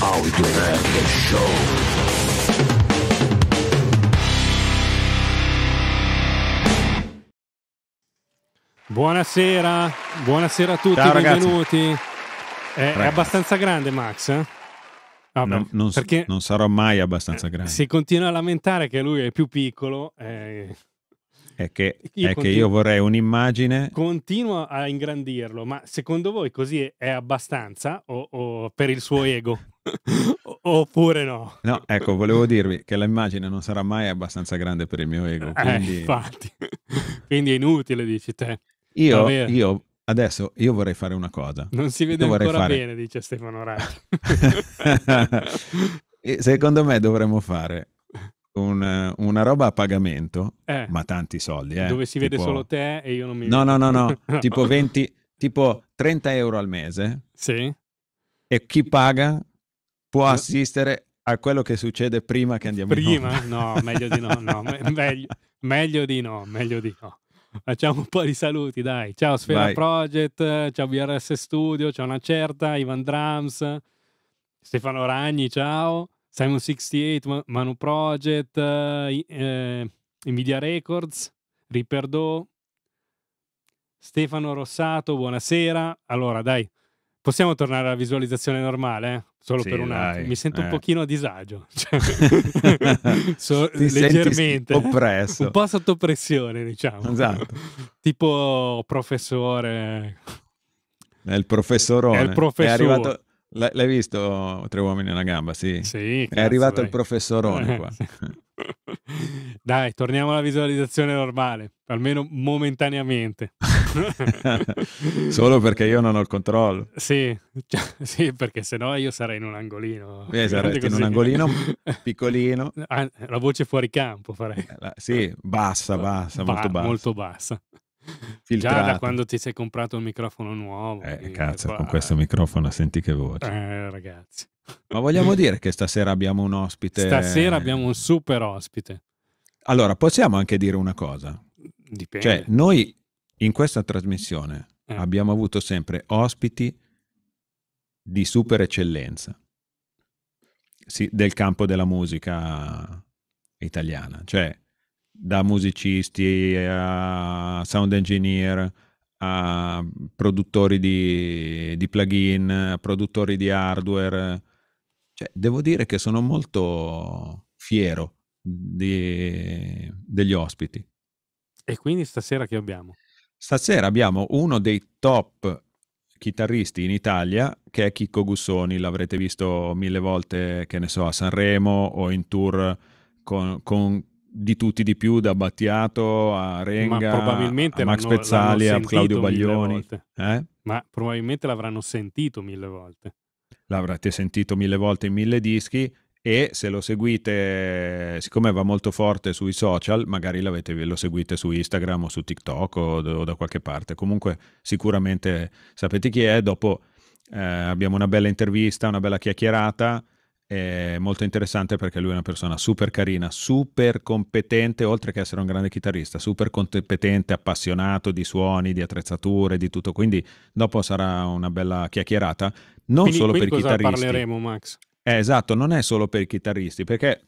Outlander Show. Buonasera, buonasera a tutti, Ciao, benvenuti. È, è, abbastanza grande Max? Eh? Vabbè, ah, non, non, perché non sarò mai abbastanza eh, grande. Si continua a lamentare che lui è più piccolo. Eh... È, che io, è continuo, che io vorrei un'immagine. Continua a ingrandirlo, ma secondo voi così è abbastanza o, o per il suo eh. ego? Oppure no. No, ecco, volevo dirvi che l'immagine non sarà mai abbastanza grande per il mio ego. Eh, quindi... Eh, infatti. quindi è inutile, dici te. Io, io, adesso io vorrei fare una cosa. Non si vede io ancora fare... bene, dice Stefano Raggi. Secondo me dovremmo fare un, una roba a pagamento, eh. ma tanti soldi. Eh. Dove si tipo... vede solo te e io non mi No, vedo. no, no, no. no. tipo 20, tipo 30 euro al mese. Sì. E chi paga può assistere a quello che succede prima che andiamo prima? in onda. No, meglio di no, no me- meglio, meglio di no, meglio di no. Facciamo un po' di saluti, dai. Ciao Sfera Vai. Project, ciao BRS Studio, ciao Una Certa, Ivan Drums, Stefano Ragni, ciao, Simon68, Manu Project, eh, Nvidia Records, Riperdo, Stefano Rossato, buonasera. Allora, dai, Possiamo tornare alla visualizzazione normale? Solo sì, per un attimo. Mi sento eh. un pochino a disagio. Cioè, so, leggermente. Oppresso. Un po' sotto pressione, diciamo. Esatto. tipo professore. È il professorone. È il professore. È arrivato, l- l'hai visto Tre uomini e una gamba? Sì. sì cazzo, è arrivato dai. il professorone qua. dai, torniamo alla visualizzazione normale, almeno momentaneamente. Solo perché io non ho il controllo. Sì, cioè, sì perché sennò io sarei in un angolino. Eh, saresti in un angolino piccolino. Ah, la voce fuori campo farei. Eh, la, sì, bassa, bassa, ba- molto bassa. Molto bassa. Già da quando ti sei comprato il microfono nuovo. Eh, cazzo, qua... con questo microfono senti che voce. Eh, ragazzi. Ma vogliamo dire che stasera abbiamo un ospite? Stasera abbiamo un super ospite. Allora, possiamo anche dire una cosa. Dipende. Cioè, noi in questa trasmissione eh. abbiamo avuto sempre ospiti di super eccellenza sì, del campo della musica italiana. Cioè, da musicisti eh, a sound engineer a produttori di, di plugin, a produttori di hardware. Cioè, devo dire che sono molto fiero di, degli ospiti. E quindi stasera che abbiamo? Stasera abbiamo uno dei top chitarristi in Italia che è Chicco Gussoni, l'avrete visto mille volte, che ne so, a Sanremo o in tour con, con di tutti di più, da Battiato a Renga, a Max Pezzali, a Claudio Baglioni. Eh? Ma probabilmente l'avranno sentito mille volte. L'avrete sentito mille volte in mille dischi e se lo seguite, siccome va molto forte sui social, magari lo seguite su Instagram o su TikTok o, o da qualche parte. Comunque sicuramente sapete chi è, dopo eh, abbiamo una bella intervista, una bella chiacchierata è molto interessante perché lui è una persona super carina, super competente, oltre che essere un grande chitarrista, super competente, appassionato di suoni, di attrezzature, di tutto. Quindi dopo sarà una bella chiacchierata, non quindi, solo quindi per i chitarristi. parleremo, Max? Eh, esatto, non è solo per i chitarristi, perché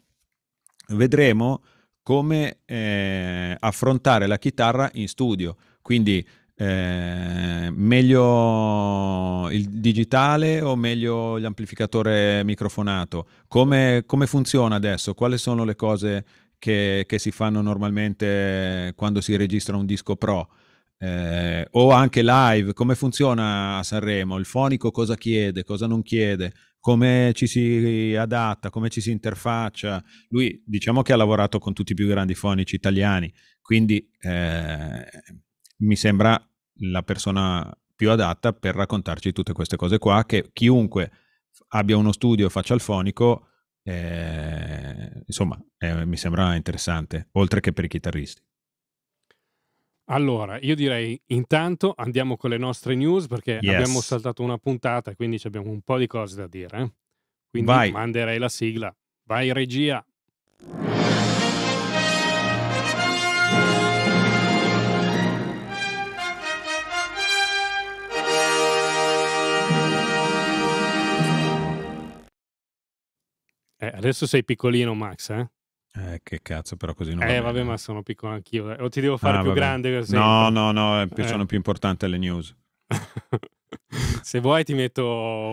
vedremo come eh, affrontare la chitarra in studio. Quindi eh, meglio il digitale o meglio l'amplificatore microfonato? Come, come funziona adesso? Quali sono le cose che, che, si fanno normalmente quando si registra un disco pro? Eh, o anche live, come funziona a Sanremo? Il fonico cosa chiede, cosa non chiede? Come ci si adatta, come ci si interfaccia? Lui diciamo che ha lavorato con tutti i più grandi fonici italiani, quindi eh, mi sembra la persona più adatta per raccontarci tutte queste cose qua, che chiunque abbia uno studio e faccia il fonico, eh, insomma, eh, mi sembra interessante, oltre che per i chitarristi. Allora, io direi intanto andiamo con le nostre news perché yes. abbiamo saltato una puntata, quindi abbiamo un po' di cose da dire. Eh? Quindi Vai. manderei la sigla. Vai regia. Eh, adesso sei piccolino, Max, eh? Eh, che cazzo, però così non. Eh, va vabbè, eh. ma sono piccolo anch'io. Eh. O ti devo ah, fare ah, più vabbè. grande così. No, no, no, eh. eh. sono più importanti le news. Se vuoi ti metto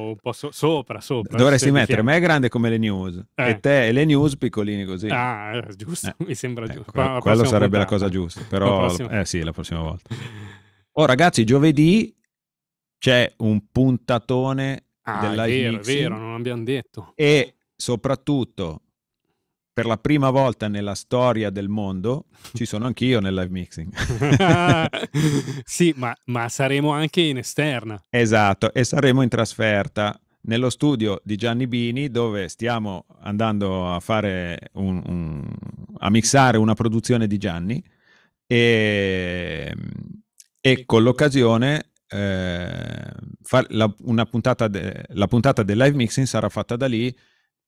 un po' so- sopra, sopra. Dovresti mettere me grande come le news eh. e te e le news piccolini così. Ah, giusto, mi sembra giusto. Que- quello sarebbe puntata. la cosa giusta, però eh sì, la prossima volta. Oh ragazzi, giovedì c'è un puntatone ah, della è vero, è vero, non abbiamo detto. E soprattutto per la prima volta nella storia del mondo ci sono anch'io nel live mixing. sì, ma, ma, saremo anche in esterna. Esatto, e saremo in trasferta nello studio di Gianni Bini dove stiamo andando a fare un, un, a mixare una produzione di Gianni e, e con l'occasione eh, la, puntata de, la puntata del live mixing sarà fatta da lì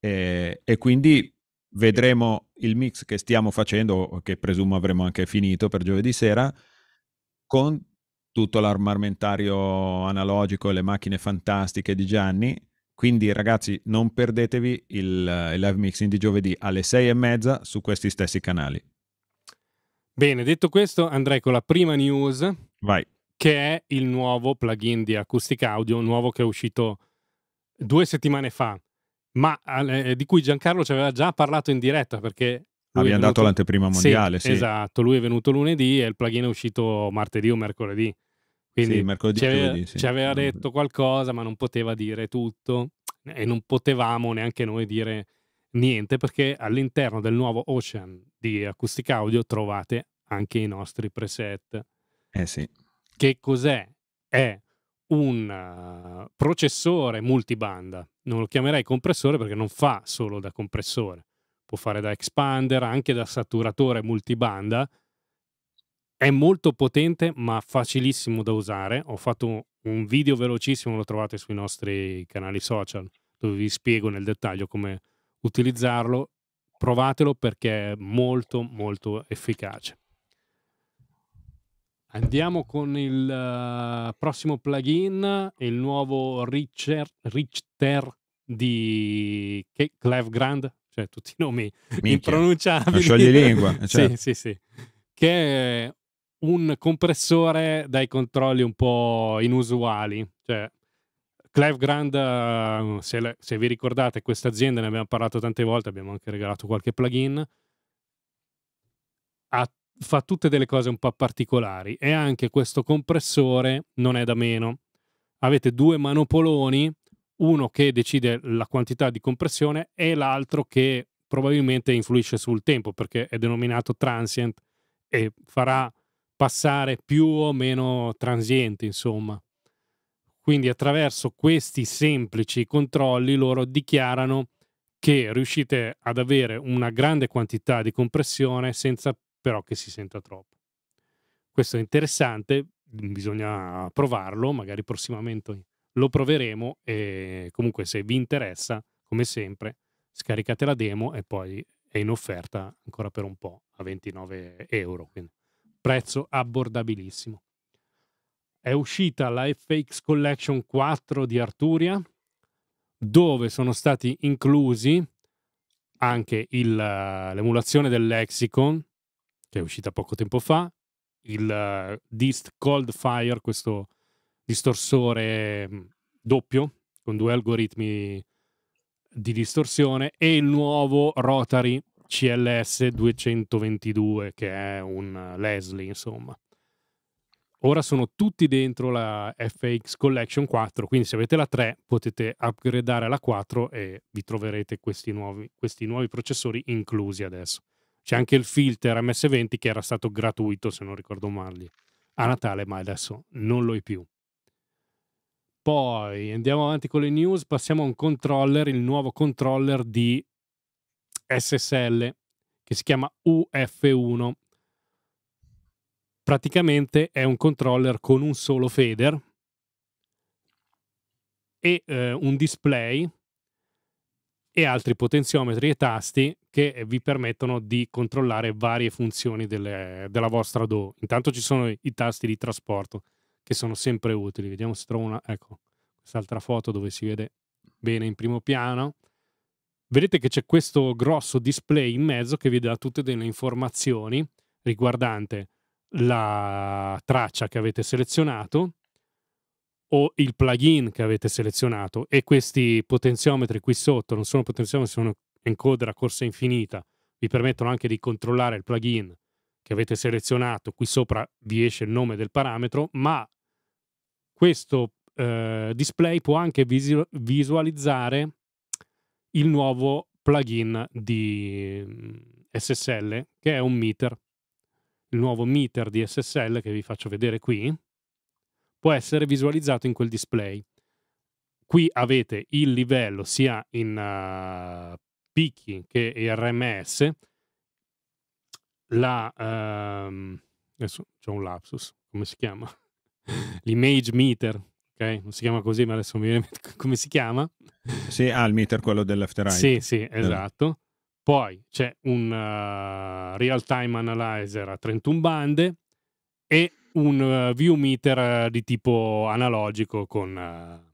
e, ehm, e quindi vedremo il mix che stiamo facendo, che presumo avremo anche finito per giovedì sera, con tutto l'armamentario analogico e le macchine fantastiche di Gianni. Quindi ragazzi non perdetevi il, eh, il live mixing di giovedì alle sei e mezza su questi stessi canali. Bene, detto questo andrei con la prima news, Vai. che è il nuovo plugin di Acoustic Audio, nuovo che è uscito due settimane fa ma ah, eh, di cui Giancarlo ci aveva già parlato in diretta perché... Abbiamo dato l'anteprima mondiale, sì, sì, Esatto, lui è venuto lunedì e il plugin è uscito martedì o mercoledì. Quindi sì, mercoledì, ci aveva, giovedì, sì. ci aveva detto qualcosa ma non poteva dire tutto e non potevamo neanche noi dire niente perché all'interno del nuovo Ocean di Acoustic Audio trovate anche i nostri preset. Eh sì. Che cos'è? È un uh, processore multibanda non lo chiamerei compressore perché non fa solo da compressore, può fare da expander, anche da saturatore multibanda. È molto potente ma facilissimo da usare. Ho fatto un video velocissimo, lo trovate sui nostri canali social, dove vi spiego nel dettaglio come utilizzarlo. Provatelo perché è molto molto efficace. Andiamo con il eh, prossimo plugin, il nuovo Richter, Richter di Clef Grand, cioè tutti i nomi Minchia. impronunciabili. Sciogli lingua. Certo. sì, sì, sì. Che è un compressore dai controlli un po' inusuali. Cioè, Clive Grand, eh, se, le, se vi ricordate, questa azienda ne abbiamo parlato tante volte, abbiamo anche regalato qualche plugin. Ha, fa tutte delle cose un po' particolari e anche questo compressore non è da meno. Avete due manopoloni uno che decide la quantità di compressione e l'altro che probabilmente influisce sul tempo perché è denominato transient e farà passare più o meno transiente, insomma. Quindi attraverso questi semplici controlli loro dichiarano che riuscite ad avere una grande quantità di compressione senza però che si senta troppo. Questo è interessante, bisogna provarlo, magari prossimamente lo proveremo e comunque se vi interessa, come sempre, scaricate la demo e poi è in offerta ancora per un po' a 29 euro, quindi prezzo abbordabilissimo. È uscita la FX Collection 4 di Arturia, dove sono stati inclusi anche il, l'emulazione del Lexicon, che è uscita poco tempo fa, il eh, Dist Cold Fire, questo distorsore mm, doppio con due algoritmi di distorsione e il nuovo Rotary CLS 222 che è un Leslie insomma ora sono tutti dentro la FX Collection 4, quindi se avete la 3 potete upgradare alla 4 e vi troverete questi nuovi, questi nuovi processori inclusi adesso. C'è anche il filter MS20 che era stato gratuito, se non ricordo male, a Natale, ma adesso non lo è più. Poi andiamo avanti con le news, passiamo a un controller, il nuovo controller di SSL che si chiama UF1. Praticamente è un controller con un solo fader e eh, un display e altri potenziometri e tasti che vi permettono di controllare varie funzioni delle, della vostra DO. Intanto ci sono i tasti di trasporto che sono sempre utili. Vediamo se trovo una, ecco, quest'altra foto dove si vede bene in primo piano. Vedete che c'è questo grosso display in mezzo che vi dà tutte delle informazioni riguardante la traccia che avete selezionato o il plugin che avete selezionato e questi potenziometri qui sotto non sono potenziometri, sono encoder a corsa infinita, vi permettono anche di controllare il plugin che avete selezionato, qui sopra vi esce il nome del parametro, ma questo eh, display può anche visualizzare il nuovo plugin di mm, SSL che è un meter. Il nuovo meter di SSL che vi faccio vedere qui può essere visualizzato in quel display. Qui avete il livello sia in uh, picchi che RMS. La, um, adesso c'è un lapsus, come si chiama? l'image meter, ok? Non si chiama così, ma adesso mi viene come si chiama. Sì, ah, il meter quello dell'after Sì, sì, esatto. Poi c'è un uh, eh, real time analyzer a 31 bande e un uh, view meter uh, di tipo analogico con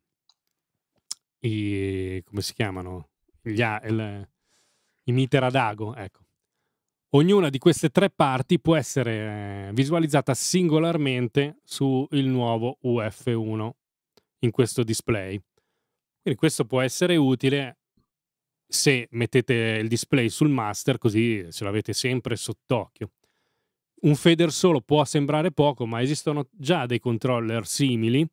i come si chiamano? Gli, il, i meter ad ago, ecco. Ognuna di queste tre parti può essere eh, visualizzata singolarmente sul nuovo UF1 in questo display. Quindi questo può essere utile se mettete il display sul master così ce l'avete sempre sott'occhio. Un fader solo può sembrare poco, ma esistono già dei controller simili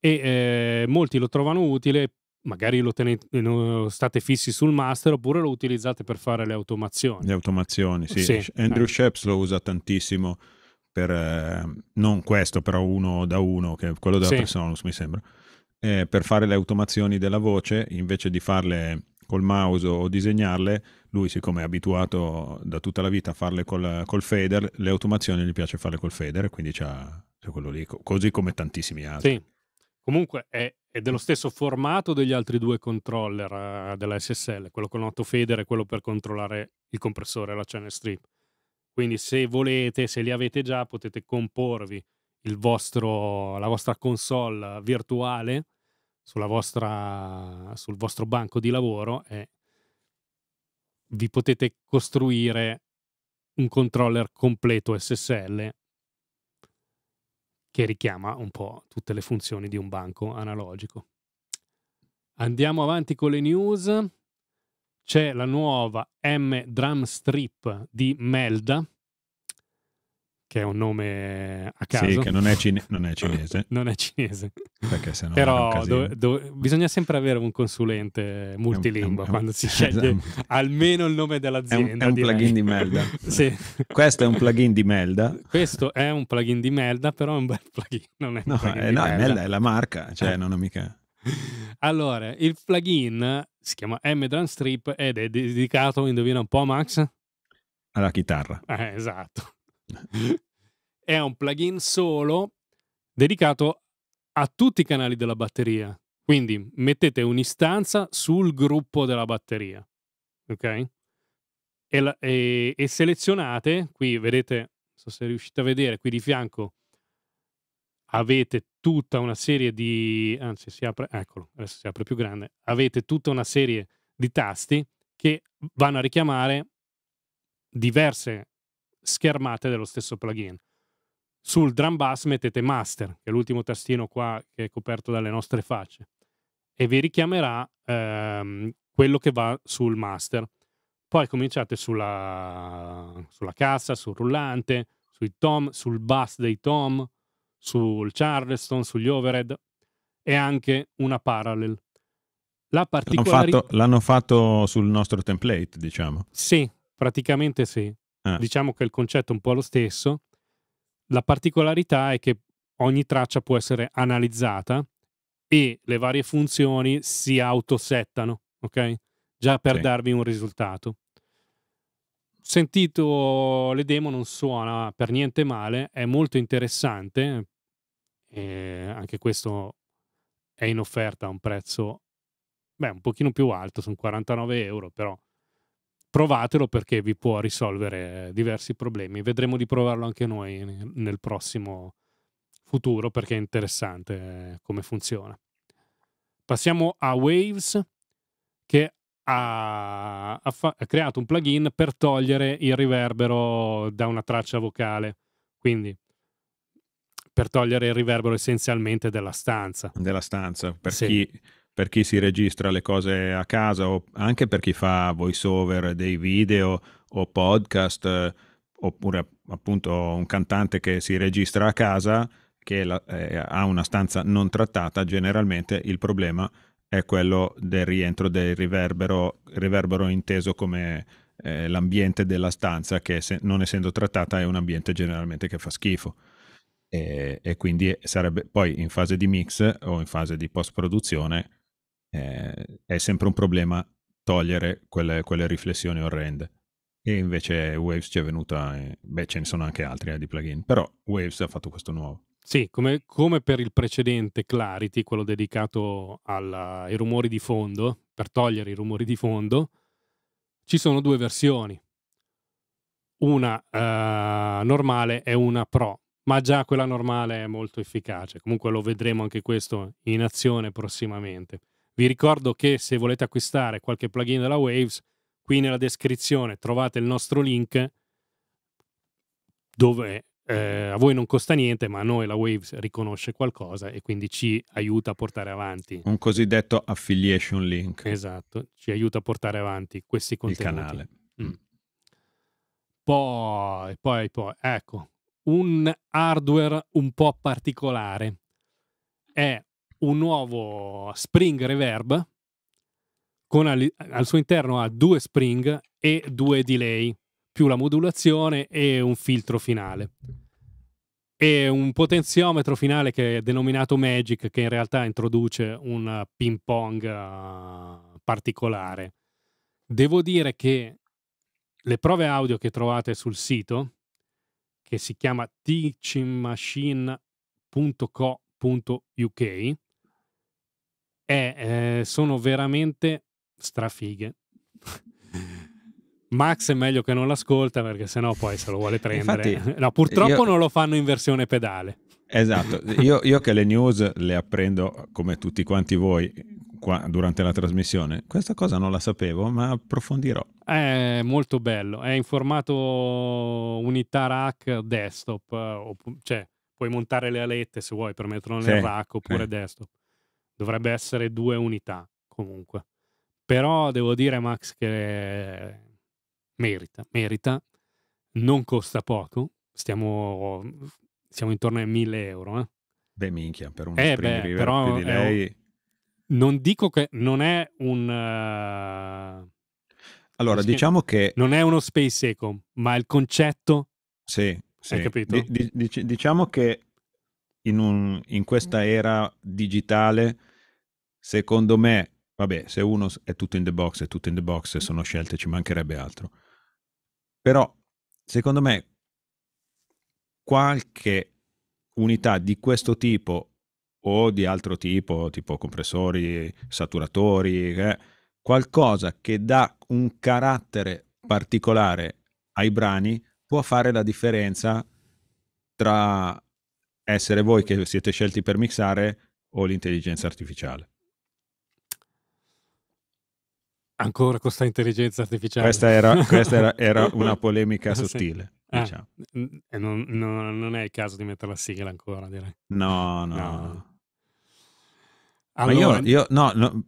e eh, molti lo trovano utile magari lo, tenete, state fissi sul master oppure lo utilizzate per fare le automazioni. Le automazioni, sì. sì. Andrew eh. Sheps lo usa tantissimo per, eh, non questo, però uno da uno, che è quello della sì. Presonus mi sembra, eh, per fare le automazioni della voce, invece di farle col mouse o disegnarle, lui siccome è abituato da tutta la vita a farle col, col fader, le automazioni gli piace farle col fader, quindi c'è quello lì, così come tantissimi altri. Sì. Comunque è è dello stesso formato degli altri due controller uh, della SSL, quello con 8 feder e quello per controllare il compressore la channel strip. Quindi se volete, se li avete già, potete comporvi vostro, la vostra console virtuale vostra, sul vostro banco di lavoro e vi potete costruire un controller completo SSL che richiama un po' tutte le funzioni di un banco analogico. Andiamo avanti con le news. C'è la nuova M Drum Strip di Melda, che è un nome eh, a caso. Sì, che non è, cine- non è cinese. non è cinese. Perché sennò Però do- do- bisogna sempre avere un consulente multilingua un, un, quando si esatto. sceglie esatto. almeno il nome dell'azienda. È un, è un plugin di Melda. sì. Questo è un plugin di Melda. Questo è un plugin di Melda, però è un bel plugin. Non è no, plugin eh, no Melda. Melda. è la marca, cioè eh. non è mica... Allora, il plugin si chiama M-Drum Strip ed è dedicato, indovina un po' Max? Alla chitarra. Eh, esatto è un plugin solo dedicato a tutti i canali della batteria. Quindi mettete un'istanza sul gruppo della batteria, ok? E, la, e, e selezionate, qui vedete, non so se riuscite a vedere, qui di fianco avete tutta una serie di, anzi si apre, eccolo, adesso si apre più grande, avete tutta una serie di tasti che vanno a richiamare diverse schermate dello stesso plugin. Sul drum bus mettete master, che è l'ultimo tastino qua che è coperto dalle nostre facce, e vi richiamerà ehm, quello che va sul master. Poi cominciate sulla, sulla cassa, sul rullante, sui tom, sul bus dei tom, sul charleston, sugli overhead e anche una parallel. La particolarità... L'hanno fatto, l'hanno fatto sul nostro template, diciamo. Sì, praticamente sì. Ah. Diciamo che il concetto è un po' lo stesso. La particolarità è che ogni traccia può essere analizzata e le varie funzioni si autosettano, ok? Già per sì. darvi un risultato. Sentito le demo non suona per niente male, è molto interessante. E anche questo è in offerta a un prezzo beh, un pochino più alto, sono 49 euro, però provatelo perché vi può risolvere eh, diversi problemi. Vedremo di provarlo anche noi nel prossimo futuro perché è interessante eh, come funziona. Passiamo a Waves che ha, ha, fa- ha creato un plugin per togliere il riverbero da una traccia vocale. Quindi per togliere il riverbero essenzialmente della stanza. Della stanza, per sì. chi per chi si registra le cose a casa o anche per chi fa voice over dei video o podcast eh, oppure appunto un cantante che si registra a casa che la, eh, ha una stanza non trattata, generalmente il problema è quello del rientro del riverbero, riverbero inteso come eh, l'ambiente della stanza che se, non essendo trattata è un ambiente generalmente che fa schifo. E, e, quindi sarebbe poi in fase di mix o in fase di post produzione eh, è sempre un problema togliere quelle, quelle riflessioni orrende. E invece Waves ci è venuta, eh, beh ce ne sono anche altri eh, di plugin, però Waves ha fatto questo nuovo. Sì, come, come, per il precedente Clarity, quello dedicato alla, ai rumori di fondo, per togliere i rumori di fondo, ci sono due versioni. Una eh, normale e una pro, ma già quella normale è molto efficace. Comunque lo vedremo anche questo in azione prossimamente. Vi ricordo che se volete acquistare qualche plugin della Waves, qui nella descrizione trovate il nostro link dove eh, a voi non costa niente, ma a noi la Waves riconosce qualcosa e quindi ci aiuta a portare avanti. Un cosiddetto affiliation link. Esatto, ci aiuta a portare avanti questi contenuti. Il canale. Mm. mm. Poi, poi, poi, ecco, un hardware un po' particolare. È un nuovo spring reverb con al, al suo interno ha due spring e due delay, più la modulazione e un filtro finale. E un potenziometro finale che è denominato Magic, che in realtà introduce un ping pong uh, particolare. Devo dire che le prove audio che trovate sul sito, che si chiama teachingmachine.co.uk, è, eh, eh, sono veramente strafighe. Max è meglio che non l'ascolta perché sennò poi se lo vuole prendere. Infatti, eh, no, purtroppo io... non lo fanno in versione pedale. Esatto, io, io, che le news le apprendo come tutti quanti voi qua, durante la trasmissione, questa cosa non la sapevo ma approfondirò. È molto bello, è in formato unità rack desktop, eh, cioè puoi montare le alette se vuoi per metterlo nel sì, rack oppure sì. desktop dovrebbe essere due unità comunque. Però devo dire, Max, che merita, merita, non costa poco, stiamo, siamo intorno ai 1000 euro. Eh. Beh, minchia, per un eh, beh, però di lei... Un... Non dico che non è un... Uh... Allora, sì, diciamo che... Non è uno Space Ecom, ma il concetto... Sì, sì. Hai capito? D- d- diciamo che in, un, in questa era digitale Secondo me, vabbè, se uno è tutto in the box, è tutto in the box, sono scelte, ci mancherebbe altro. Però, secondo me, qualche unità di questo tipo o di altro tipo, tipo compressori, saturatori, eh, qualcosa che dà un carattere particolare ai brani può fare la differenza tra essere voi che siete scelti per mixare o l'intelligenza artificiale. Ancora con questa intelligenza artificiale. Questa era, questa era, era una polemica ah, sottile. Sì. Ah. Diciamo. Ah, non, non, non, è il caso di mettere la sigla ancora, direi. No, no. no. Allora... Io, io no, no,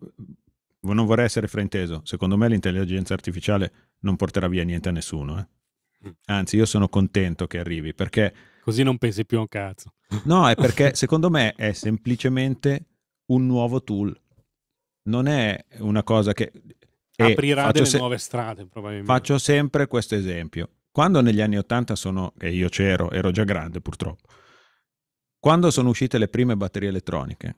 non vorrei essere frainteso. Secondo me l'intelligenza artificiale non porterà via niente a nessuno. Eh. Mm. Anzi, io sono contento che arrivi perché... Così non pensi più a un cazzo. No, è perché secondo me è semplicemente un nuovo tool non è una cosa che aprirà delle se- nuove strade probabilmente. Faccio sempre questo esempio. Quando negli anni 80 sono, e io c'ero, ero già grande purtroppo, quando sono uscite le prime batterie elettroniche,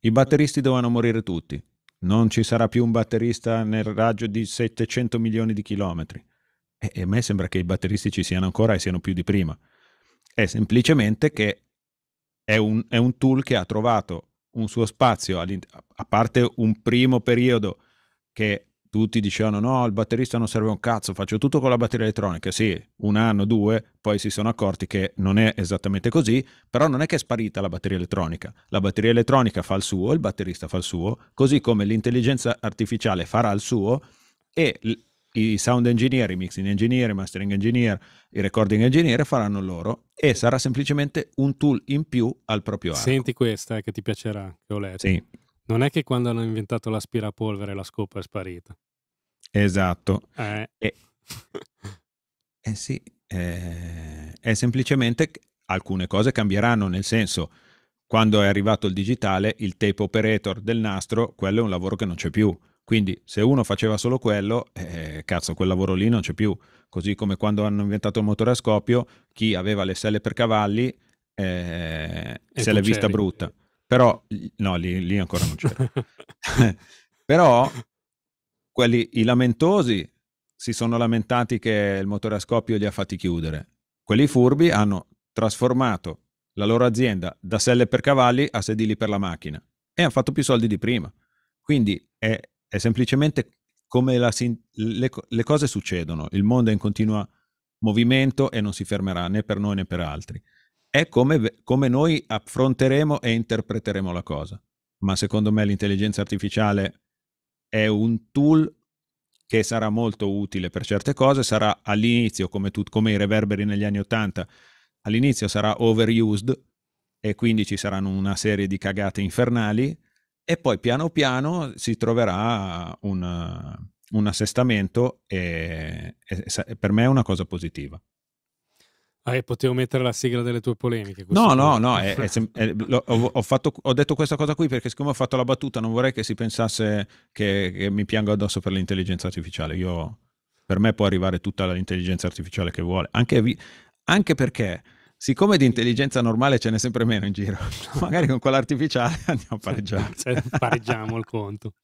i batteristi dovevano morire tutti. Non ci sarà più un batterista nel raggio di 700 milioni di chilometri. E, e a me sembra che i batteristi ci siano ancora e siano più di prima. È semplicemente che è un, è un tool che ha trovato un suo spazio, a parte un primo periodo che tutti dicevano no, il batterista non serve un cazzo, faccio tutto con la batteria elettronica. Sì, un anno, due, poi si sono accorti che non è esattamente così, però non è che è sparita la batteria elettronica. La batteria elettronica fa il suo, il batterista fa il suo, così come l'intelligenza artificiale farà il suo e i sound engineer, i mixing engineer, i mastering engineer, i recording engineer faranno loro e sarà semplicemente un tool in più al proprio arco. Senti questa eh, che ti piacerà, che ho letto. Sì. Non è che quando hanno inventato l'aspirapolvere la scopa è sparita. Esatto. Eh, eh, eh sì, eh, è semplicemente alcune cose cambieranno, nel senso, quando è arrivato il digitale, il tape operator del nastro, quello è un lavoro che non c'è più. Quindi se uno faceva solo quello, eh, cazzo, quel lavoro lì non c'è più. Così come quando hanno inventato il motore a scopio, chi aveva le selle per cavalli eh, se l'è vista brutta. Però, no, lì, lì ancora non c'era. Però quelli, i lamentosi si sono lamentati che il motore a scoppio li ha fatti chiudere. Quelli furbi hanno trasformato la loro azienda da selle per cavalli a sedili per la macchina e hanno fatto più soldi di prima. Quindi è, è semplicemente come la, le, le, cose succedono, il mondo è in continuo movimento e non si fermerà né per noi né per altri è come, come noi affronteremo e interpreteremo la cosa. Ma secondo me l'intelligenza artificiale è un tool che sarà molto utile per certe cose, sarà all'inizio, come, tu, come i reverberi negli anni Ottanta, all'inizio sarà overused e quindi ci saranno una serie di cagate infernali e poi piano piano si troverà una, un assestamento e, e, e per me è una cosa positiva. Ah, e potevo mettere la sigla delle tue polemiche. No, no, no, è, è sem- è, lo, ho, ho, fatto, ho, detto questa cosa qui perché siccome ho fatto la battuta non vorrei che si pensasse che, che mi piango addosso per l'intelligenza artificiale. Io, per me può arrivare tutta l'intelligenza artificiale che vuole, anche, vi- anche perché siccome di intelligenza normale ce n'è sempre meno in giro, magari con quella artificiale andiamo a pareggiare. cioè, pareggiamo il conto.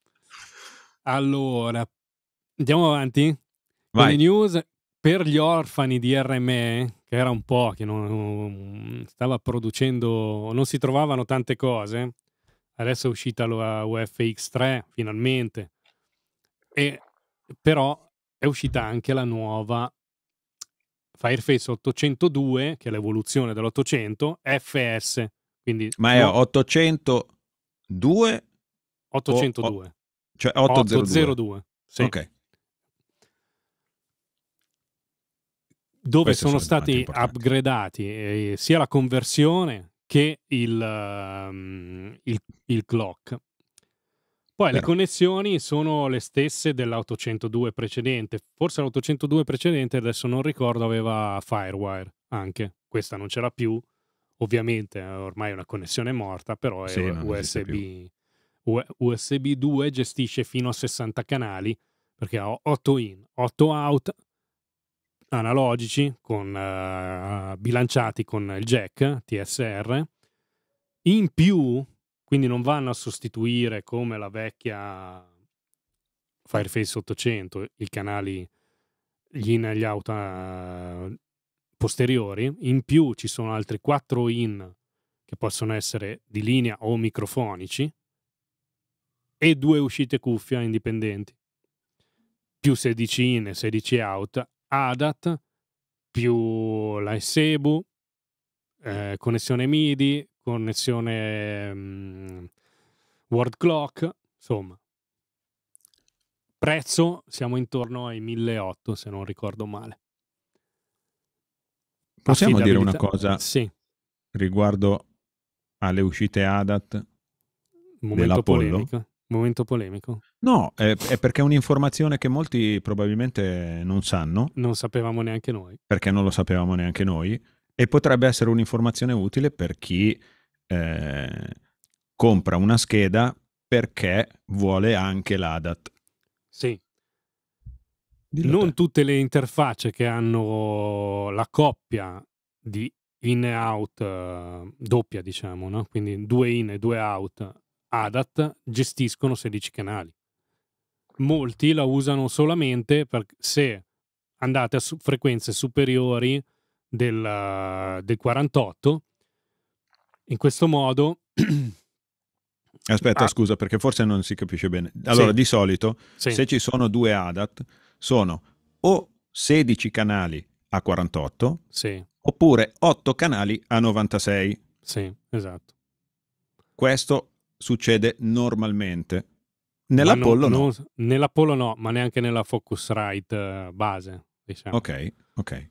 Allora, andiamo avanti. Vai. Con le news per gli orfani di RME che era un po' che non stava producendo, non si trovavano tante cose. Adesso è uscita la UFX3 finalmente, e, però è uscita anche la nuova Fireface 802, che è l'evoluzione dell'800, FS. Quindi, Ma è 802? 802. o, cioè 802. 802. Sì. Ok. dove sono, sono stati upgradati eh, sia la conversione che il, um, il, il clock. Poi Però. le connessioni sono le stesse dell'802 precedente. Forse l'802 precedente, adesso non ricordo, aveva Firewire anche. Questa non c'era più, ovviamente, eh, ormai è una connessione morta, però è sì, USB. USB 2 gestisce fino a 60 canali, perché ha 8 in, 8 out, analogici con, uh, bilanciati con il jack TSR. In più, quindi non vanno a sostituire come la vecchia Fireface 800 i canali gli in e gli out uh, posteriori. In più ci sono altri 4 in che possono essere di linea o microfonici e due uscite cuffia indipendenti più 16 in e 16 out ADAT più la Esebu, eh, connessione MIDI, connessione um, mm, word clock, insomma. Prezzo siamo intorno ai 1.800 se non ricordo male. Possiamo dire una cosa sì. riguardo alle uscite ADAT Momento dell'Apollo? Polemica. Momento polemico. No, è, è perché è un'informazione che molti probabilmente non sanno. Non sapevamo neanche noi. Perché non lo sapevamo neanche noi. E potrebbe essere un'informazione utile per chi eh, compra una scheda perché vuole anche l'ADAT. Sì. Dillo non te. tutte le interfacce che hanno la coppia di in e out uh, doppia, diciamo, no? quindi due in e due out ADAT gestiscono 16 canali. Molti la usano solamente per, se andate a su- frequenze superiori del, del 48. In questo modo Aspetta, ah. scusa, perché forse non si capisce bene. Allora, sì. di solito, sì. se ci sono due ADAT, sono o 16 canali a 48, sì. oppure 8 canali a 96. Sì, esatto. Questo succede normalmente. Nell'Apollo no, no. Non, Nell'Apollo no, ma neanche nella Focusrite eh, base. Diciamo. Ok, ok.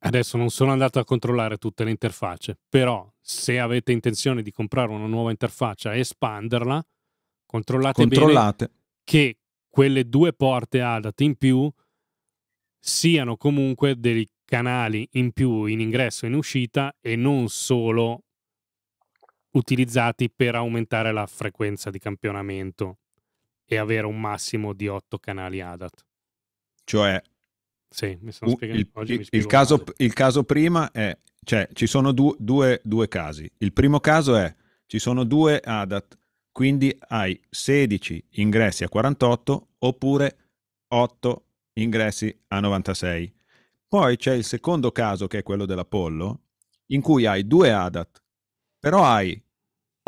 Adesso non sono andato a controllare tutte le interfacce, però se avete intenzione di comprare una nuova interfaccia e espanderla, controllate, controllate. bene che quelle due porte ADAT in più siano comunque dei canali in più in ingresso e in uscita e non solo utilizzati per aumentare la frequenza di campionamento e avere un massimo di 8 canali ADAT. Cioè, sì, uh, il, il, il, caso, il, caso, prima è, cioè, ci sono due, due, due casi. Il primo caso è, ci sono due ADAT, quindi hai 16 ingressi a 48 oppure 8 ingressi a 96. Poi c'è il secondo caso che è quello dell'Apollo, in cui hai due ADAT, però hai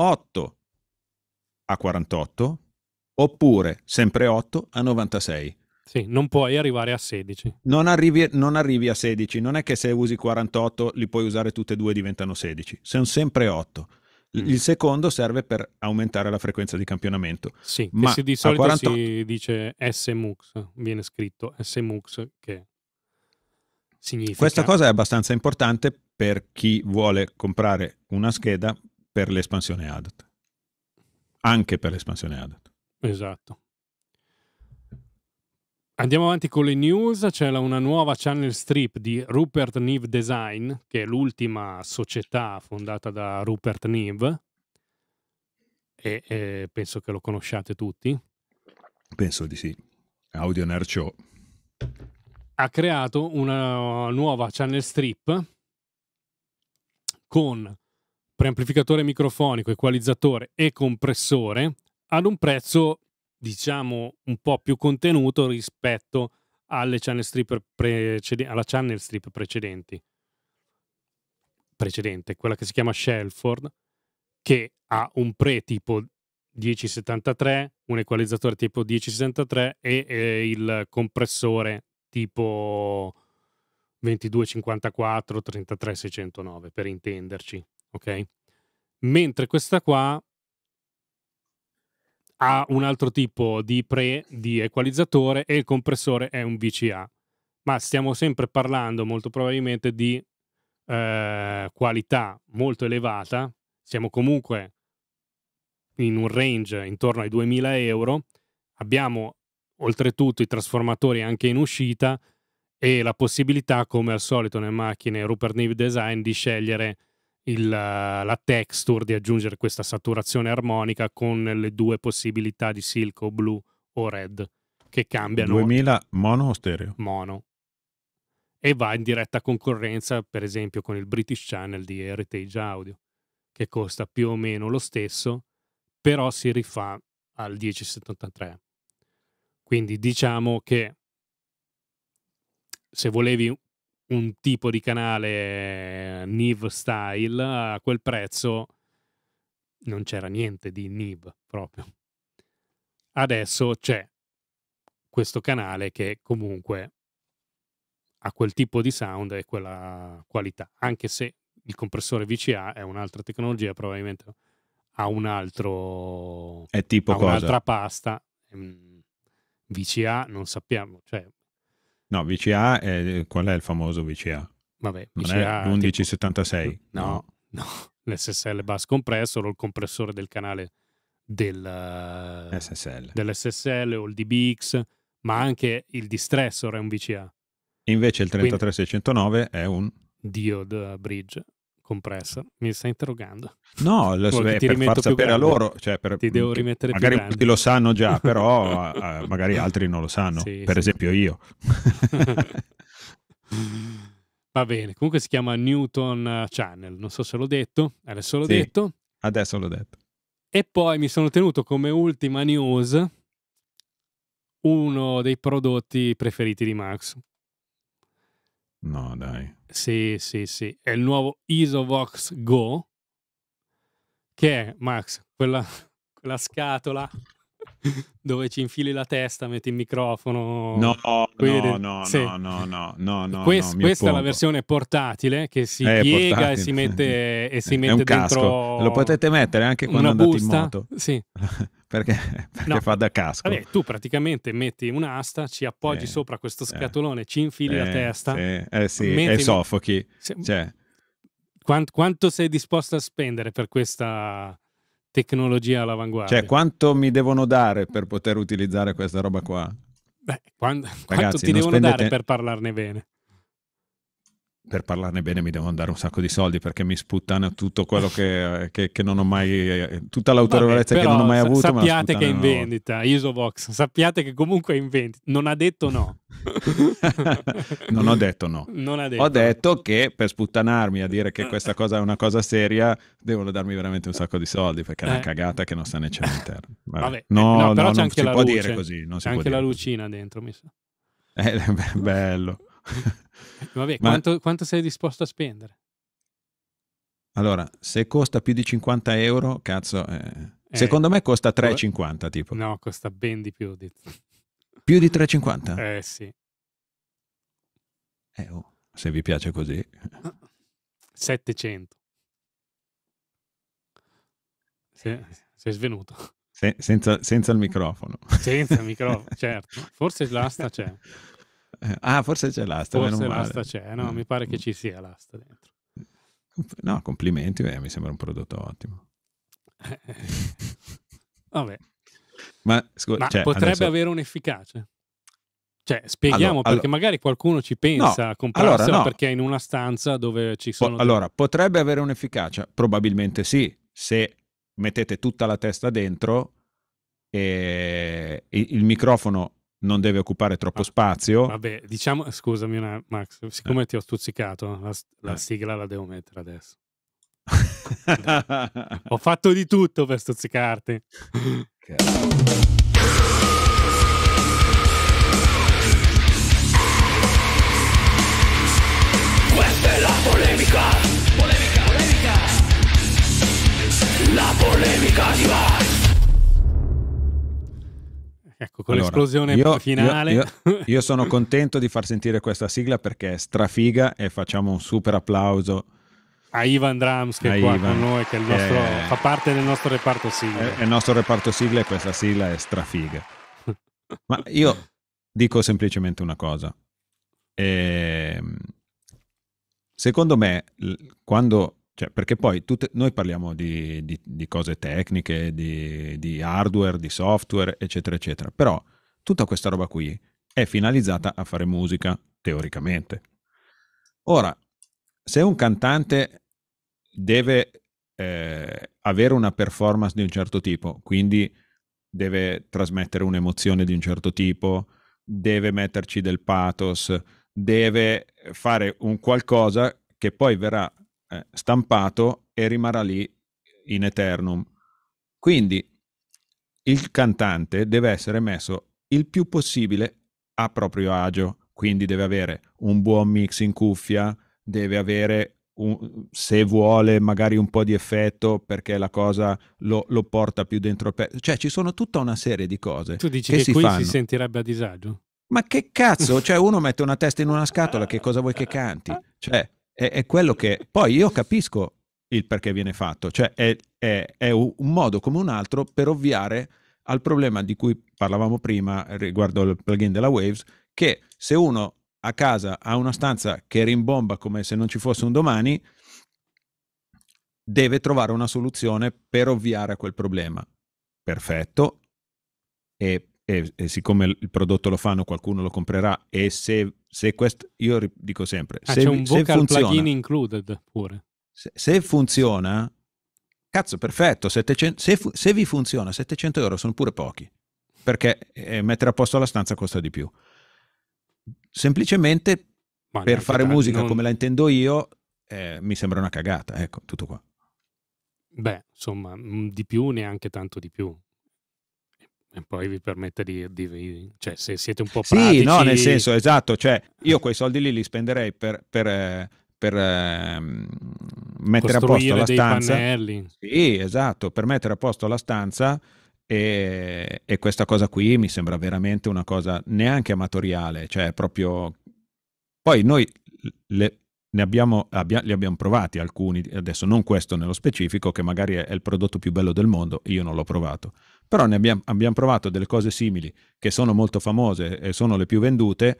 8 a 48 oppure sempre 8 a 96. Sì, non puoi arrivare a 16. Non arrivi, non arrivi, a 16, non è che se usi 48 li puoi usare tutti e due e diventano 16, sono sempre 8. Mm. Il secondo serve per aumentare la frequenza di campionamento. Sì, ma si, di solito 48... si dice SMUX, viene scritto SMUX che significa... Questa cosa è abbastanza importante per chi vuole comprare una scheda per l'espansione ADAT. Anche per l'espansione ADAT. Esatto. Andiamo avanti con le news, c'è una nuova channel strip di Rupert Neve Design, che è l'ultima società fondata da Rupert Neve, e, e penso che lo conosciate tutti. Penso di sì. Audio Nerd Ha creato una nuova channel strip con preamplificatore microfonico, equalizzatore e compressore ad un prezzo diciamo un po' più contenuto rispetto channel preced- alla channel strip precedenti precedente, quella che si chiama Shelford che ha un pre tipo 1073, un equalizzatore tipo 1063 e eh, il compressore tipo 2254 33609 per intenderci ok? Mentre questa qua ha un altro tipo di pre di equalizzatore e il compressore è un VCA. Ma stiamo sempre parlando molto probabilmente di eh, qualità molto elevata. Siamo comunque in un range intorno ai 2000 euro. Abbiamo oltretutto i trasformatori anche in uscita e la possibilità, come al solito nelle macchine Rupert Neve Design, di scegliere il, la texture, di aggiungere questa saturazione armonica con le due possibilità di silco blu o red che cambiano. 2000 mono o stereo? Mono. E va in diretta concorrenza, per esempio, con il British Channel di Heritage Audio, che costa più o meno lo stesso, però si rifà al 1073. Quindi diciamo che se volevi un tipo di canale ehm, NIV style a quel prezzo non c'era niente di NIV proprio. Adesso c'è questo canale che comunque ha quel tipo di sound e quella qualità, anche se il compressore VCA è un'altra tecnologia, probabilmente ha un altro... È tipo ha cosa? Un'altra pasta. Ehm, VCA non sappiamo, cioè No, VCA, è, qual è il famoso VCA? Vabbè, VCA non è l'1176. Tipo... No, no, l'SSL bus compresso, o il compressore del canale del, eh, SSL. dell'SSL o il DBX, ma anche il distressor è un VCA. Invece il 33609 è un... Diode Bridge compressa, mi stai interrogando. No, lo, so, per far sapere a loro, cioè per, ti devo rimettere magari tutti lo sanno già, però eh, magari altri non lo sanno, sì, per sì. esempio io. Va bene, comunque si chiama Newton eh, Channel, non so se l'ho detto, adesso l'ho sì, detto. Adesso l'ho detto. E poi mi sono tenuto come ultima news uno dei prodotti preferiti di Max, No, dai. Sì, sì, sì. È il nuovo Isovox Go, che è, Max, quella, quella scatola dove ci infili la testa, metti il microfono. No, no, no, sì. no, no, no, no, no, Quest, no Questa è la versione portatile che si eh, piega portatile. e si mette, e si mette dentro. Casco. Lo potete mettere anche quando andate busta. in moto. Sì. Perché, perché no. fa da casco. Vabbè, tu praticamente metti un'asta, ci appoggi eh, sopra questo scatolone, eh, ci infili eh, la testa. Sì, eh sì, e soffochi. Se, cioè. quant, quanto sei disposto a spendere per questa tecnologia all'avanguardia? Cioè, quanto mi devono dare per poter utilizzare questa roba qua? Beh, quando, Ragazzi, quanto ti devono spendete... dare per parlarne bene? per parlarne bene mi devo andare un sacco di soldi perché mi sputtano tutto quello che, eh, che, che non ho mai, eh, tutta l'autorevolezza Vabbè, che non ho mai avuto. Sappiate ma che è in vendita, Isovox, sappiate che comunque è in vendita. Non ha detto no. non ho detto no. Non ha detto. Ho detto che per sputtanarmi a dire che questa cosa è una cosa seria devono darmi veramente un sacco di soldi perché è una eh. cagata che non sta nel cimitero. Vabbè. Vabbè. No, no, però no, c'è anche la può luce. dire così. c'è anche la lucina dentro, mi sa. So. Eh, bello. Eh, vabbè, Ma... quanto, quanto sei disposto a spendere? Allora, se costa più di 50 euro, cazzo, eh. Eh, secondo me costa 3,50 tipo. No, costa ben di più. Di... Più di 3,50? Eh sì. Eh, oh, se vi piace così. 700. Sei, eh. sei svenuto. Se, senza, senza, il microfono. Senza il microfono, certo. Forse l'asta c'è. Ah, forse c'è l'asta. Forse l'asta c'è, no? Mi pare che ci sia l'asta dentro. No, complimenti, beh, mi sembra un prodotto ottimo. Vabbè. Ma, scu- Ma cioè, potrebbe adesso... avere un'efficacia. Cioè, spieghiamo allora, perché allora, magari qualcuno ci pensa no, a comprarselo allora no. perché è in una stanza dove ci sono... Po- allora, potrebbe avere un'efficacia? Probabilmente sì, se mettete tutta la testa dentro e il microfono non deve occupare troppo ah, spazio. Vabbè, diciamo, scusami una, Max, siccome eh. ti ho stuzzicato, la, la eh. sigla la devo mettere adesso. ho fatto di tutto per stuzzicarti. Questa è la polemica. Polemica, polemica. La polemica di Vice. Ecco, con allora, l'esplosione io, finale. Io, io, io, sono contento di far sentire questa sigla perché è strafiga e facciamo un super applauso a Ivan Drums che a è qua Ivan. con noi, che nostro, eh, fa parte del nostro reparto sigla. È, il nostro reparto sigla e questa sigla è strafiga. Ma io dico semplicemente una cosa. E, ehm, secondo me, quando cioè, perché poi tutte, noi parliamo di, di, di cose tecniche, di, di, hardware, di software, eccetera, eccetera. Però tutta questa roba qui è finalizzata a fare musica, teoricamente. Ora, se un cantante deve eh, avere una performance di un certo tipo, quindi deve trasmettere un'emozione di un certo tipo, deve metterci del pathos, deve fare un qualcosa che poi verrà eh, stampato e rimarrà lì in eternum. Quindi il cantante deve essere messo il più possibile a proprio agio, quindi deve avere un buon mix in cuffia, deve avere un, se vuole magari un po' di effetto perché la cosa lo, lo porta più dentro il pezzo. Cioè ci sono tutta una serie di cose. Tu dici che, che si qui fanno. si sentirebbe a disagio? Ma che cazzo? Cioè uno mette una testa in una scatola, che cosa vuoi che canti? Cioè è, è quello che poi io capisco il perché viene fatto, cioè è, è, è, un modo come un altro per ovviare al problema di cui parlavamo prima riguardo al plugin della Waves, che se uno a casa ha una stanza che rimbomba come se non ci fosse un domani, deve trovare una soluzione per ovviare a quel problema. Perfetto. E, e, e siccome il prodotto lo fanno, qualcuno lo comprerà e se se questo, io dico sempre, ah, se, c'è un vocal funziona, plugin included pure. Se, se funziona, cazzo, perfetto, 700, se, se, vi funziona, 700 euro sono pure pochi, perché eh, mettere a posto la stanza costa di più. Semplicemente Ma per fare tra, musica non... come la intendo io, eh, mi sembra una cagata, ecco, tutto qua. Beh, insomma, mm, di più neanche tanto di più e poi vi permette di, di, cioè se siete un po' pratici... Sì, no, nel senso, esatto, cioè io quei soldi lì li spenderei per, per, eh, per ehm, mettere a posto la stanza. Pannelli. Sì, esatto, per mettere a posto la stanza e, e, questa cosa qui mi sembra veramente una cosa neanche amatoriale, cioè proprio... Poi noi le, ne abbiamo, abbia, li abbiamo provati alcuni, adesso non questo nello specifico, che magari è il prodotto più bello del mondo, io non l'ho provato, però abbiamo, abbiamo, provato delle cose simili che sono molto famose e sono le più vendute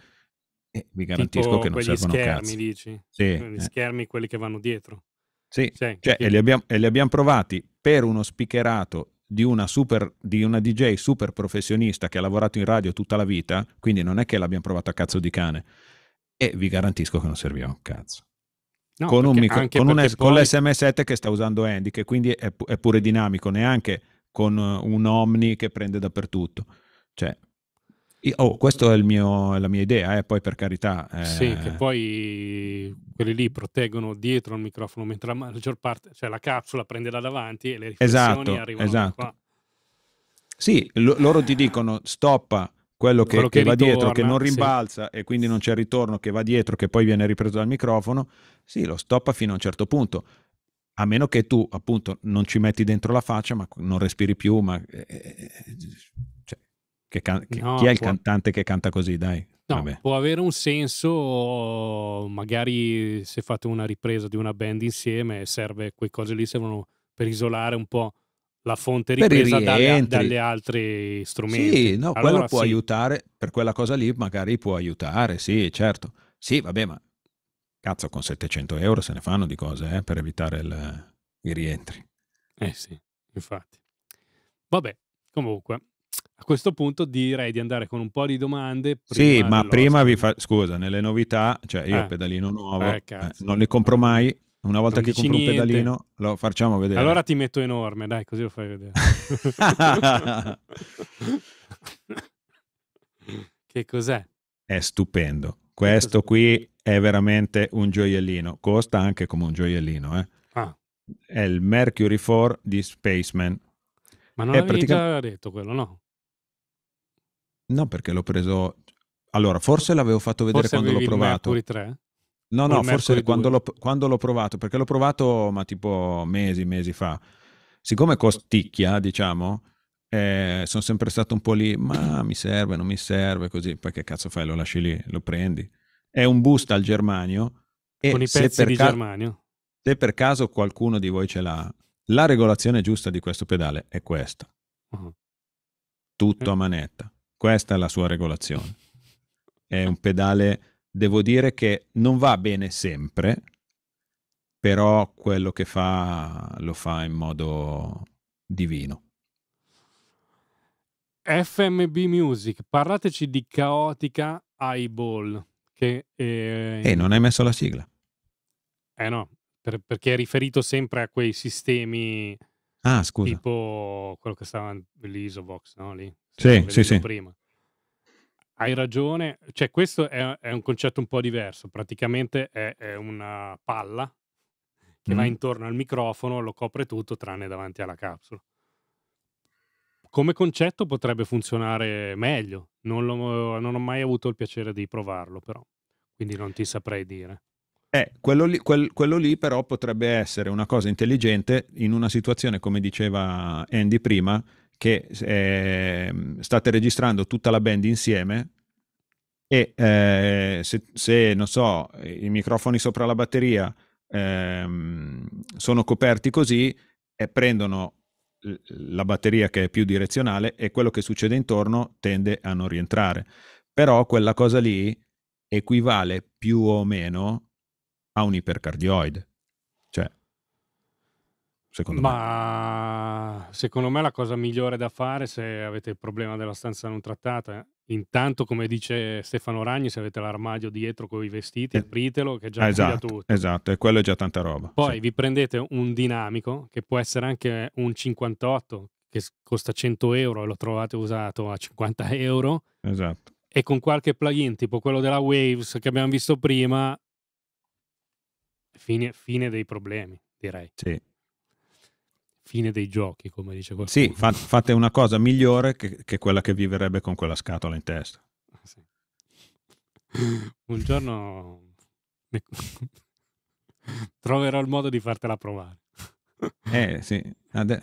e vi garantisco tipo che non servono schermi, cazzo. schermi dici? Sì. Gli eh. schermi, quelli che vanno dietro. Sì, sì cioè, e, li abbiamo, e, li abbiamo, provati per uno speakerato di una, super, di una DJ super professionista che ha lavorato in radio tutta la vita, quindi non è che l'abbiamo provato a cazzo di cane. E vi garantisco che non serviva un cazzo. No, con, un micro, con, un, poi... con l'SM7 che sta usando Andy, che quindi è, pu- è pure dinamico, neanche con eh, un Omni che prende dappertutto. Cioè, io, oh, questa è mio, la mia idea, eh, poi per carità. Eh... Sì, che eh. poi quelli lì proteggono dietro il microfono, mentre la maggior parte, cioè la capsula prende da davanti e le riflessioni esatto, arrivano esatto. qua. Sì, lo, loro ti dicono stoppa quello che, quello che, che ritorna, va dietro, che non rimbalza sì. e quindi non c'è ritorno, che va dietro, che poi viene ripreso dal microfono, sì, lo stoppa fino a un certo punto a meno che tu appunto non ci metti dentro la faccia, ma non respiri più, ma... Eh, eh, eh cioè, che can- che, no, chi è il cantante che canta così, dai? No, può avere un senso, magari se fate una ripresa di una band insieme, serve, quelle cose lì servono per isolare un po' la fonte ripresa dalle, dalle altre strumenti. Sì, no, allora, quello può sì. aiutare, per quella cosa lì magari può aiutare, sì, certo. Sì, vabbè, ma Cazzo, con 700 euro se ne fanno di cose eh, per evitare il, i rientri. Eh sì, infatti. Vabbè, comunque, a questo punto direi di andare con un po' di domande. sì, ma prima vi fa... Scusa, nelle novità, cioè io eh. pedalino nuovo, eh, eh, non le compro mai. Una volta che compro niente. un pedalino, lo facciamo vedere. Allora ti metto enorme, dai, così lo fai vedere. che cos'è? È stupendo. Questo qui è veramente un gioiellino, costa anche come un gioiellino. Eh. Ah. È il Mercury 4 di Spaceman. Ma non è praticamente... già detto quello, no? No, perché l'ho preso... Allora, forse l'avevo fatto vedere forse quando l'ho provato. Mercury 3? No, no, forse quando l'ho, quando l'ho, provato, perché l'ho provato ma tipo mesi, mesi fa. Siccome costicchia, diciamo, eh, sono sempre stato un po' lì, ma mi serve, non mi serve, così, poi che cazzo fai, lo lasci lì, lo prendi è un boost al germanio. E con i pezzi di ca- germanio. Se per caso qualcuno di voi ce l'ha, la regolazione giusta di questo pedale è questa. Tutto eh. a manetta. Questa è la sua regolazione. È un pedale, devo dire che non va bene sempre, però quello che fa lo fa in modo divino. FMB Music, parlateci di caotica eyeball. Che, ehm, eh, e non hai messo la sigla. Eh no, per, perché è riferito sempre a quei sistemi ah, scusa. tipo quello che stava l'Isovox, no? Lì, sì, sì, sì. Prima. Hai ragione, cioè questo è, è, un concetto un po' diverso, praticamente è, è una palla che mm. va intorno al microfono, lo copre tutto tranne davanti alla capsula come concetto potrebbe funzionare meglio. Non, non, ho mai avuto il piacere di provarlo, però. Quindi non ti saprei dire. Eh, quello lì, quel, quello lì però potrebbe essere una cosa intelligente in una situazione, come diceva Andy prima, che eh, state registrando tutta la band insieme e eh, se, se, non so, i microfoni sopra la batteria ehm, sono coperti così e prendono la batteria che è più direzionale e quello che succede intorno tende a non rientrare. Però quella cosa lì equivale più o meno a un ipercardioide secondo Ma me. Ma secondo me la cosa migliore da fare se avete il problema della stanza non trattata, intanto come dice Stefano Ragni, se avete l'armadio dietro con i vestiti, eh. apritelo che già ah, esatto, tutto. Esatto, e quello è già tanta roba. Poi sì. vi prendete un dinamico che può essere anche un 58 che costa 100 euro e lo trovate usato a 50 euro. Esatto. E con qualche plugin tipo quello della Waves che abbiamo visto prima, fine, fine dei problemi, direi. Sì, fine dei giochi, come dice qualcuno. Sì, fa, fate una cosa migliore che, che, quella che viverebbe con quella scatola in testa. Ah, sì. Un giorno troverò il modo di fartela provare. Eh sì, Ade...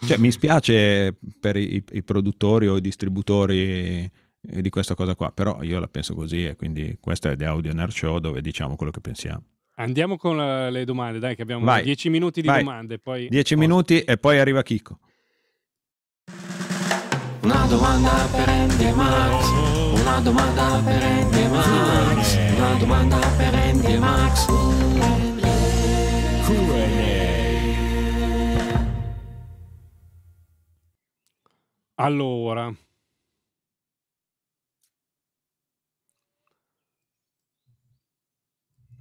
Eh. cioè, mi spiace per i, i produttori o i distributori eh, di questa cosa qua, però io la penso così e quindi questa è The Audio Nerd Show dove diciamo quello che pensiamo. Andiamo con la, eh, le domande, dai, che abbiamo vai, 10 minuti di vai. domande. Poi... 10 minuti e poi arriva Chico. Una domanda per Andy Max. Una domanda per Andy Max. Una domanda per Andy Max. Allora,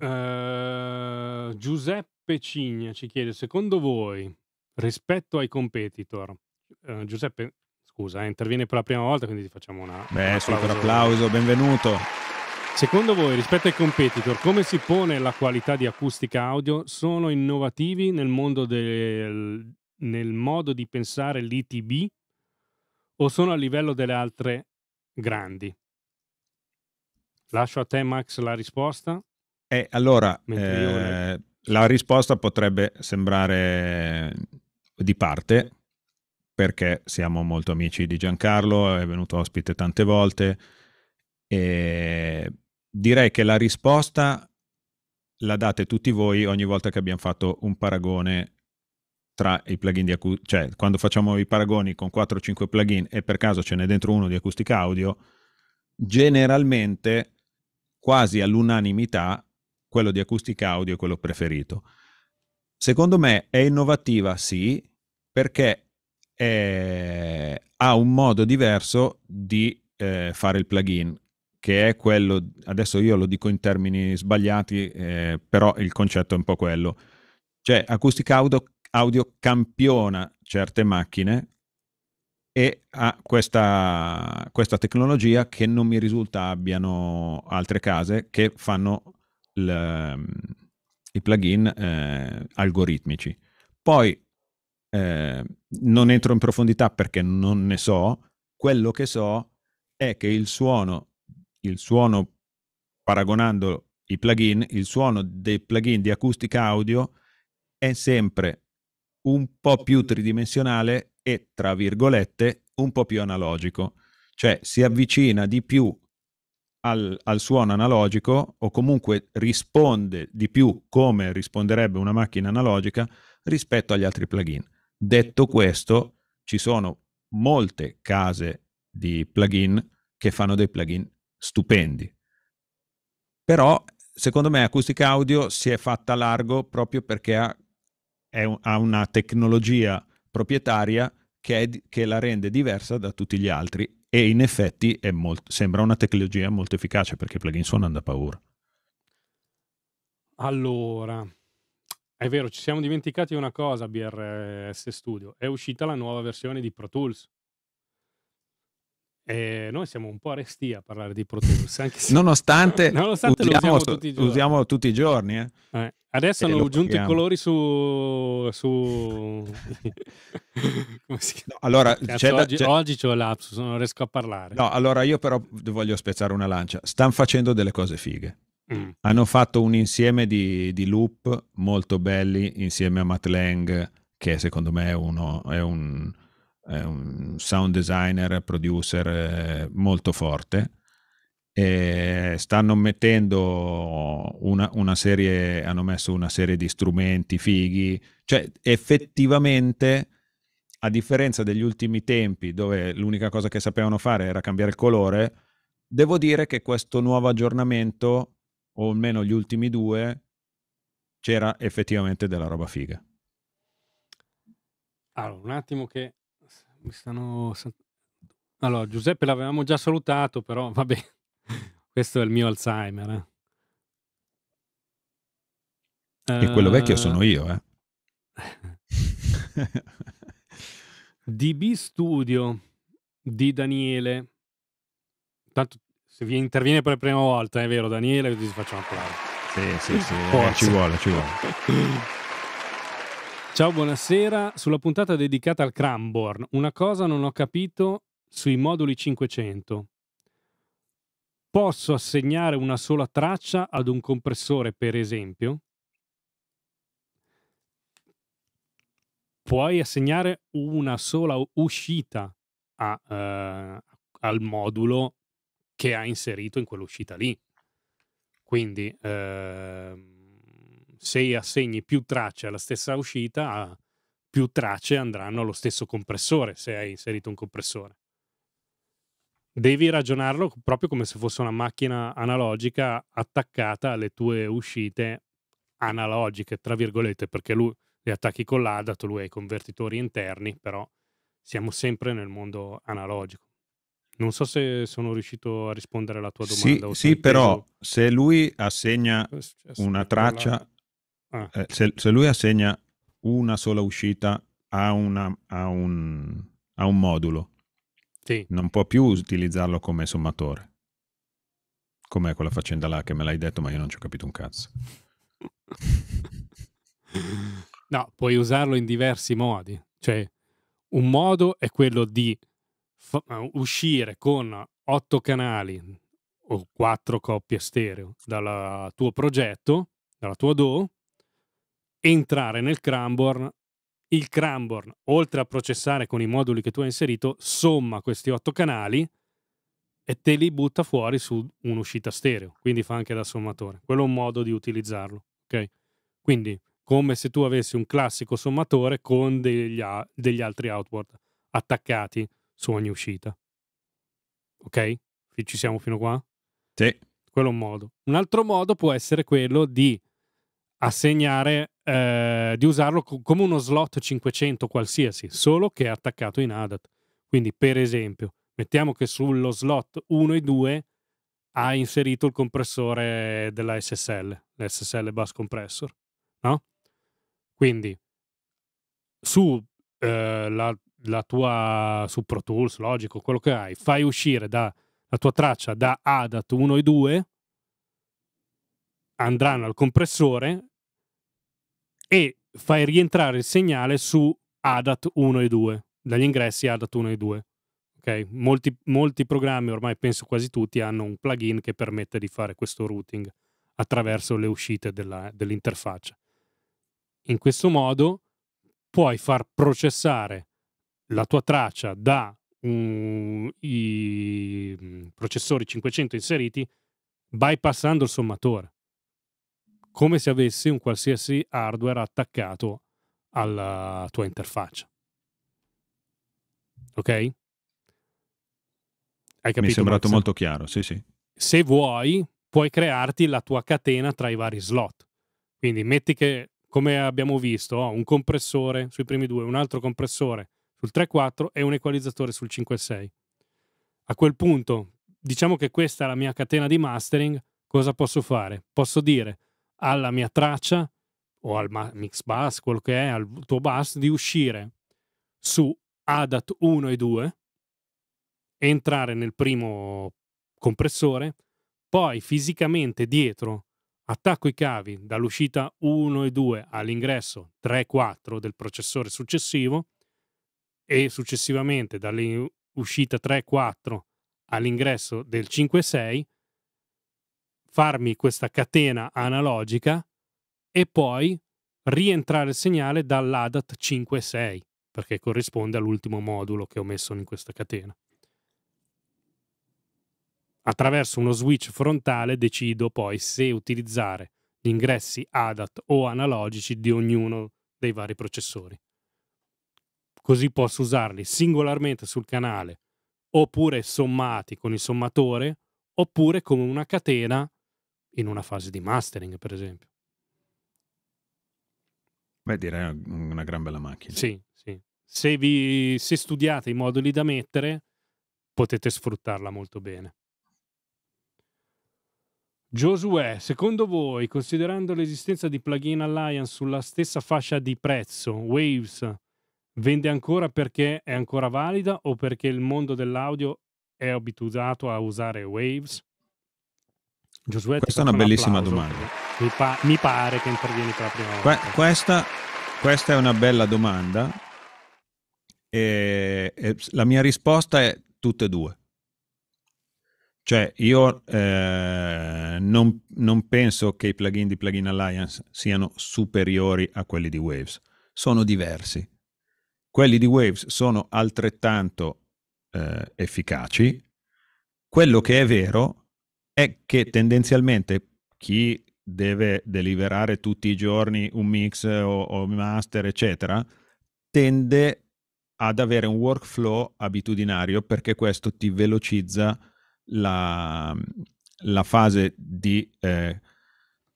Ehm, Giuseppe Cigna ci chiede, secondo voi, rispetto ai competitor, uh, Giuseppe, scusa, eh, interviene per la prima volta, quindi ti facciamo una... Beh, un super applauso, benvenuto. Secondo voi, rispetto ai competitor, come si pone la qualità di acustica audio? Sono innovativi nel, mondo del, nel modo di pensare l'ITB o sono a livello delle altre grandi? Lascio a te, Max, la risposta. Eh, allora, eh, la risposta potrebbe sembrare di parte, perché siamo molto amici di Giancarlo, è venuto ospite tante volte, e direi che la risposta la date tutti voi ogni volta che abbiamo fatto un paragone tra i plugin di acustica, cioè quando facciamo i paragoni con 4 o 5 plugin e per caso ce n'è dentro uno di acustica audio, generalmente quasi all'unanimità quello di acustica audio è quello preferito. Secondo me è innovativa, sì, perché è... Eh, ha un modo diverso di eh, fare il plugin, che è quello, adesso io lo dico in termini sbagliati, eh, però il concetto è un po' quello. Cioè, acustica audio, audio campiona certe macchine e ha questa, questa, tecnologia che non mi risulta abbiano altre case che fanno il, ehm, i plugin eh, algoritmici. Poi eh, non entro in profondità perché non ne so, quello che so è che il suono, il suono paragonando i plugin, il suono dei plugin di acustica audio è sempre un po' più tridimensionale e, tra virgolette, un po' più analogico, cioè si avvicina di più al, al, suono analogico o comunque risponde di più come risponderebbe una macchina analogica rispetto agli altri plugin. Detto questo, ci sono molte case di plugin che fanno dei plugin stupendi. Però, secondo me, Acoustic Audio si è fatta largo proprio perché ha, un, ha una tecnologia proprietaria che, è, che la rende diversa da tutti gli altri e in effetti molto, sembra una tecnologia molto efficace perché i plugin suonano da paura. Allora, è vero, ci siamo dimenticati una cosa, BRS Studio. È uscita la nuova versione di Pro Tools. E noi siamo un po' resti a parlare di Pro Tools. Anche se... nonostante, nonostante usiamo, lo usiamo tutti i giorni. Usiamo tutti i giorni eh. Eh. Adesso hanno aggiunto i colori su... su... Come si chiama? No, allora, c'è oggi, c'è... oggi c'ho l'apsus, non riesco a parlare. No, allora io però voglio spezzare una lancia. Stanno facendo delle cose fighe. Mm. Hanno fatto un insieme di, di, loop molto belli insieme a Matt Lang, che secondo me è, uno, è, un, è un sound designer, producer eh, molto forte e eh, stanno mettendo una, una, serie, hanno messo una serie di strumenti fighi, cioè effettivamente a differenza degli ultimi tempi dove l'unica cosa che sapevano fare era cambiare il colore, devo dire che questo nuovo aggiornamento, o almeno gli ultimi due, c'era effettivamente della roba figa. Allora, un attimo che mi stanno... Allora, Giuseppe l'avevamo già salutato, però va bene. Questo è il mio Alzheimer. Eh. E quello vecchio sono eh. io, eh. DB Studio di Daniele. Tanto se vi interviene per la prima volta, è vero Daniele, ti faccio un applauso. Sì, sì, sì, eh, ci vuole, ci vuole. Ciao, buonasera. Sulla puntata dedicata al Cranborn, una cosa non ho capito sui moduli 500 posso assegnare una sola traccia ad un compressore, per esempio, puoi assegnare una sola uscita a, eh, al modulo che ha inserito in quell'uscita lì. Quindi eh, se assegni più tracce alla stessa uscita, più tracce andranno allo stesso compressore se hai inserito un compressore devi ragionarlo proprio come se fosse una macchina analogica attaccata alle tue uscite analogiche, tra virgolette, perché lui li attacchi con l'adatto, lui ha i convertitori interni, però siamo sempre nel mondo analogico. Non so se sono riuscito a rispondere alla tua domanda. Sì, sì però se lui assegna eh, eh, una traccia, ah. eh, se, se, lui assegna una sola uscita a, una, a, un, a un modulo, sì. non può più utilizzarlo come sommatore. Com'è quella faccenda là che me l'hai detto, ma io non ci ho capito un cazzo. no, puoi usarlo in diversi modi. Cioè, un modo è quello di fa- uscire con otto canali o quattro coppie stereo dal tuo progetto, dalla tua DO, entrare nel Cranborn il Cranborn, oltre a processare con i moduli che tu hai inserito, somma questi otto canali e te li butta fuori su un'uscita stereo, quindi fa anche da sommatore. Quello è un modo di utilizzarlo, ok? Quindi come se tu avessi un classico sommatore con degli, degli altri outward attaccati su ogni uscita. Ok? Ci siamo fino qua? Sì. Quello è un modo. Un altro modo può essere quello di assegnare eh, di usarlo co- come uno slot 500 qualsiasi, solo che è attaccato in ADAT. Quindi, per esempio, mettiamo che sullo slot 1 e 2 ha inserito il compressore della SSL, l'SSL bus compressor, no? Quindi su, eh, la, la, tua, su Pro Tools, logico, quello che hai, fai uscire la tua traccia da ADAT 1 e 2, andranno al compressore e fai rientrare il segnale su ADAT 1 e 2, dagli ingressi ADAT 1 e 2. Okay? Molti, molti programmi, ormai penso quasi tutti, hanno un plugin che permette di fare questo routing attraverso le uscite della, dell'interfaccia. In questo modo puoi far processare la tua traccia da um, i mm, processori 500 inseriti bypassando il sommatore come se avessi un qualsiasi hardware attaccato alla tua interfaccia. Ok? Hai capito? Mi è sembrato Max? molto chiaro, sì, sì. Se vuoi, puoi crearti la tua catena tra i vari slot. Quindi metti che, come abbiamo visto, ho un compressore sui primi due, un altro compressore sul 3-4 e un equalizzatore sul 5-6. A quel punto, diciamo che questa è la mia catena di mastering, cosa posso fare? Posso dire alla mia traccia o al mix bus, quello che è, al tuo bus, di uscire su ADAT 1 e 2, entrare nel primo compressore, poi fisicamente dietro attacco i cavi dall'uscita 1 e 2 all'ingresso 3 e 4 del processore successivo e successivamente dall'uscita 3 e 4 all'ingresso del 5 e 6 farmi questa catena analogica e poi rientrare il segnale dall'ADAT 56 perché corrisponde all'ultimo modulo che ho messo in questa catena. Attraverso uno switch frontale decido poi se utilizzare gli ingressi ADAT o analogici di ognuno dei vari processori. Così posso usarli singolarmente sul canale, oppure sommati con il sommatore, oppure come una catena in una fase di mastering, per esempio. Beh, direi una gran bella macchina. Sì, sì. Se, vi, se studiate i moduli da mettere, potete sfruttarla molto bene. Josué, secondo voi, considerando l'esistenza di Plugin Alliance sulla stessa fascia di prezzo, Waves vende ancora perché è ancora valida o perché il mondo dell'audio è abituato a usare Waves? Giosuè Questa è una un bellissima applauso. domanda. Mi, pa- mi, pare che intervieni per la prima volta. Que- questa, questa, è una bella domanda. E, e, la mia risposta è tutte e due. Cioè, io eh, non, non penso che i plugin di Plugin Alliance siano superiori a quelli di Waves. Sono diversi. Quelli di Waves sono altrettanto eh, efficaci. Quello che è vero è che tendenzialmente chi deve deliberare tutti i giorni un mix o, o master, eccetera, tende ad avere un workflow abitudinario perché questo ti velocizza la, la fase di eh,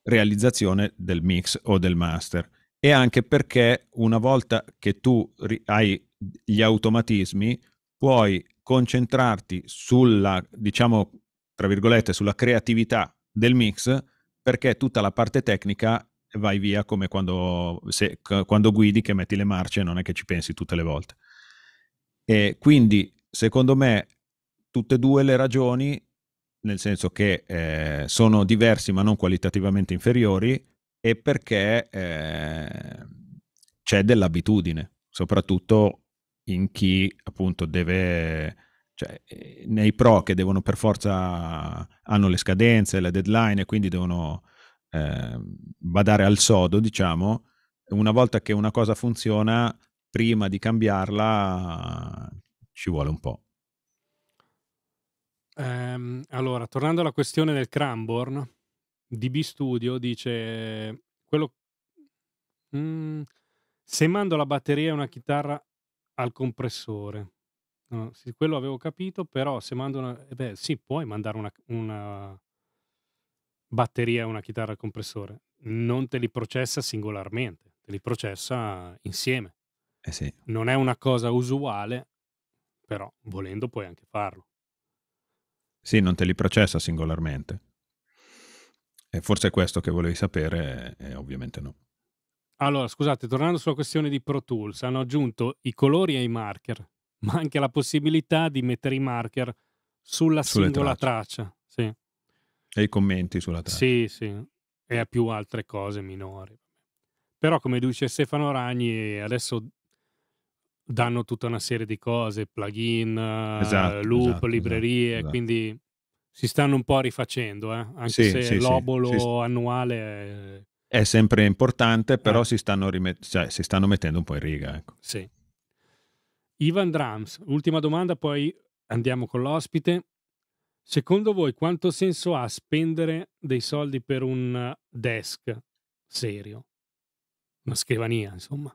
realizzazione del mix o del master e anche perché una volta che tu hai gli automatismi puoi concentrarti sulla diciamo tra virgolette, sulla creatività del mix, perché tutta la parte tecnica vai via come quando, se, quando guidi che metti le marce, non è che ci pensi tutte le volte. E quindi, secondo me, tutte e due le ragioni, nel senso che eh, sono diversi ma non qualitativamente inferiori, e perché eh, c'è dell'abitudine, soprattutto in chi appunto deve cioè, eh, nei pro che devono per forza hanno le scadenze, le deadline e quindi devono eh, badare al sodo, diciamo, una volta che una cosa funziona, prima di cambiarla ci vuole un po'. Um, allora, tornando alla questione del Cranborn, DB Studio dice quello... Mm, se mando la batteria e una chitarra al compressore, No, sì, quello avevo capito, però se mando una... eh beh, sì, puoi mandare una, una batteria e una chitarra al compressore. Non te li processa singolarmente, te li processa insieme. Eh sì. Non è una cosa usuale, però volendo puoi anche farlo. Sì, non te li processa singolarmente. E forse è questo che volevi sapere, e eh, ovviamente no. Allora, scusate, tornando sulla questione di Pro Tools, hanno aggiunto i colori e i marker ma anche la possibilità di mettere i marker sulla Sulle singola tracce. traccia. Sì. E i commenti sulla traccia. Sì, sì, e a più altre cose minori. Però come dice Stefano Ragni, adesso danno tutta una serie di cose, plugin, esatto, loop, esatto, esatto librerie, esatto, quindi si stanno un po' rifacendo, eh? anche sì, se sì, l'obolo sì, annuale è... è... sempre importante, però eh. si, stanno rime... cioè, si stanno mettendo un po' in riga. Ecco. Sì. Ivan Drums, ultima domanda, poi andiamo con l'ospite. Secondo voi quanto senso ha spendere dei soldi per un eh, desk serio? Una scrivania, insomma.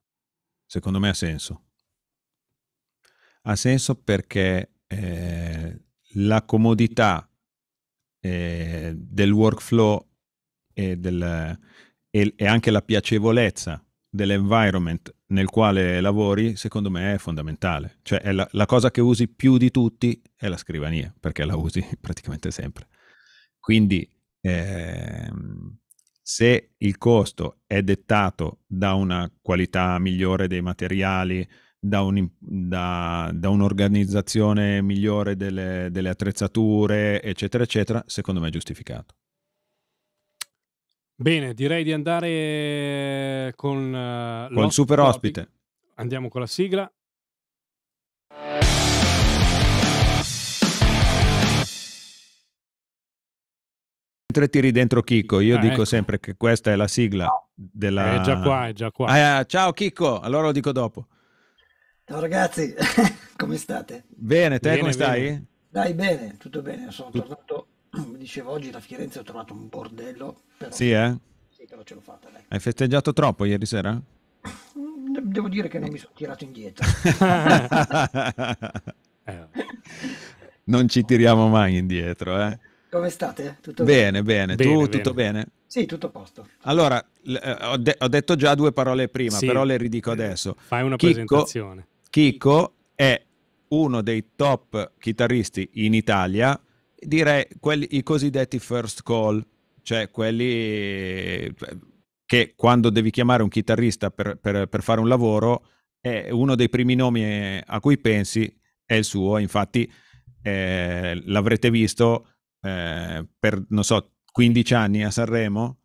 Secondo me ha senso. Ha senso perché eh, la comodità eh, del workflow e, del, e, e anche la piacevolezza dell'environment nel quale lavori, secondo me è fondamentale. Cioè, è la, la, cosa che usi più di tutti è la scrivania, perché la usi praticamente sempre. Quindi, ehm, se il costo è dettato da una qualità migliore dei materiali, da, un, da, da un'organizzazione migliore delle, delle attrezzature, eccetera, eccetera, secondo me è giustificato. Bene, direi di andare con uh, Col super ospite. Andiamo con la sigla. Mentre tiri dentro Chicco, io ah, dico ecco. sempre che questa è la sigla della... Eh, è già qua, è già qua. Ah, eh, ciao Chicco, allora lo dico dopo. Ciao ragazzi, come state? Bene, te bene, come bene. stai? Dai bene, tutto bene, sono tornato dicevo oggi da Firenze ho trovato un bordello. Però... Sì, eh? Sì, però ce l'ho fatta. Dai. Hai festeggiato troppo ieri sera? Mm, devo dire che non mi sono tirato indietro. Eh. non ci tiriamo mai indietro, eh? Come state? Tutto bene? Bene, bene. tu bene. tutto bene? Sì, tutto a posto. Allora, eh, ho, de- ho, detto già due parole prima, sì. però le ridico eh, adesso. Fai una Chicco, presentazione. Chicco è uno dei top chitarristi in Italia, direi quelli, i cosiddetti first call, cioè quelli cioè, che quando devi chiamare un chitarrista per, per, per fare un lavoro, uno dei primi nomi eh, a cui pensi è il suo, infatti eh, l'avrete visto eh, per, non so, 15 anni a Sanremo,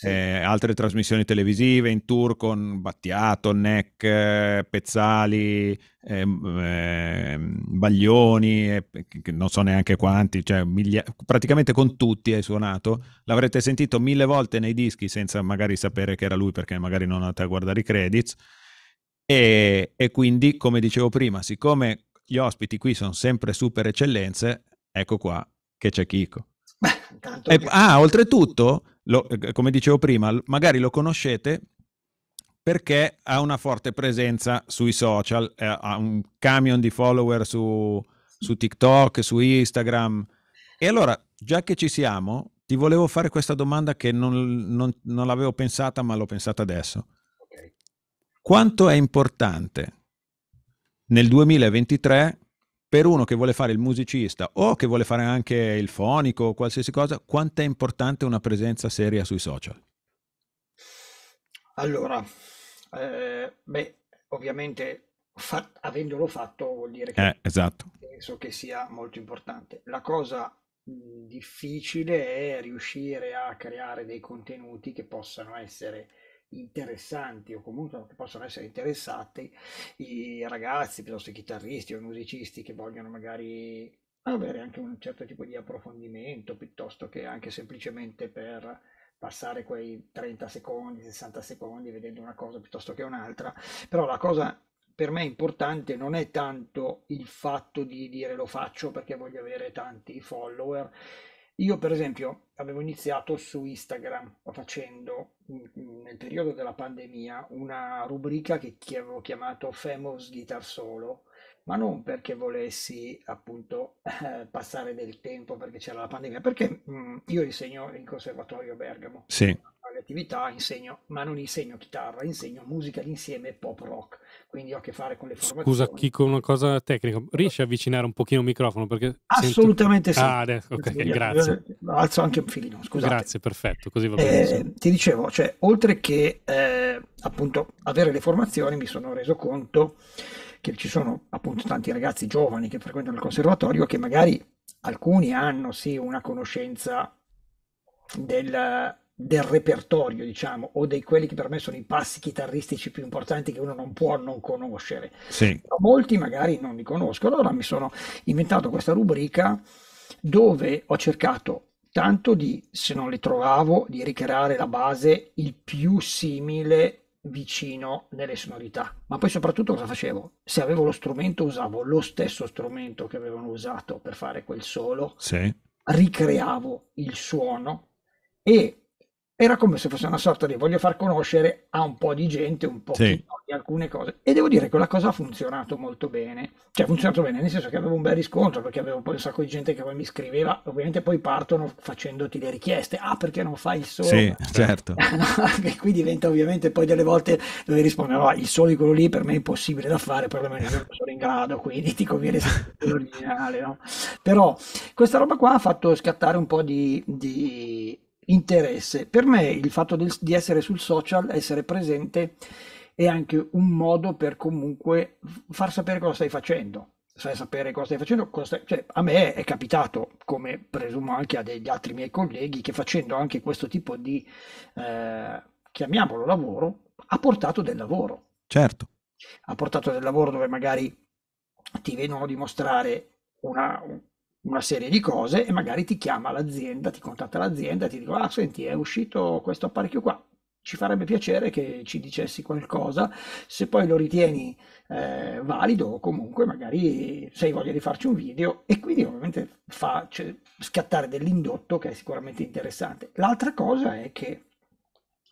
sì. eh, altre trasmissioni televisive in tour con Battiato, Neck, eh, Pezzali, ehm, ehm, eh, Baglioni, non so neanche quanti, cioè miglia- praticamente con tutti hai suonato. L'avrete sentito mille volte nei dischi senza magari sapere che era lui perché magari non andate a guardare i credits. E, e quindi, come dicevo prima, siccome gli ospiti qui sono sempre super eccellenze, ecco qua che c'è Chico. Beh, e, che... Ah, oltretutto, lo, eh, come dicevo prima, magari lo conoscete perché ha una forte presenza sui social, eh, ha un camion di follower su, su TikTok, su Instagram. E allora, già che ci siamo, ti volevo fare questa domanda che non, non, non l'avevo pensata, ma l'ho pensata adesso. Quanto è importante nel 2023 per uno che vuole fare il musicista o che vuole fare anche il fonico o qualsiasi cosa, quanto è importante una presenza seria sui social? Allora, eh, beh, ovviamente fat- avendolo fatto vuol dire che eh, esatto. penso che sia molto importante. La cosa difficile è riuscire a creare dei contenuti che possano essere interessanti o comunque che possono essere interessati i ragazzi piuttosto i chitarristi o i musicisti che vogliono magari avere anche un certo tipo di approfondimento piuttosto che anche semplicemente per passare quei 30 secondi, 60 secondi vedendo una cosa piuttosto che un'altra, però la cosa per me importante non è tanto il fatto di dire lo faccio perché voglio avere tanti follower, io per esempio avevo iniziato su Instagram facendo mm, mm, nel periodo della pandemia una rubrica che avevo chiamato Famous Guitar Solo, ma non perché volessi appunto eh, passare del tempo perché c'era la pandemia, perché mh, mm, io insegno in conservatorio Bergamo. Sì. Le Attività insegno, ma non insegno chitarra, insegno musica d'insieme e pop rock quindi ho a che fare con le formazioni. Scusa, chi con una cosa tecnica. Riesci a avvicinare un pochino il microfono? Perché Assolutamente sento... sì. Ah, adesso, ok, Io, grazie. Eh, alzo anche un filino, scusa. Grazie, perfetto, così va bene. Eh, ti dicevo, cioè, oltre che eh, appunto avere le formazioni, mi sono reso conto che ci sono appunto tanti ragazzi giovani che frequentano il conservatorio che magari alcuni hanno sì una conoscenza del, del repertorio, diciamo, o dei quelli che per me sono i passi chitarristici più importanti che uno non può non conoscere. Sì. Molti magari non li conoscono, allora mi sono inventato questa rubrica dove ho cercato tanto di, se non le trovavo, di ricreare la base il più simile vicino nelle sonorità. Ma poi soprattutto cosa facevo? Se avevo lo strumento usavo lo stesso strumento che avevano usato per fare quel solo, sì. ricreavo il suono e era come se fosse una sorta di voglio far conoscere a un po' di gente un po' sì. di alcune cose e devo dire che la cosa ha funzionato molto bene cioè ha funzionato bene nel senso che avevo un bel riscontro perché avevo poi un sacco di gente che poi mi scriveva ovviamente poi partono facendoti le richieste ah perché non fai il solo sì certo e qui diventa ovviamente poi delle volte dove rispondere no, il solo di quello lì per me è impossibile da fare perlomeno io non sono in grado quindi ti conviene l'originale no? però questa roba qua ha fatto scattare un po' di, di interesse. Per me il fatto del, di essere sul social, essere presente, è anche un modo per comunque far sapere cosa stai facendo. Sai sapere cosa stai facendo, cosa stai... Cioè, a me è capitato, come presumo anche a degli altri miei colleghi, che facendo anche questo tipo di, eh, chiamiamolo lavoro, ha portato del lavoro. Certo. Ha portato del lavoro dove magari ti vengono a dimostrare una, una serie di cose e magari ti chiama l'azienda, ti contatta l'azienda e ti dico, ah senti, è uscito questo apparecchio qua, ci farebbe piacere che ci dicessi qualcosa, se poi lo ritieni eh, valido comunque magari sei voglia di farci un video e quindi ovviamente fa cioè, scattare dell'indotto che è sicuramente interessante. L'altra cosa è che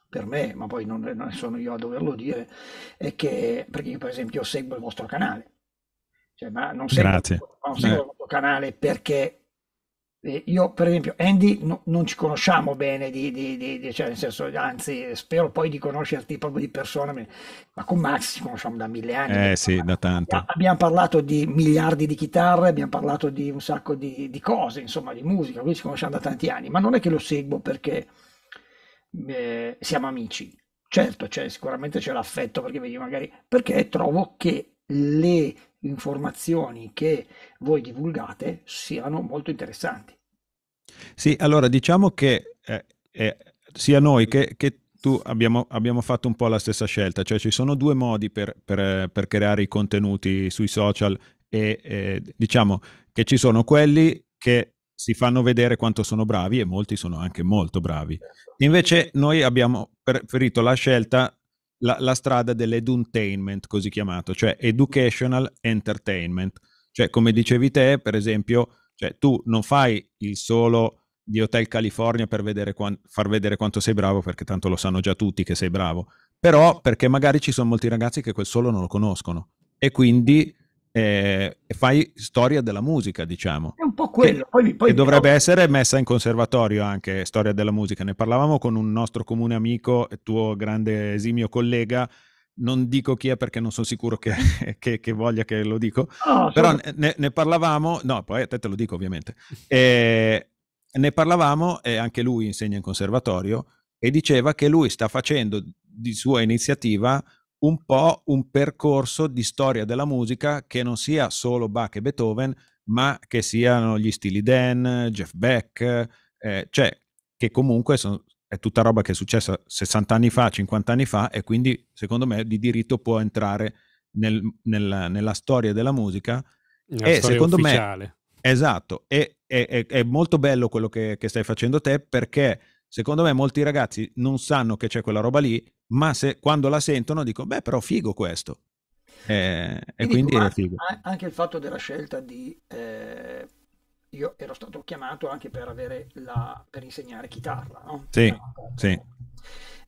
per me, ma poi non, non sono io a doverlo dire, è che perché io per esempio seguo il vostro canale cioè, ma non seguo, Grazie. non seguo eh. il tuo canale perché eh, io, per esempio, Andy no, non ci conosciamo bene, di, di, di, cioè, nel senso, anzi, spero poi di conoscerti proprio di persona, ma con Max ci conosciamo da mille anni. Eh sì, parla. da tanto. Abbiamo parlato di miliardi di chitarre, abbiamo parlato di un sacco di, cose, insomma, di musica, lui ci conosciamo da tanti anni, ma non è che lo seguo perché eh, siamo amici. Certo, cioè, sicuramente c'è l'affetto perché vedi magari perché trovo che le informazioni che voi divulgate siano molto interessanti. Sì, allora diciamo che eh, eh, sia noi che, che tu abbiamo, abbiamo, fatto un po' la stessa scelta, cioè ci sono due modi per, per, per creare i contenuti sui social e eh, diciamo che ci sono quelli che si fanno vedere quanto sono bravi e molti sono anche molto bravi. Certo. Invece noi abbiamo preferito la scelta la, la strada dell'edutainment, così chiamato, cioè educational entertainment. Cioè, come dicevi te, per esempio, cioè, tu non fai il solo di Hotel California per vedere quan- far vedere quanto sei bravo, perché tanto lo sanno già tutti che sei bravo, però perché magari ci sono molti ragazzi che quel solo non lo conoscono e quindi eh, fai storia della musica, diciamo. È un po' quello. Che, poi, poi, che dovrebbe però... essere messa in conservatorio anche storia della musica. Ne parlavamo con un nostro comune amico, tuo grande esimio collega. Non dico chi è perché non sono sicuro che, che, che voglia che lo dico, oh, però sono... ne, ne, parlavamo, no, poi a te te lo dico ovviamente, eh, ne parlavamo e anche lui insegna in conservatorio e diceva che lui sta facendo di sua iniziativa un po' un percorso di storia della musica che non sia solo Bach e Beethoven, ma che siano gli stili Dan, Jeff Beck, eh, cioè che comunque sono, è tutta roba che è successa 60 anni fa, 50 anni fa e quindi secondo me di diritto può entrare nel, nella, nella, storia della musica. Una e secondo ufficiale. me... Esatto, e, è, è, è molto bello quello che, che stai facendo te perché Secondo me molti ragazzi non sanno che c'è quella roba lì, ma se, quando la sentono dico, beh però figo questo. Eh, e quindi dico, figo. Anche il fatto della scelta di... Eh, io ero stato chiamato anche per, la, per insegnare chitarra, no? Sì, cioè, no, sì.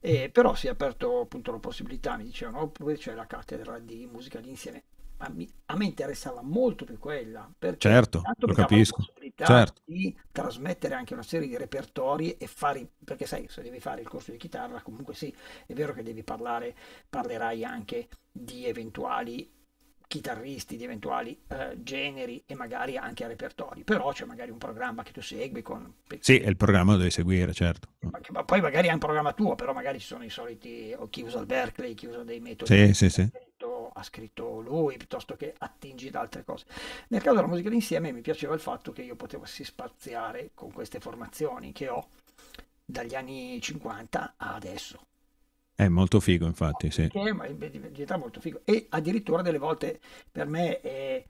E eh, però si è aperto appunto la possibilità, mi dicevano, oppure oh, c'è la cattedra di musica d'insieme. A, a me interessava molto più quella. Certo, lo capisco possibilità certo. di trasmettere anche una serie di repertori e fare, perché sai, se devi fare il corso di chitarra, comunque sì, è vero che devi parlare, parlerai anche di eventuali chitarristi di eventuali eh, generi e magari anche a repertori, però c'è magari un programma che tu segui con... Sì, è il programma lo devi seguire, certo. Ma, che, ma poi magari è un programma tuo, però magari ci sono i soliti, o chi usa il Berkeley, chi usa dei metodi sì, sì, sì ha scritto lui, piuttosto che attingi da altre cose. Nel caso della musica d'insieme mi piaceva il fatto che io potessi spaziare con queste formazioni che ho dagli anni 50 a adesso. È molto figo, infatti, sì. Che, ma diventa molto figo. E addirittura delle volte per me è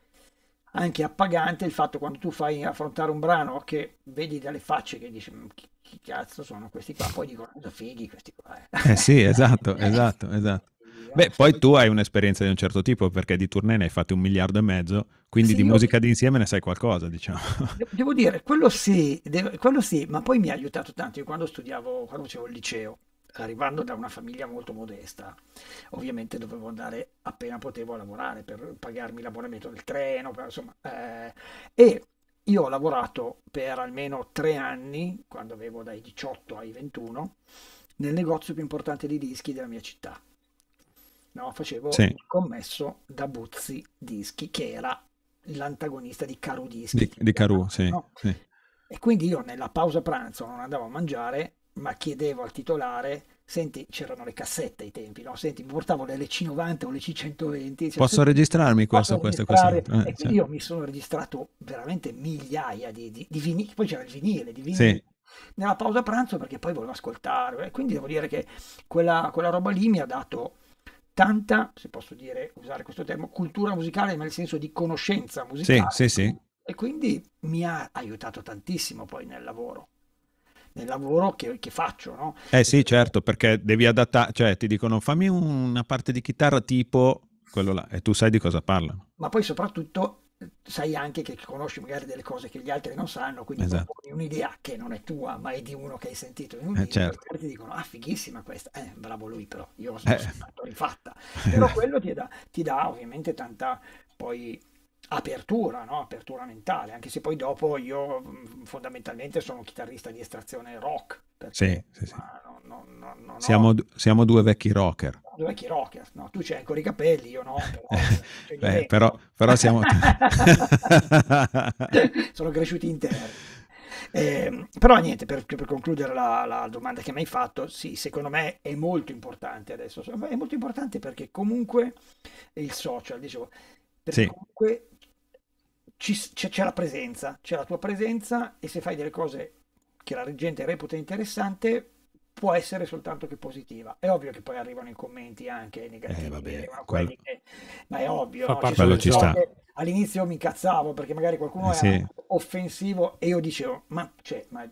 anche appagante il fatto quando tu fai affrontare un brano che vedi dalle facce che dici mm, chi cazzo sono questi qua, poi dicono sono fighi questi qua. Eh, eh sì, esatto, esatto, esatto. Beh, poi tu hai un'esperienza di un certo tipo perché di tournée ne hai fatte un miliardo e mezzo, quindi sì, di io... musica d'insieme ne sai qualcosa, diciamo. Devo dire, quello sì, quello sì, ma poi mi ha aiutato tanto. Io quando studiavo, quando facevo il liceo, arrivando da una famiglia molto modesta, ovviamente dovevo andare appena potevo a lavorare per pagarmi l'abbonamento del treno, per, insomma, eh, e io ho lavorato per almeno tre anni, quando avevo dai 18 ai 21, nel negozio più importante di dischi della mia città no? facevo sì. il commesso da Buzzi Dischi, che era l'antagonista di Caru Dischi. Di, di Caru, no? sì. E quindi io nella pausa pranzo non andavo a mangiare, ma chiedevo al titolare senti, c'erano le cassette ai tempi, no? Senti, mi portavo le C90 o le C120. Cioè, Posso registrarmi questo, questo, questo. Eh, e quindi io mi sono registrato veramente migliaia di, di, di vinili, poi c'era il vinile, di vinile. Sì. Nella pausa pranzo perché poi volevo ascoltare, e quindi devo dire che quella, quella roba lì mi ha dato tanta, se posso dire, usare questo termine, cultura musicale nel senso di conoscenza musicale. Sì, sì, sì. E quindi mi ha aiutato tantissimo poi nel lavoro nel lavoro che, che faccio. No? Eh sì, certo, perché devi adattare, cioè ti dicono fammi una parte di chitarra tipo quello là e tu sai di cosa parlano. Ma poi soprattutto sai anche che conosci magari delle cose che gli altri non sanno, quindi esatto. un'idea che non è tua, ma è di uno che hai sentito in un eh, video, certo. e ti dicono "Ah, fighissima questa". Eh, bravo lui però, io l'ho eh. rifatta. Però quello ti dà, ti dà ovviamente tanta poi apertura, no? apertura mentale, anche se poi dopo io mm, fondamentalmente sono un chitarrista di estrazione rock. Sì, sì, sì. No, no, no, siamo, siamo, due vecchi rocker. Due vecchi rocker, no? Tu c'hai ancora i capelli, io no. Però, eh, cioè, Beh, però, però siamo... sono cresciuti interi. Eh, però niente, per, per concludere la, la, domanda che mi hai fatto, sì, secondo me è molto importante adesso, è molto importante perché comunque il social, dicevo, perché sì. comunque c'è la presenza, c'è la tua presenza e se fai delle cose che la gente reputa interessante può essere soltanto che positiva. È ovvio che poi arrivano i commenti anche negativi, eh, vabbè, quello... che... ma è ovvio. Fa no? Ci ci sta. All'inizio mi cazzavo perché magari qualcuno eh, era sì. offensivo e io dicevo, ma, cioè, ma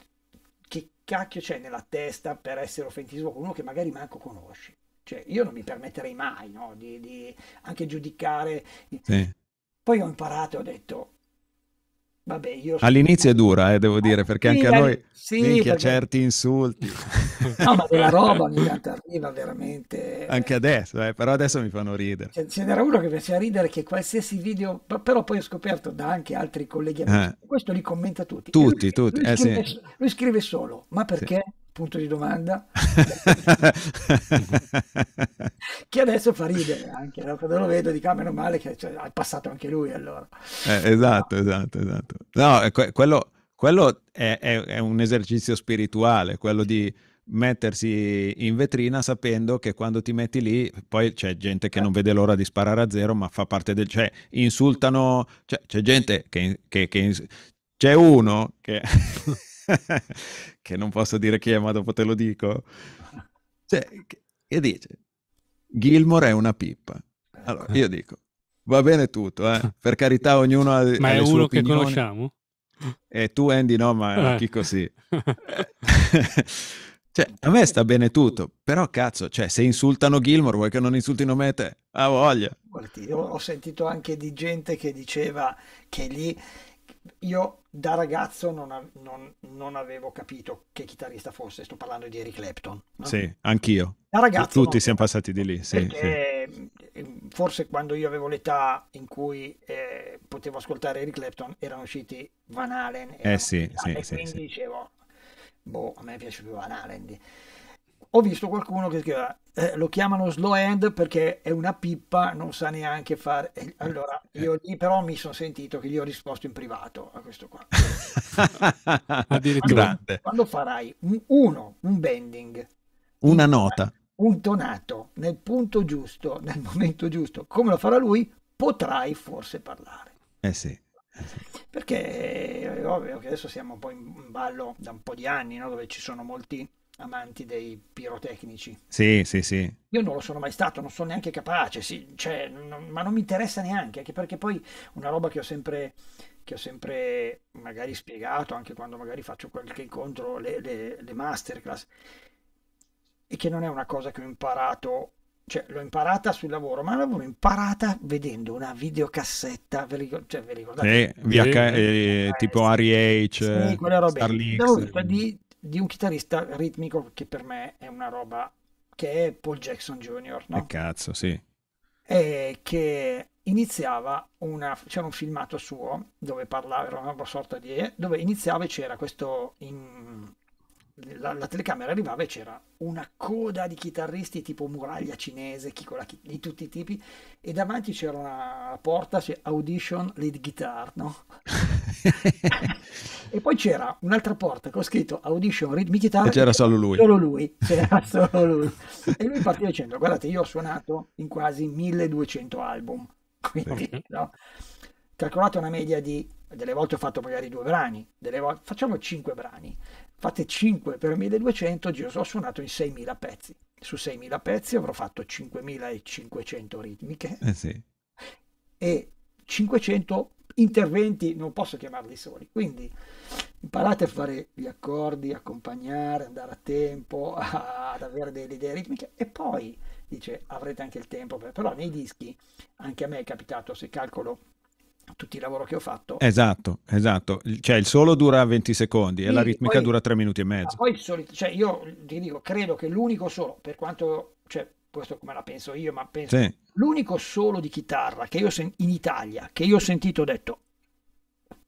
che cacchio c'è nella testa per essere offensivo con uno che magari manco conosci? Cioè, io non mi permetterei mai no? di, di anche giudicare. Sì. Poi ho imparato e ho detto, Vabbè, io... All'inizio è dura, eh, devo dire, perché anche a noi sì, minchia, perché... certi insulti. No, ma della roba ogni tanto arriva veramente. Anche adesso, eh, però adesso mi fanno ridere. Ce, ce n'era uno che faceva ridere che qualsiasi video, però poi ho scoperto da anche altri colleghi, amici, eh. questo li commenta tutti. Tutti, lui, tutti. Lui, eh, scrive, sì. lui, scrive, solo, ma perché? Sì punto di domanda, che adesso fa ridere anche, no? quando lo vedo dico, ah, meno male che cioè, ha passato anche lui allora. Eh, esatto, no. esatto, esatto. No, que- quello, quello è, è, è un esercizio spirituale, quello di mettersi in vetrina sapendo che quando ti metti lì poi c'è gente che non certo. vede l'ora di sparare a zero ma fa parte del cioè insultano cioè, c'è gente che, che, che c'è uno che che non posso dire chi è, ma dopo te lo dico. Cioè, che dice? Gilmore è una pippa. Allora, eh. io dico, va bene tutto, eh? per carità ognuno ha... Ma ha è uno che conosciamo? E eh, tu Andy no, ma eh. Chico sì. cioè, a me sta bene tutto, però cazzo, cioè, se insultano Gilmore vuoi che non insultino me e te? Ha voglia. Guardi, ho sentito anche di gente che diceva che lì io da ragazzo non, non, non, avevo capito che chitarrista fosse, sto parlando di Eric Clapton. No? Sì, anch'io. Da ragazzo. Tutti no. siamo passati di lì, sì, sì. Ehm, forse quando io avevo l'età in cui eh, potevo ascoltare Eric Clapton erano usciti Van Halen. Eh erano eh sì, sì, e sì, quindi sì. dicevo, boh, a me piace più Van Halen ho visto qualcuno che scriveva eh, lo chiamano slow end perché è una pippa, non sa neanche fare. Allora, eh. io lì però mi sono sentito che gli ho risposto in privato a questo qua. Addirittura. Quando, quando, farai un, uno, un bending, una un, nota, un tonato nel punto giusto, nel momento giusto, come lo farà lui, potrai forse parlare. Eh sì. Eh perché è ovvio che adesso siamo un po' in ballo da un po' di anni, no? dove ci sono molti amanti dei pirotecnici. Sì, sì, sì. Io non lo sono mai stato, non sono neanche capace, sì, cioè, non, ma non mi interessa neanche, anche perché poi una roba che ho sempre che ho sempre magari spiegato anche quando magari faccio qualche incontro, le, le, le masterclass, e che non è una cosa che ho imparato, cioè l'ho imparata sul lavoro, ma l'avevo imparata vedendo una videocassetta, ve li, cioè, vi ricordate? Eh, VH, eh, eh, tipo REH, sì, quelle Di, di un chitarrista ritmico che per me è una roba che è Paul Jackson Jr. No? Eh cazzo, sì. E che iniziava una, c'era un filmato suo dove parlava, era una sorta di... dove iniziava e c'era questo in, la, la, telecamera arrivava e c'era una coda di chitarristi tipo muraglia cinese, chicola, di tutti i tipi, e davanti c'era una porta, c'è audition lead guitar, no? e poi c'era un'altra porta che ho scritto audition lead guitar. E c'era solo lui. Solo lui, c'era solo lui. e lui partiva dicendo, guardate, io ho suonato in quasi 1200 album, quindi, sì. no? calcolate una media di delle volte ho fatto magari due brani, delle volte facciamo cinque brani, Fate 5 per 1200, io ho suonato in 6000 pezzi. Su 6000 pezzi avrò fatto 5500 ritmiche. Eh sì. E 500 interventi, non posso chiamarli soli. Quindi imparate a fare gli accordi, accompagnare, andare a tempo, a, ad avere delle idee ritmiche e poi dice avrete anche il tempo, per... però nei dischi, anche a me è capitato, se calcolo tutti i lavori che ho fatto. Esatto, esatto. Cioè il solo dura 20 secondi sì, e la ritmica poi, dura 3 minuti e mezzo. Poi solito, cioè io ti dico, credo che l'unico solo, per quanto, cioè questo come la penso io, ma penso, sì. l'unico solo di chitarra che io sen- in Italia, che io ho sentito, ho detto,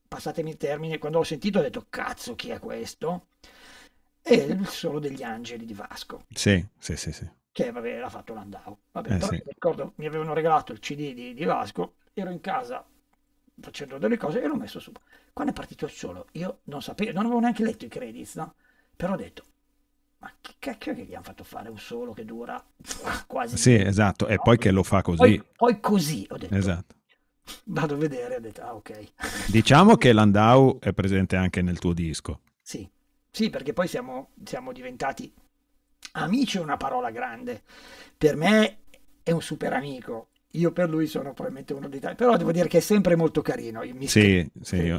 passatemi il termine, quando l'ho sentito ho detto, cazzo chi è questo? È il solo degli angeli di Vasco. Sì, sì, sì, sì. Che vabbè, l'ha fatto Landau. Vabbè, eh, sì. ricordo, mi avevano regalato il CD di, di Vasco, ero in casa facendo delle cose e l'ho messo su. Quando è partito il solo, io non sapevo, non avevo neanche letto i credits, no? Però ho detto, ma che cacchio che gli hanno fatto fare un solo che dura quasi... Sì, esatto, no? e poi che lo fa così. Poi, poi così, ho detto. Esatto. Vado a vedere, ho detto, ah ok. Diciamo che Landau è presente anche nel tuo disco. Sì, sì, perché poi siamo, siamo diventati amici è una parola grande. Per me è un super amico io per lui sono probabilmente uno dei tanti, però devo dire che è sempre molto carino. Mi sì, sì,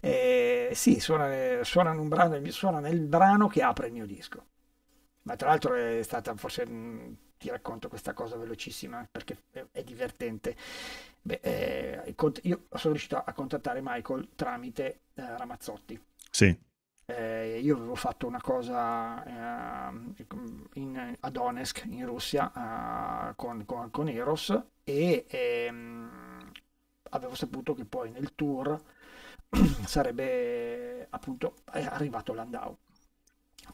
eh, sì suona, suona, un brano, suona nel brano che apre il mio disco. Ma tra l'altro è stata forse, mh, mm, ti racconto questa cosa velocissima perché è, è divertente. Beh, eh, io sono riuscito a contattare Michael tramite eh, Ramazzotti. Sì eh, io avevo fatto una cosa eh, in, a Donetsk, in Russia, eh, con, con, con, Eros e ehm, avevo saputo che poi nel tour sarebbe appunto arrivato Landau.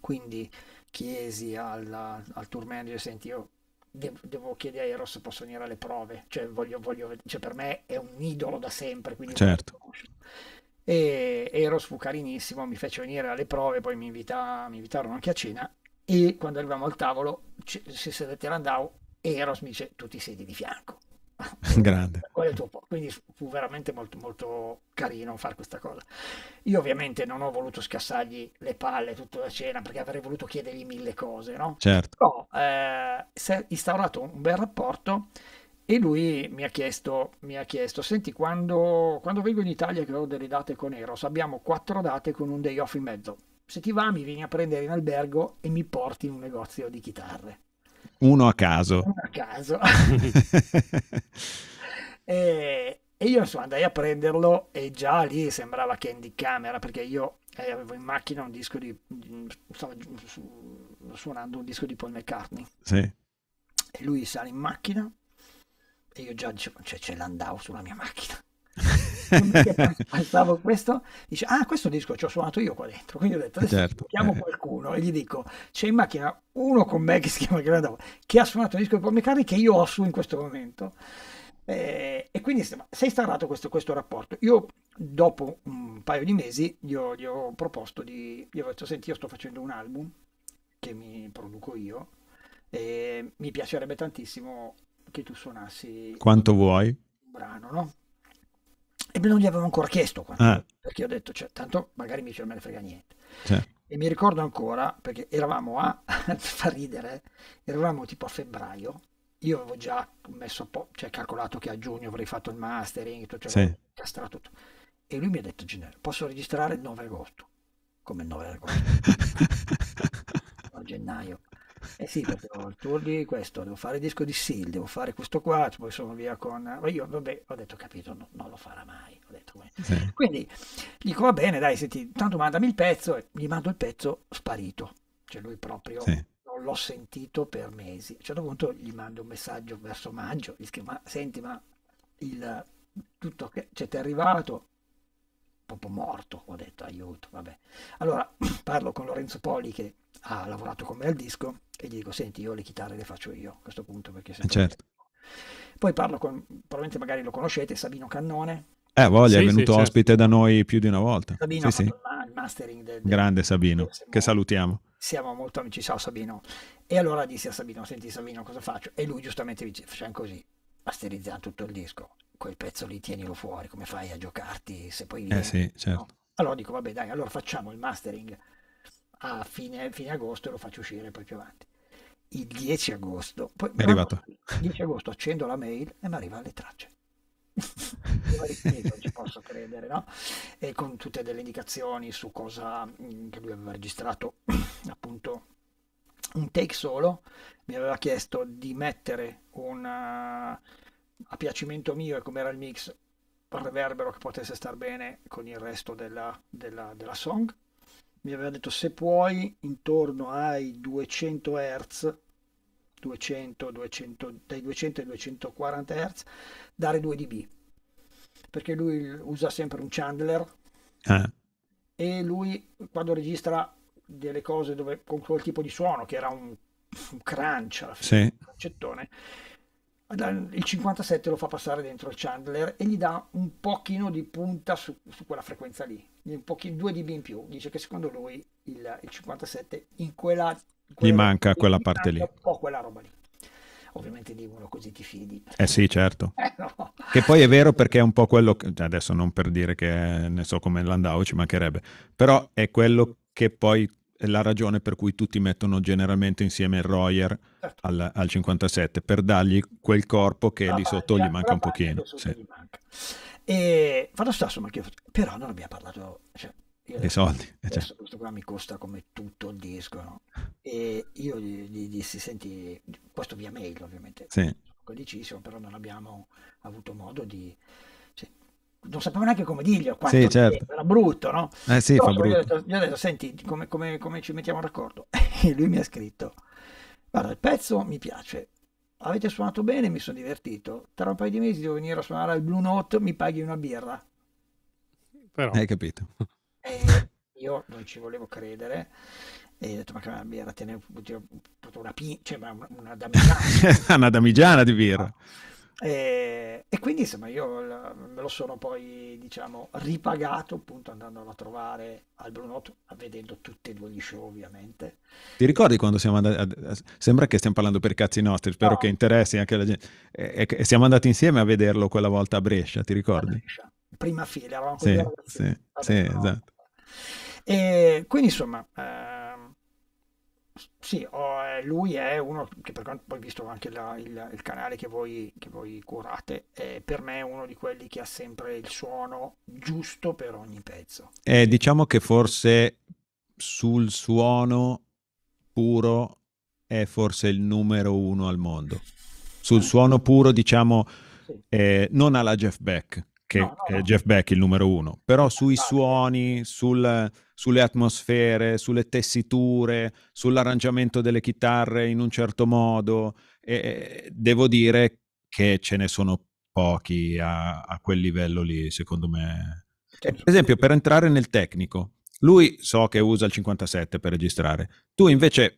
Quindi chiesi al, al tour manager, senti io devo, chiedere a Eros se posso venire alle prove, cioè, voglio, voglio, cioè per me è un idolo da sempre, quindi certo e Eros fu carinissimo, mi fece venire alle prove, poi mi, invita, mi invitarono anche a cena e quando arrivavamo al tavolo ci, si sedette a Landau e Eros mi dice tu ti siedi di fianco. Grande. Quindi fu veramente molto, molto carino fare questa cosa. Io ovviamente non ho voluto scassargli le palle tutta la cena perché avrei voluto chiedergli mille cose, no? Certo. Però eh, si è instaurato un bel rapporto e lui mi ha chiesto, mi ha chiesto senti, quando, quando vengo in Italia che ho delle date con Eros, abbiamo quattro date con un day off in mezzo. Se ti va mi vieni a prendere in albergo e mi porti in un negozio di chitarre. Uno a caso. Uno a caso. e, e io insomma andai a prenderlo e già lì sembrava Candy Camera perché io eh, avevo in macchina un disco di... stavo su, suonando un disco di Paul McCartney. Sì. E lui sale in macchina e io già dicevo, cioè, ce l'andavo sulla mia macchina. Passavo questo, dice, ah, questo disco ci ho suonato io qua dentro. Quindi ho detto, adesso certo. chiamo qualcuno e gli dico, c'è in macchina uno con me che si chiama Granadavo, che ha suonato un disco di Paul McCartney che io ho su in questo momento. Eh, e quindi si è instaurato questo, questo, rapporto. Io dopo un paio di mesi gli ho, gli ho proposto di... Gli ho detto, senti, io sto facendo un album che mi produco io, E mi piacerebbe tantissimo che tu suonassi quanto vuoi un brano, no? E non gli avevo ancora chiesto quando, ah. perché ho detto, cioè, tanto magari mi dice non me ne frega niente. Cioè. E mi ricordo ancora, perché eravamo a, fa ridere, eravamo tipo a febbraio, io avevo già messo un po', cioè calcolato che a giugno avrei fatto il mastering, tutto, cioè, sì. castrato tutto. E lui mi ha detto, Genere, posso registrare il 9 agosto, come il 9 agosto, a gennaio. Eh sì, perché il tour di questo, devo fare il disco di Seal, devo fare questo qua, poi sono via con... Ma io, vabbè, ho detto, capito, no, non lo farà mai. Detto, sì. Quindi dico, va bene, dai, senti, tanto mandami il pezzo, e gli mando il pezzo sparito. Cioè lui proprio... Sì l'ho sentito per mesi. A un certo punto gli mando un messaggio verso maggio, gli scrivo, ma senti, ma il, tutto che cioè, ti è arrivato proprio morto, ho detto aiuto, vabbè. Allora parlo con Lorenzo Poli che ha lavorato con me al disco e gli dico senti io le chitarre le faccio io a questo punto perché se eh, certo. poi parlo con probabilmente magari lo conoscete Sabino Cannone eh voglia sì, è venuto sì, certo. ospite da noi più di una volta Sabino sì, sì. il mastering del, del grande Sabino del, che salutiamo siamo molto amici ciao Sabino e allora dissi a Sabino senti Sabino cosa faccio e lui giustamente dice facciamo così masterizziamo tutto il disco quel pezzo lì tienilo fuori come fai a giocarti se poi eh, vieni, eh sì certo no? Allora dico, vabbè, dai, allora facciamo il mastering a fine, fine agosto lo faccio uscire poi più avanti. Il 10 agosto, poi, è arrivato. Il 10 agosto accendo la mail e mi arriva le tracce. non ci posso credere, no? E con tutte delle indicazioni su cosa mm, che lui aveva registrato, appunto, un take solo, mi aveva chiesto di mettere un uh, a piacimento mio e come era il mix un reverbero che potesse star bene con il resto della, della, della song mi aveva detto se puoi intorno ai 200 Hz 200, 200, dai 200 ai 240 Hz dare 2 dB perché lui usa sempre un Chandler eh. e lui quando registra delle cose dove, con quel tipo di suono che era un, un crunch alla fine, sì. un cettone il 57 lo fa passare dentro il Chandler e gli dà un pochino di punta su, su quella frequenza lì un pochi, due dB in più. Dice che secondo lui il, il 57 in quella, in quella gli manca quella gli parte manca lì. Un po' quella roba lì. Ovviamente di uno così ti fidi. Eh sì, certo. Eh, che poi è vero perché è un po' quello, che, cioè, adesso non per dire che ne so come Landau ci mancherebbe, però è quello che poi è la ragione per cui tutti mettono generalmente insieme il Royer certo. al, al, 57, per dargli quel corpo che la lì sotto gli manca un pochino. Sì. Gli manca. E fatto sta, insomma, che io, però non abbiamo parlato... Cioè, dei soldi. Questo, eh, certo. questo qua mi costa come tutto il disco. No? E io gli, gli, dissi, senti, questo via mail ovviamente. Sì. Codicissimo, però non abbiamo avuto modo di... Cioè, non sapevo neanche come dirgli, sì, certo. era brutto, no? Eh sì, però, fa brutto. Gli ho, detto, gli ho detto, senti, come, come, come ci mettiamo d'accordo? E lui mi ha scritto, guarda, il pezzo mi piace, avete suonato bene, mi sono divertito. Tra un paio di mesi devo venire a suonare al Blue Note, mi paghi una birra. Però. Hai capito. E eh, io non ci volevo credere. E ho detto, ma che una birra, te ne una, una, cioè, una, una damigiana. una damigiana di birra. No. Ah. E, eh, e, quindi insomma io me lo sono poi diciamo ripagato appunto andandolo a trovare al Brunotto, vedendo tutti e due gli show ovviamente. Ti ricordi quando siamo andati, a, sembra che stiamo parlando per cazzi nostri, spero no. che interessi anche la gente, e, e, siamo andati insieme a vederlo quella volta a Brescia, ti ricordi? Brescia. prima fila, eravamo sì, sì, sì, esatto. E quindi insomma... Eh, sì, eh, lui è uno che per quanto poi visto anche la, il, il, canale che voi, che voi curate, è per me è uno di quelli che ha sempre il suono giusto per ogni pezzo. Eh, diciamo che forse sul suono puro è forse il numero uno al mondo. Sul eh. suono puro, diciamo, sì. eh, non alla Jeff Beck, che, no, no, è Jeff Beck il numero uno, però esatto, sui esatto. suoni, sul, sulle atmosfere, sulle tessiture, sull'arrangiamento delle chitarre in un certo modo, e, devo dire che ce ne sono pochi a, a quel livello lì, secondo me. Cioè, per esempio, per entrare nel tecnico, lui so che usa il 57 per registrare, tu invece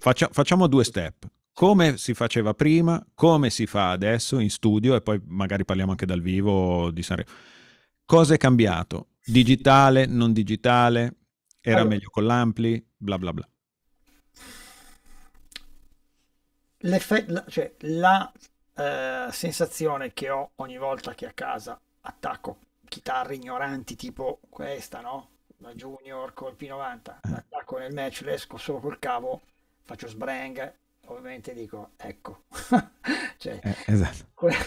faccia, facciamo due step come si faceva prima, come si fa adesso in studio e poi magari parliamo anche dal vivo di Sanremo. Cosa è cambiato? Digitale, non digitale? Era allora, meglio con l'ampli? Bla bla bla. La, cioè, la eh, sensazione che ho ogni volta che a casa attacco chitarre ignoranti tipo questa, no? La Junior col P90, eh. attacco nel match, l'esco solo col cavo, faccio sbrang, ovviamente dico, ecco, cioè, eh, esatto. quella,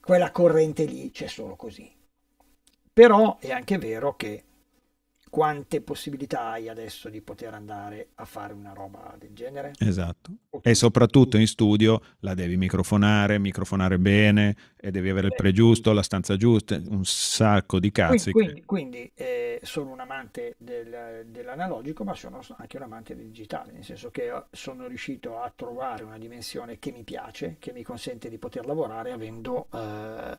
quella corrente lì c'è solo così. Però è anche vero che quante possibilità hai adesso di poter andare a fare una roba del genere? Esatto. E soprattutto in studio la devi microfonare, microfonare bene, e devi avere il pregiusto, la stanza giusta, un sacco di cazzi. Quindi, quindi, quindi eh, sono un amante del, dell'analogico, ma sono anche un amante del digitale, nel senso che eh, sono riuscito a trovare una dimensione che mi piace, che mi consente di poter lavorare avendo... Eh,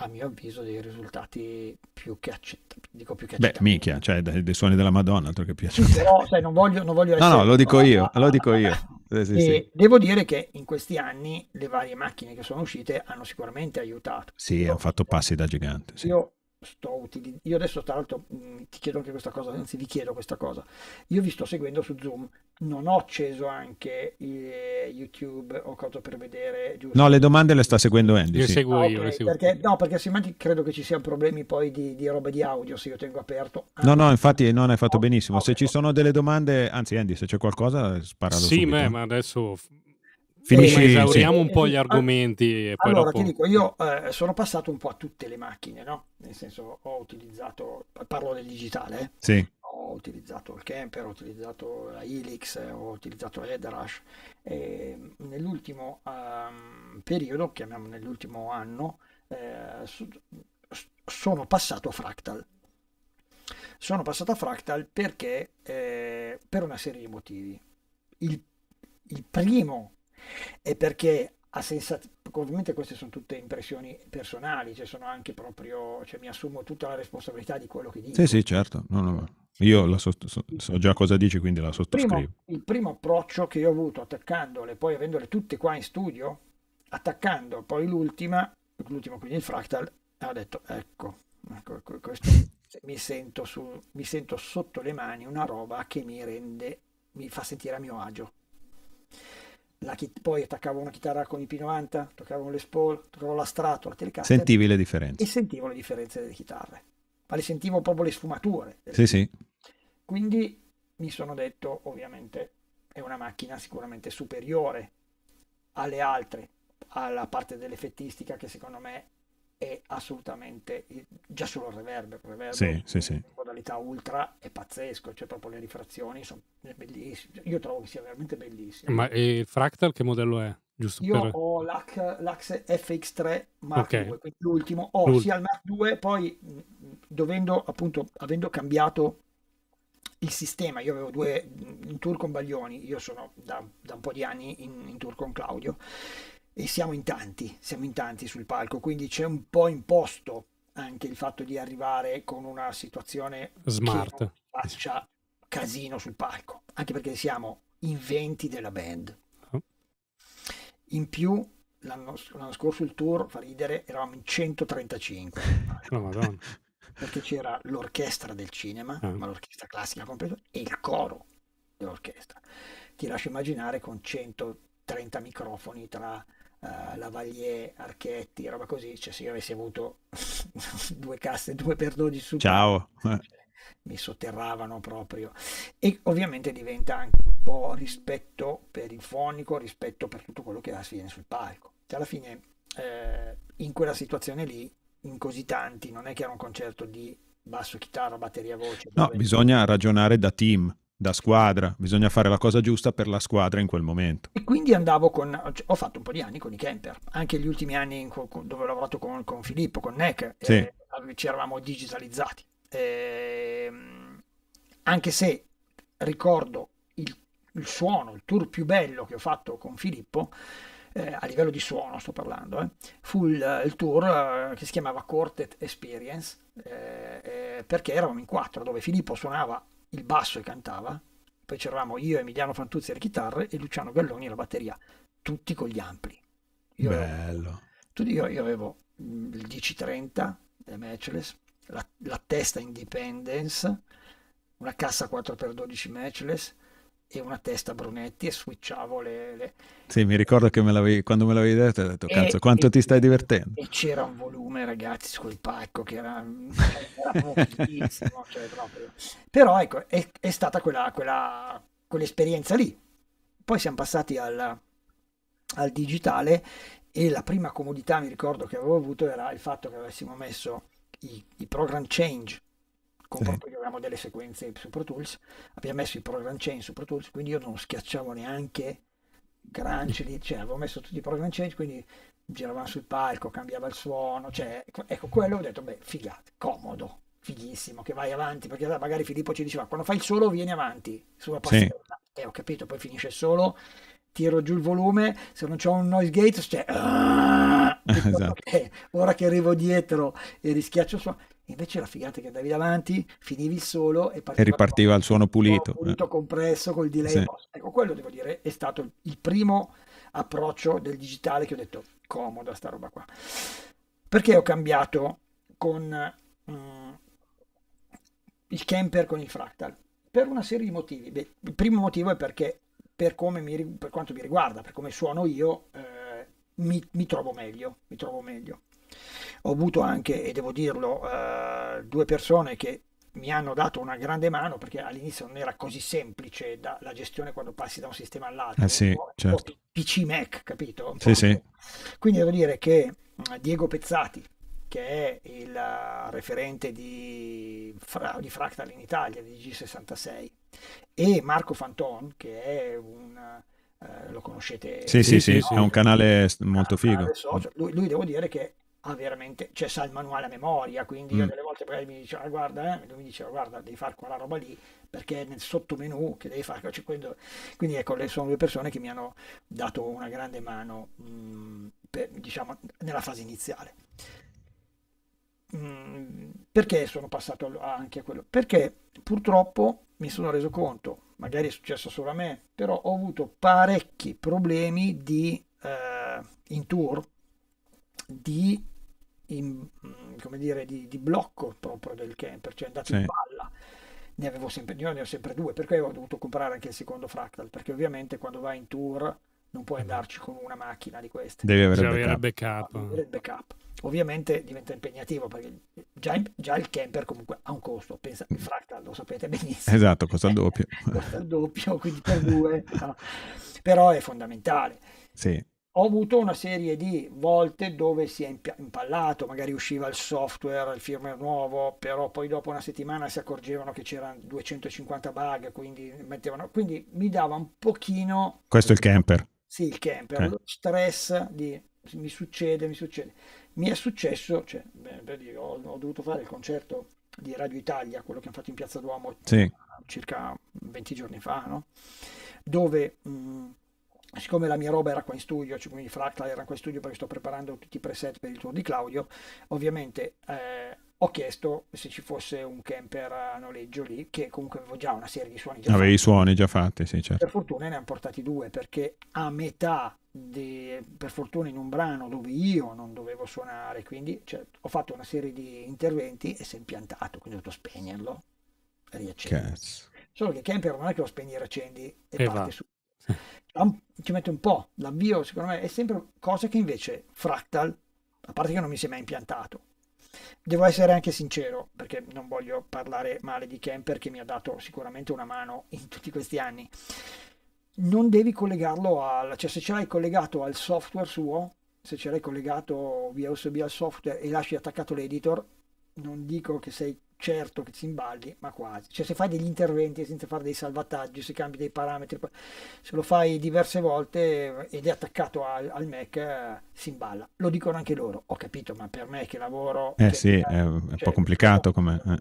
a mio avviso dei risultati più che accettabili. Dico più che accettabili. Beh, minchia, cioè dei, dei suoni della Madonna, altro che piace. accettabili. Però, sai, non voglio, non voglio No, no, lo dico io, ma... lo dico io. Eh, sì, sì. Devo dire che in questi anni le varie macchine che sono uscite hanno sicuramente aiutato. Sì, hanno fatto passi da gigante. Sì. Io Utili... io adesso tra l'altro mm, ti chiedo anche questa cosa, anzi vi chiedo questa cosa, io vi sto seguendo su Zoom, non ho acceso anche eh, YouTube o cosa per vedere giusto? No, le domande le sta seguendo Andy. Le sì. seguo ah, okay, io, le seguo. Perché, no, perché altrimenti credo che ci siano problemi poi di, di roba di audio se io tengo aperto. no, no, infatti non hai fatto oh, benissimo, okay, se ci sono delle domande, anzi Andy se c'è qualcosa sparalo Sì, subito. ma adesso Finisci, eh, esauriamo sì. un po' gli eh, argomenti. allora, dopo... ti dico, io eh, sono passato un po' a tutte le macchine, no? Nel senso, ho utilizzato, parlo del digitale, eh. sì. ho utilizzato il camper, ho utilizzato la Helix, ho utilizzato Red Rush. Ehm, nell'ultimo um, periodo, chiamiamo nell'ultimo anno, eh, su, sono passato a Fractal. Sono passato a Fractal perché per una serie di motivi. Il, il primo è perché ha sensazione ovviamente queste sono tutte impressioni personali, cioè sono anche proprio, cioè mi assumo tutta la responsabilità di quello che dico. Sì, sì, certo. No, no, io so, so, so, già cosa dici, quindi la sottoscrivo. Primo, il primo approccio che ho avuto attaccandole, poi avendole tutte qua in studio, attaccando poi l'ultima, l'ultimo quindi il fractal, ho detto ecco, ecco, ecco questo mi sento, su, mi sento sotto le mani una roba che mi rende, mi fa sentire a mio agio. Chit- poi attaccavo una chitarra con i P90, toccavo un Paul, toccavo la Strato, la Telecaster. Sentivi le differenze. E sentivo le differenze delle chitarre, ma le sentivo proprio le sfumature. Sì, sì. Quindi mi sono detto, ovviamente, è una macchina sicuramente superiore alle altre, alla parte dell'effettistica che secondo me è assolutamente già solo il reverbero, reverbero sì, sì, sì. in modalità ultra è pazzesco, cioè proprio le rifrazioni sono cioè, bellissime, io trovo che sia veramente bellissimo. Ma il Fractal che modello è? Giusto io per... ho l'Axe FX3 Mark II, okay. l'ultimo, ho L'ult- sia il Mark 2, poi dovendo appunto, avendo cambiato il sistema, io avevo due in tour con Baglioni, io sono da, da un po' di anni in, in tour con Claudio e siamo in tanti, siamo in tanti sul palco, quindi c'è un po' imposto anche il fatto di arrivare con una situazione smart faccia casino sul palco, anche perché siamo in 20 della band. Oh. In più l'anno, l'anno, scorso il tour, fa ridere, eravamo in 135. oh, perché c'era l'orchestra del cinema, uh ma l'orchestra classica completa, e il coro dell'orchestra. Ti lascio immaginare con 130 microfoni tra eh, Lavalier, Archetti, roba così, cioè se io avessi avuto due casse, due perdoni su... Ciao! mi sotterravano proprio e ovviamente diventa anche un po' rispetto per il fonico, rispetto per tutto quello che viene sul palco. Cioè alla fine eh, in quella situazione lì, in così tanti, non è che era un concerto di basso, chitarra, batteria, voce. No, bisogna ragionare da team da squadra, bisogna fare la cosa giusta per la squadra in quel momento. E quindi andavo con, cioè, ho fatto un po' di anni con i camper, anche gli ultimi anni dove ho lavorato con, con Filippo, con NEC, eh, sì. eh, ci eravamo digitalizzati. Eh, anche se ricordo il, il, suono, il tour più bello che ho fatto con Filippo, eh, a livello di suono sto parlando, eh, fu il, il tour eh, che si chiamava Quartet Experience, perché eravamo in quattro, dove Filippo suonava il basso e cantava, poi c'eravamo io, Emiliano Fantuzzi alle chitarre e Luciano Galloni alla batteria, tutti con gli ampli. Io Bello. Avevo, io, io, avevo mm, il 1030 del Matchless, la, la testa Independence, una cassa 4x12 Matchless, e una testa brunetti e switchavo le... le... Sì, mi ricordo che me quando me l'avevi detto ho detto, cazzo, quanto e, ti stai divertendo? E c'era un volume, ragazzi, su quel pacco che era, era cioè proprio... Però ecco, è, è stata quella, quella, quell'esperienza lì. Poi siamo passati al, al digitale e la prima comodità, mi ricordo, che avevo avuto era il fatto che avessimo messo i, i program change comporto sì. che avevamo delle sequenze su Pro Tools, abbiamo messo i program change su Pro Tools, quindi io non schiacciavo neanche crunch cioè avevo messo tutti i program change, quindi giravamo sul palco, cambiava il suono, cioè, ecco, ecco quello ho detto, beh, figate, comodo, fighissimo, che vai avanti, perché magari Filippo ci diceva, quando fai il solo vieni avanti sulla passerella, sì. e eh, ho capito, poi finisce solo, tiro giù il volume, se non c'ho un noise gate, cioè, ah! esatto. Eh, ora che arrivo dietro e rischiaccio il suono, Invece la figata che andavi davanti, finivi solo e, e ripartiva il suono pulito. Pulito, eh. compresso, col delay. Sì. Ecco, quello devo dire è stato il primo approccio del digitale che ho detto comoda sta roba qua. Perché ho cambiato con mh, mm, il camper con il fractal? Per una serie di motivi. Beh, il primo motivo è perché per, mi, per, quanto mi riguarda, per come suono io, eh, mi, mi, trovo meglio, mi trovo meglio ho avuto anche, e devo dirlo, eh, due persone che mi hanno dato una grande mano perché all'inizio non era così semplice da, la gestione quando passi da un sistema all'altro. Eh sì, certo. PC Mac, capito? Sì, sì. Quindi devo dire che Diego Pezzati, che è il referente di, di Fractal in Italia, di G66, e Marco Fanton, che è un... Eh, lo conoscete? Sì, sì, sì, no? è un canale molto figo. lui, lui devo dire che ah, veramente cioè, sa il manuale a memoria, quindi mm. io delle volte magari mi diceva ah, guarda, eh, mi diceva guarda devi fare quella roba lì perché è nel sottomenu che devi fare, cioè, quindi, quindi ecco, le sono due persone che mi hanno dato una grande mano mh, mm, per, diciamo nella fase iniziale. Mm, perché sono passato anche a quello? Perché purtroppo mi sono reso conto, magari è successo solo a me, però ho avuto parecchi problemi di eh, in tour di in, come dire, di, di, blocco proprio del camper, cioè andato sì. in palla. Ne avevo sempre, io ne ho sempre due, perché ho dovuto comprare anche il secondo fractal, perché ovviamente quando vai in tour non puoi eh andarci con una macchina di queste. Devi avere, cioè, il, backup. Backup. No, il backup. Ovviamente diventa impegnativo perché già, già, il camper comunque ha un costo, pensa il fractal lo sapete benissimo. Esatto, costa il doppio. costa il doppio, quindi per due. Però è fondamentale. Sì ho avuto una serie di volte dove si è impallato, magari usciva il software, il firmware nuovo, però poi dopo una settimana si accorgevano che c'erano 250 bug, quindi mettevano quindi mi dava un pochino Questo è il camper. Sì, il camper, okay. lo stress di mi succede, mi succede. Mi è successo, cioè, beh, dire, ho, ho dovuto fare il concerto di Radio Italia, quello che hanno fatto in Piazza Duomo sì. circa 20 giorni fa, no? Dove mh, siccome la mia roba era qua in studio, cioè quindi Fractal era qua in studio perché sto preparando tutti i preset per il tour di Claudio, ovviamente eh, ho chiesto se ci fosse un camper a noleggio lì, che comunque avevo già una serie di suoni già Avevi i suoni già fatti, sì, certo. Per fortuna ne hanno portati due, perché a metà, de... per fortuna in un brano dove io non dovevo suonare, quindi cioè, ho fatto una serie di interventi e si è impiantato, quindi ho dovuto spegnerlo e riaccenderlo. Solo che camper non è che lo spegni e riaccendi e, e parte va. su ci mette un po', l'avvio secondo me è sempre cosa che invece Fractal, a parte che non mi si è mai impiantato, devo essere anche sincero perché non voglio parlare male di camper che mi ha dato sicuramente una mano in tutti questi anni, non devi collegarlo al, cioè se ce l'hai collegato al software suo, se ce l'hai collegato via USB al software e lasci attaccato l'editor, non dico che sei certo che ti imballi, ma quasi. Cioè se fai degli interventi senza fare dei salvataggi, se cambi dei parametri, se lo fai diverse volte ed è attaccato al, al Mac, eh, si imballa. Lo dicono anche loro, ho capito, ma per me che lavoro... Eh cioè, sì, è un cioè, po' complicato come... Eh.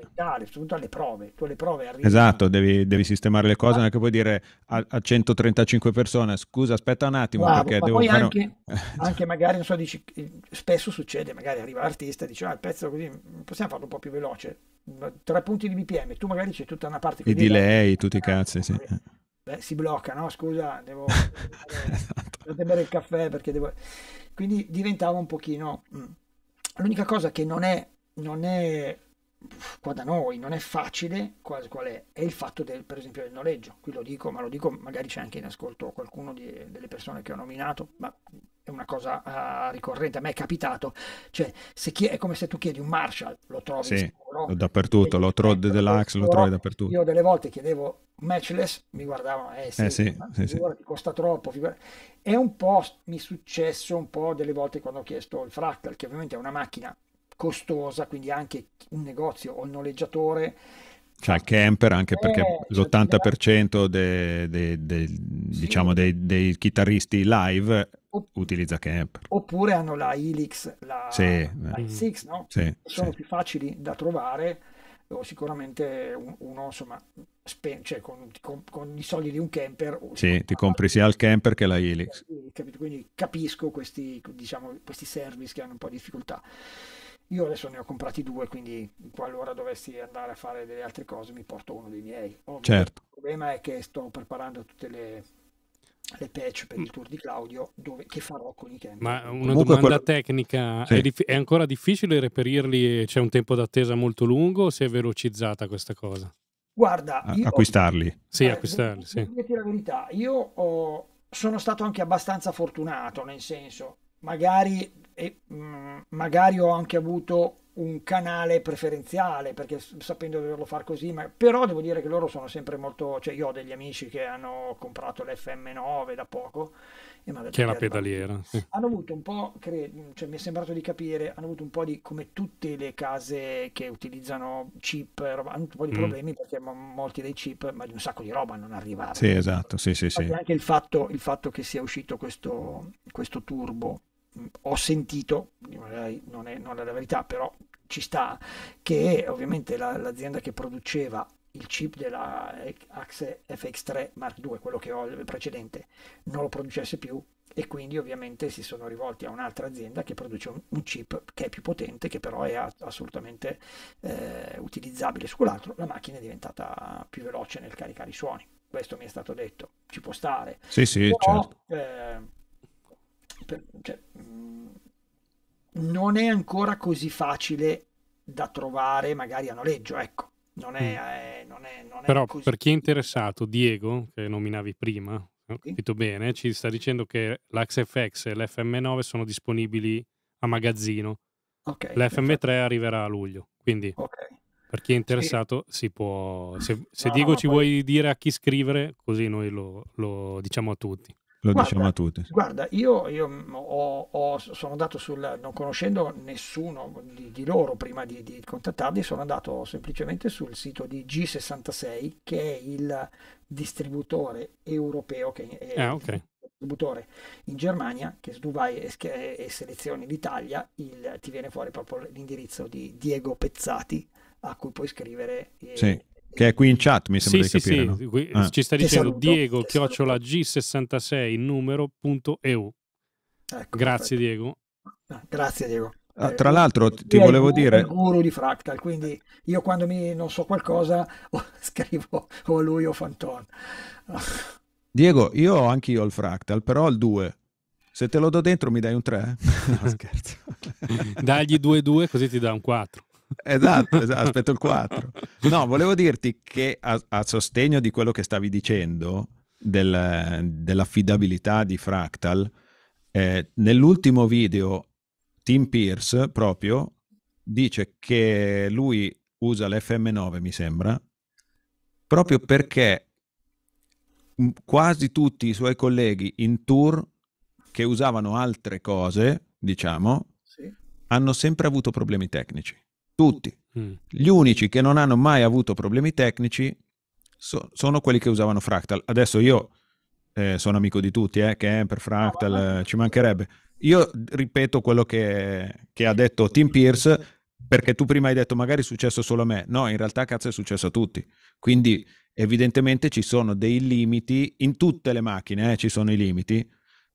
Soprattutto alle prove, tu alle prove arrivi... Esatto, devi, devi sistemare le cose, non è che puoi dire a, a, 135 persone, scusa, aspetta un attimo Bravo, perché devo fare... Anche, anche magari, non so, dici, spesso succede, magari arriva l'artista e dice, ah, il pezzo così, possiamo farlo un po' più veloce tre punti di BPM, tu magari c'è tutta una parte... E di lei, tutti i eh, cazzi, sì. Eh. Beh, si blocca, no? Scusa, devo, esatto. bere il caffè perché devo... Quindi diventava un pochino... Mm. L'unica cosa che non è, non è qua da noi, non è facile, qual, qual è? È il fatto del, per esempio, del noleggio. Qui lo dico, ma lo dico, magari c'è anche in ascolto qualcuno di, delle persone che ho nominato, ma è una cosa uh, ricorrente, a me è capitato, cioè se chi- è come se tu chiedi un Marshall, lo trovi sì, sicuro, dappertutto, lo trovi dell'Axe, lo trovi dappertutto. Io delle volte chiedevo matchless, mi guardavano, eh sì, eh sì, ma, sì, sì. costa troppo, figurati. è un po', mi è successo un po' delle volte quando ho chiesto il Fractal, che ovviamente è una macchina costosa, quindi anche un negozio o il noleggiatore c'è cioè, il camper anche eh, perché eh, l'80% dei, dei, dei, sì. diciamo dei, chitarristi live utilizza Camp. Oppure hanno la Helix, la, sì, la Helix, no? Sì, sono sì. più facili da trovare. Sicuramente uno, insomma, spe- cioè con, con, con, i soldi di un camper. Sì, ti compri sia il camper che la Helix. Capito? Quindi capisco questi, diciamo, questi service che hanno un po' di difficoltà. Io adesso ne ho comprati due, quindi qualora dovessi andare a fare delle altre cose mi porto uno dei miei. Ovviamente certo. Il problema è che sto preparando tutte le le patch per mm. il tour di Claudio dove, che farò con i camper. Ma una Comunque domanda quella... tecnica, sì. è, dif- è, ancora difficile reperirli c'è un tempo d'attesa molto lungo o si è velocizzata questa cosa? Guarda, A- acquistarli. Ho... Sì, eh, acquistarli, sì. Devo la verità, io ho... sono stato anche abbastanza fortunato, nel senso, magari, eh, magari ho anche avuto un canale preferenziale perché sapendo doverlo fare così ma... però devo dire che loro sono sempre molto cioè io ho degli amici che hanno comprato l'FM9 da poco e che è la pedaliera sì. hanno avuto un po' cre... cioè, mi è sembrato di capire hanno avuto un po' di come tutte le case che utilizzano chip roba, hanno un po' di mm. problemi perché molti dei chip ma di un sacco di roba non arrivavano sì esatto sì, sì, sì. anche il fatto, il fatto che sia uscito questo, questo turbo mm, ho sentito, non è, non è, la verità, però ci sta, che ovviamente la, l'azienda che produceva il chip della Axe FX3 Mark II, quello che ho il precedente, non lo producesse più e quindi ovviamente si sono rivolti a un'altra azienda che produce un, un chip che è più potente, che però è a, assolutamente eh, utilizzabile su quell'altro, la macchina è diventata più veloce nel caricare i suoni. Questo mi è stato detto, ci può stare. Sì, sì, però, certo. Eh, per, cioè, mh, mm, non è ancora così facile da trovare magari a noleggio, ecco. Non è, mm. eh, non è, non è Però così. per chi è interessato, Diego, che nominavi prima, ho capito bene, ci sta dicendo che l'AXFX e l'FM9 sono disponibili a magazzino. Okay, L'FM3 arriverà a luglio, quindi okay. per chi è interessato sì. si può... Se, se no, Diego no, ci poi... vuoi dire a chi scrivere, così noi lo, lo diciamo a tutti. Lo guarda, diciamo a tutti. Guarda, io, io mm, ho, ho, sono andato sul, non conoscendo nessuno di, di loro prima di, di, contattarli, sono andato semplicemente sul sito di G66, che è il distributore europeo, che è ah, okay. distributore in Germania, che tu vai e, e selezioni l'Italia, il, ti viene fuori proprio l'indirizzo di Diego Pezzati, a cui puoi scrivere. E, eh, sì che è qui in chat, mi sembra sì, di capire. Sì, sì. No? Eh. Ci sta dicendo Diego, chiocciola G66, numero.eu. Ecco, Grazie perfetto. Diego. Ah, grazie Diego. Ah, eh, tra l'altro ti, ti volevo dire... È il guru di Fractal, quindi io quando mi non so qualcosa oh, scrivo o lui o oh, Fanton. Diego, io ho anche io il Fractal, però ho il 2. Se te lo do dentro mi dai un 3? No, scherzo. Dagli 2-2 così ti dà un 4. Esatto, esatto, aspetto il 4. No, volevo dirti che a, a sostegno di quello che stavi dicendo, del, dell'affidabilità di Fractal, eh, nell'ultimo video Tim Pierce proprio dice che lui usa l'FM9, mi sembra, proprio perché quasi tutti i suoi colleghi in tour che usavano altre cose, diciamo, sì. hanno sempre avuto problemi tecnici. Tutti. Mm. Gli unici che non hanno mai avuto problemi tecnici so- sono quelli che usavano Fractal. Adesso io eh, sono amico di tutti, eh, Camper, Fractal, ah. eh, ci mancherebbe. Io ripeto quello che, che ha detto Tim Pierce perché tu prima hai detto magari è successo solo a me. No, in realtà cazzo è successo a tutti. Quindi evidentemente ci sono dei limiti in tutte le macchine, eh, ci sono i limiti,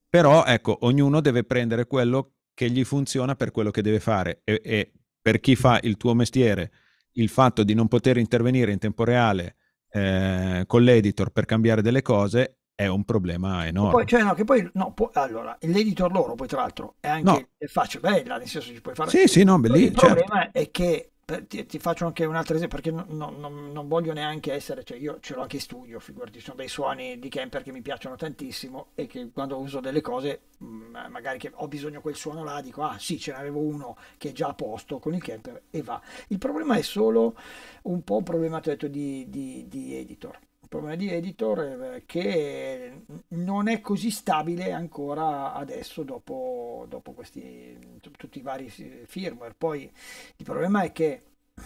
però ecco, ognuno deve prendere quello che gli funziona per quello che deve fare e, e per chi fa il tuo mestiere, il fatto di non poter intervenire in tempo reale eh, con l'editor per cambiare delle cose è un problema enorme. Poi, cioè, no, che poi, no, può, allora, l'editor loro, poi tra l'altro, è anche no. è facile, bella, nel senso ci puoi fare... Sì, sì, no, bellissimo. Il certo. problema è che eh, ti, ti, faccio anche un altro esempio, perché no, no, non voglio neanche essere, cioè io ce l'ho anche in studio, figurati, sono dei suoni di camper che mi piacciono tantissimo e che quando uso delle cose, mm, eh, magari che ho bisogno di quel suono là, dico, ah sì, ce n'avevo uno che è già a posto con il camper e va. Il problema è solo un po' un problema detto, di, di, di editor problema di editor eh, che non è così stabile ancora adesso dopo, dopo questi, tutti i vari firmware. Poi il problema è che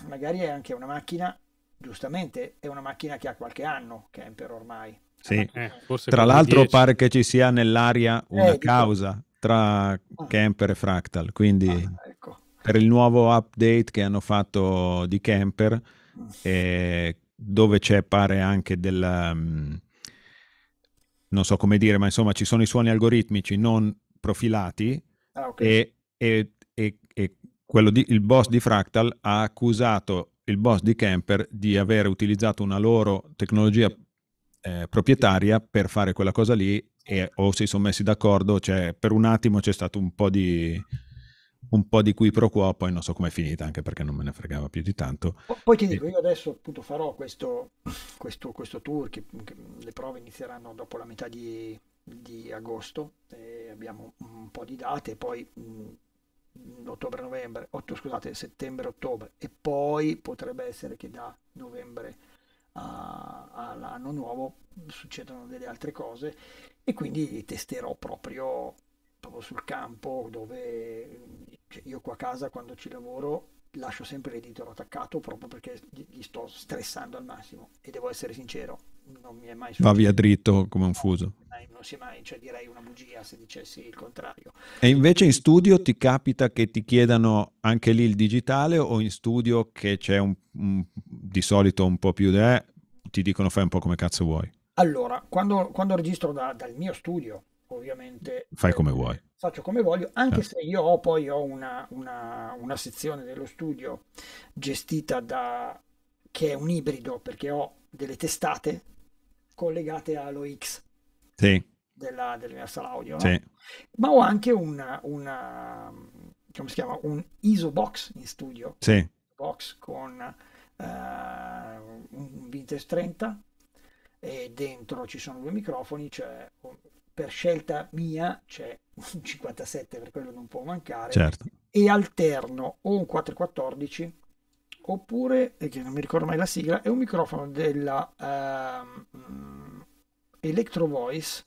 magari è anche una macchina, giustamente è una macchina che ha qualche anno Camper ormai. Sì. Eh, eh tra l'altro 10. pare che ci sia nell'aria una eh, causa dico... tra ah. Camper e Fractal, quindi ah, ecco. per il nuovo update che hanno fatto di Camper... Mm. Eh, dove c'è pare anche della ehm, non so come dire, ma insomma ci sono i suoni algoritmici non profilati ah, okay. e, e, e, e di, il boss di Fractal ha accusato il boss di Camper di aver utilizzato una loro tecnologia eh, proprietaria per fare quella cosa lì e o si sono messi d'accordo, cioè per un attimo c'è stato un po' di un po' di qui pro quo, poi non so come è finita, anche perché non me ne fregava più di tanto. Poi ti dico, io adesso appunto farò questo, questo, questo tour, che, che, le prove inizieranno dopo la metà di, di agosto, abbiamo un po' di date, poi ottobre-novembre, scusate, settembre-ottobre, e poi potrebbe essere che da novembre a, all'anno nuovo succedano delle altre cose e quindi testerò proprio proprio sul campo dove cioè io qua a casa quando ci lavoro lascio sempre l'editore attaccato proprio perché gli sto stressando al massimo e devo essere sincero non mi è mai successo. va via dritto come un fuso non si è mai cioè direi una bugia se dicessi il contrario e invece in studio ti capita che ti chiedano anche lì il digitale o in studio che c'è un, un di solito un po' più di ti dicono fai un po' come cazzo vuoi allora quando, quando registro da, dal mio studio ovviamente fai eh, come vuoi. Faccio come voglio, anche eh. se io ho poi ho una, una, una, sezione dello studio gestita da che è un ibrido perché ho delle testate collegate allo X sì. della, dell'Universal Audio, sì. no? ma ho anche una, una come si chiama? un ISO box in studio, sì. box con uh, un Vintage 30 e dentro ci sono due microfoni, c'è cioè per scelta mia c'è cioè un 57 per quello non può mancare certo. e alterno o un 414 oppure che non mi ricordo mai la sigla è un microfono della uh, Electro Voice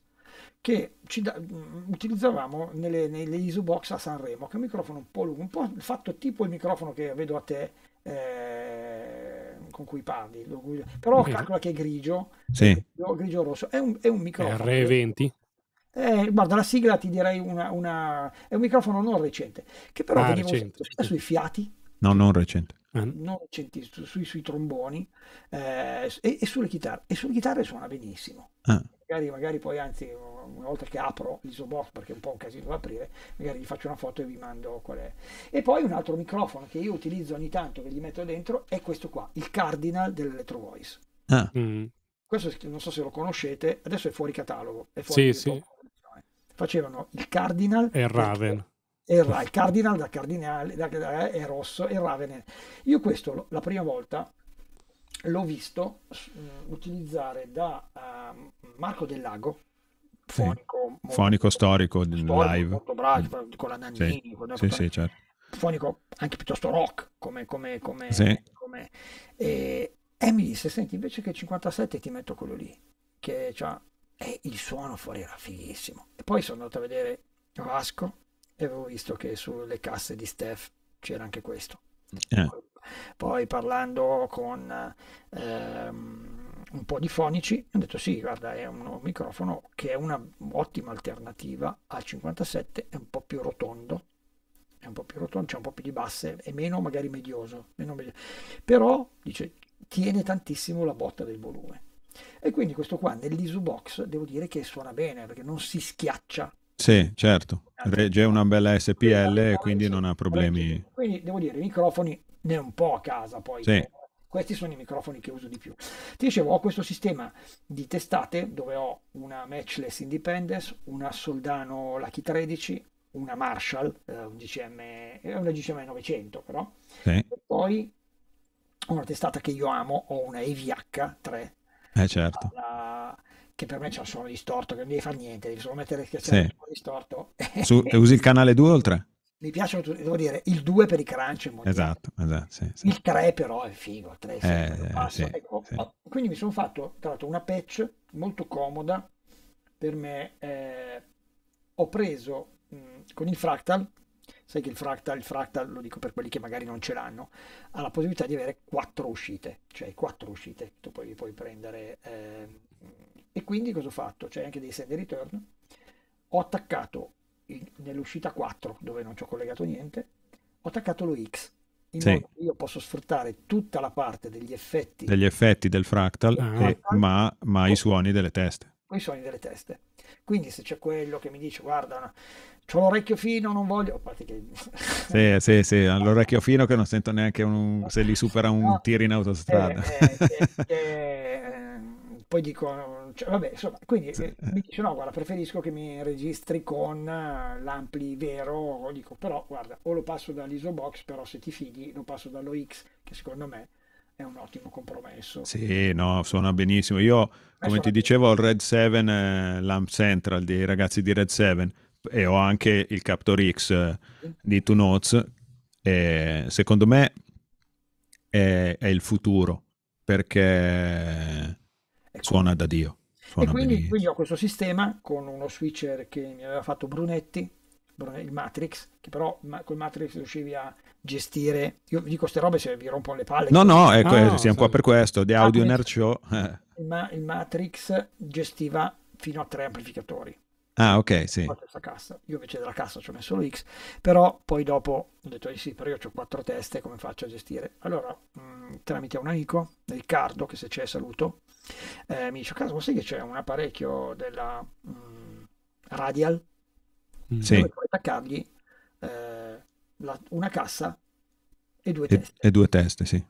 che da, mm, utilizzavamo nelle, nelle ISO box a Sanremo che è un microfono un po' lungo un po' fatto tipo il microfono che vedo a te eh, con cui parli, però calcola che è grigio, sì. grigio rosso, è un, è un microfono. R20? Eh, guarda, la sigla ti direi una, una... è un microfono non recente, che però ah, veniva recente. sui fiati. No, non recente. Ah. Non recenti, su, sui, sui, tromboni eh, e, e, sulle chitarre. E sulle chitarre suona benissimo. Ah. Magari, magari, poi, anzi, una volta che apro l'isobox, perché è un po' un casino da aprire, magari gli faccio una foto e vi mando qual è. E poi un altro microfono che io utilizzo ogni tanto, che gli metto dentro, è questo qua, il Cardinal dell'Electro Voice. Ah. Mm. Questo non so se lo conoscete, adesso è fuori catalogo. È fuori sì, sì facevano il Cardinal e il Raven. E il, il Cardinal da Cardinale da, da, è rosso e il Raven. Io questo la prima volta l'ho visto mh, mm, utilizzare da uh, Marco Del Lago, fonico, sì. fonico storico, storico live. Molto bravo, mm. con la Nannini. Sì. Con sì, sì, certo. Fonico anche piuttosto rock, come... come, come, sì. come e, e mi disse, senti, invece che 57 ti metto quello lì, che ha e il suono fuori era fighissimo. E poi sono andato a vedere Vasco e avevo visto che sulle casse di Steph c'era anche questo. Eh. Poi parlando con ehm, un po' di fonici, ho detto sì, guarda, è un microfono che è un'ottima alternativa al 57, è un po' più rotondo, è un po' più rotondo, c'è un po' più di basse, è meno magari medioso, meno medioso. però dice tiene tantissimo la botta del volume e quindi questo qua nell'ISU box devo dire che suona bene perché non si schiaccia. Sì, certo. Esatto. Regge una bella SPL e quindi non ha problemi. Quindi devo dire, i microfoni ne ho un po' a casa poi. Sì. Questi sono i microfoni che uso di più. Ti dicevo, ho questo sistema di testate dove ho una Matchless Independence, una Soldano Lucky 13, una Marshall, eh, un GCM, eh, una DCM 900 però. Sì. E poi una testata che io amo, ho una EVH 3 eh certo. La, che per me c'è un suono distorto, che non devi fare niente, devi solo mettere che c'è sì. un suono distorto. Su, usi il canale 2 o il 3? Mi piacciono, devo dire, il 2 per i crunch Esatto, esatto sì, sì. Il 3 però è figo, 3 eh, eh, passo, ecco, ah, Quindi mi sono fatto, tra l'altro, una patch molto comoda per me. Eh, ho preso mh, mm, con il fractal Sai che il fractal, il fractal, lo dico per quelli che magari non ce l'hanno, ha la possibilità di avere quattro uscite, cioè quattro uscite tu poi li puoi prendere. Eh, e quindi cosa ho fatto? C'è anche dei send return. Ho attaccato il, nell'uscita 4, dove non ci ho collegato niente, ho attaccato lo X. In sì. modo io posso sfruttare tutta la parte degli effetti, degli effetti del fractal, e, ma, ma i suoni delle teste. I suoni delle teste. Quindi se c'è quello che mi dice guarda, ho l'orecchio fino, non voglio... A parte che... Sì, sì, sì, ha l'orecchio fino che non sento neanche un... se li supera un no, tiro in autostrada. Eh, eh, eh, poi dico, cioè, vabbè, insomma, quindi sì. mi eh. dice no, guarda, preferisco che mi registri con l'ampli vero, dico però guarda, o lo passo dall'ISO box, però se ti fidi lo passo dallo X, che secondo me è un ottimo compromesso. Sì, no, suona benissimo. Io, come ti dicevo, ho il Red 7 eh, Lamp Central dei ragazzi di Red 7 e ho anche il Captor X eh, di Two Notes. E secondo me è, è il futuro perché ecco. suona da Dio. Suona e quindi, quindi, ho questo sistema con uno switcher che mi aveva fatto Brunetti, il Matrix, che però col Matrix riuscivi a gestire. Io vi dico queste robe se vi rompo le palle. No, no, ecco, no, no, siamo qua per questo. The ah, Audio Nerd Show. Eh. Ma il Matrix gestiva fino a tre amplificatori. Ah, ok, sì. Io invece della cassa ci ho messo l'X, però poi dopo ho detto, eh sì, però io ho quattro teste, come faccio a gestire? Allora, mh, mm, tramite un amico, Riccardo, che se c'è saluto, eh, mi dice, caso, sai che c'è un apparecchio della mh, mm, Radial? Mm. Sì. Puoi attaccargli eh, la, una cassa e due teste. E, due teste, sì.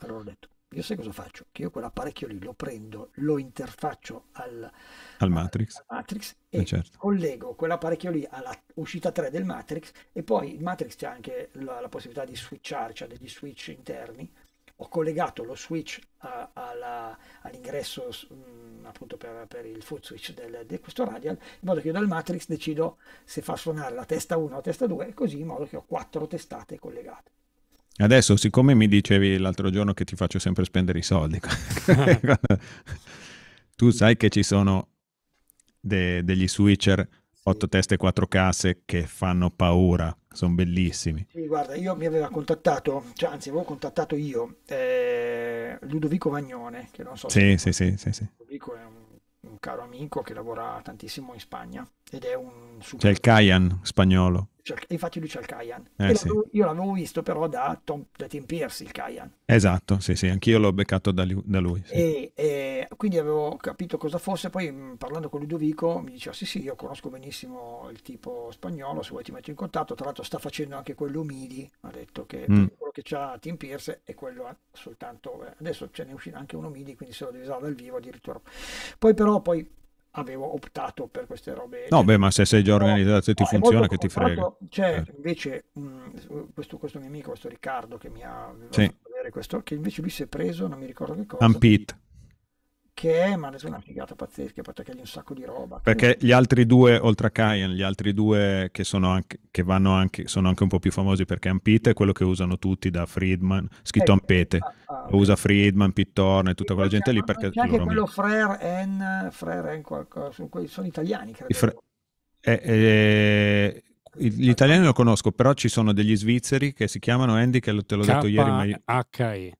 Allora ho detto, io sai cosa faccio? Che io quell'apparecchio lì lo prendo, lo interfaccio al, al Matrix. Al Matrix eh, e eh certo. collego quell'apparecchio lì alla uscita 3 del Matrix e poi il Matrix c'è anche la, la possibilità di switchare, cioè degli switch interni ho collegato lo switch a, alla, all'ingresso mh, mm, appunto per, per, il foot switch di questo radial, in modo che io dal matrix decido se fa suonare la testa 1 o la testa 2, così in modo che ho quattro testate collegate. Adesso, siccome mi dicevi l'altro giorno che ti faccio sempre spendere i soldi, tu sai che ci sono de- degli switcher otto teste e quattro casse che fanno paura, sono bellissimi. Sì, guarda, io mi aveva contattato, cioè, anzi avevo contattato io eh, Ludovico Vagnone, che non so sì, se... Sì, sì, sì, Ludovico è un, un, caro amico che lavora tantissimo in Spagna ed è un... Super... C'è il Cayenne spagnolo infatti lui c'ha il Kayan. Eh, sì. io l'avevo visto però da, Tom, da Tim Pierce il Kayan. Esatto, sì, sì, anch'io l'ho beccato da, li, da lui. Sì. E, e, quindi avevo capito cosa fosse, poi mm, parlando con Ludovico mi diceva sì sì, io conosco benissimo il tipo spagnolo, se vuoi ti metto in contatto, tra l'altro sta facendo anche quello MIDI, ha detto che mm. quello che c'ha Tim Pierce è quello eh, soltanto, eh, adesso ce ne uscito anche uno MIDI, quindi se lo devi usare dal vivo addirittura. Poi però poi avevo optato per queste robe. No, beh, ma se sei già organizzato e ti no, funziona, che ti frega. C'è cioè, eh. Certo. invece mh, questo, questo, mio amico, questo Riccardo, che mi ha sì. vedere questo, che invece lui si è preso, non mi ricordo che cosa. Ampit che, è, ma adesso è una figata pazzesca perché gli un sacco di roba. Perché quindi... gli altri due, oltre a Kyan, gli altri due che, sono anche, che vanno anche, sono anche un po' più famosi perché Ampete è quello che usano tutti da Friedman, scritto eh, Ampete, ah, ah, usa Friedman, Pittorne, tutta quella gente lì. Perché c'è anche quello Frère en, Frere en qualcosa, sono, sono italiani, credo. Fre- eh, eh, gli italiani lo conosco, però ci sono degli svizzeri che si chiamano Andy, che te l'ho detto ieri. Ma... H-E.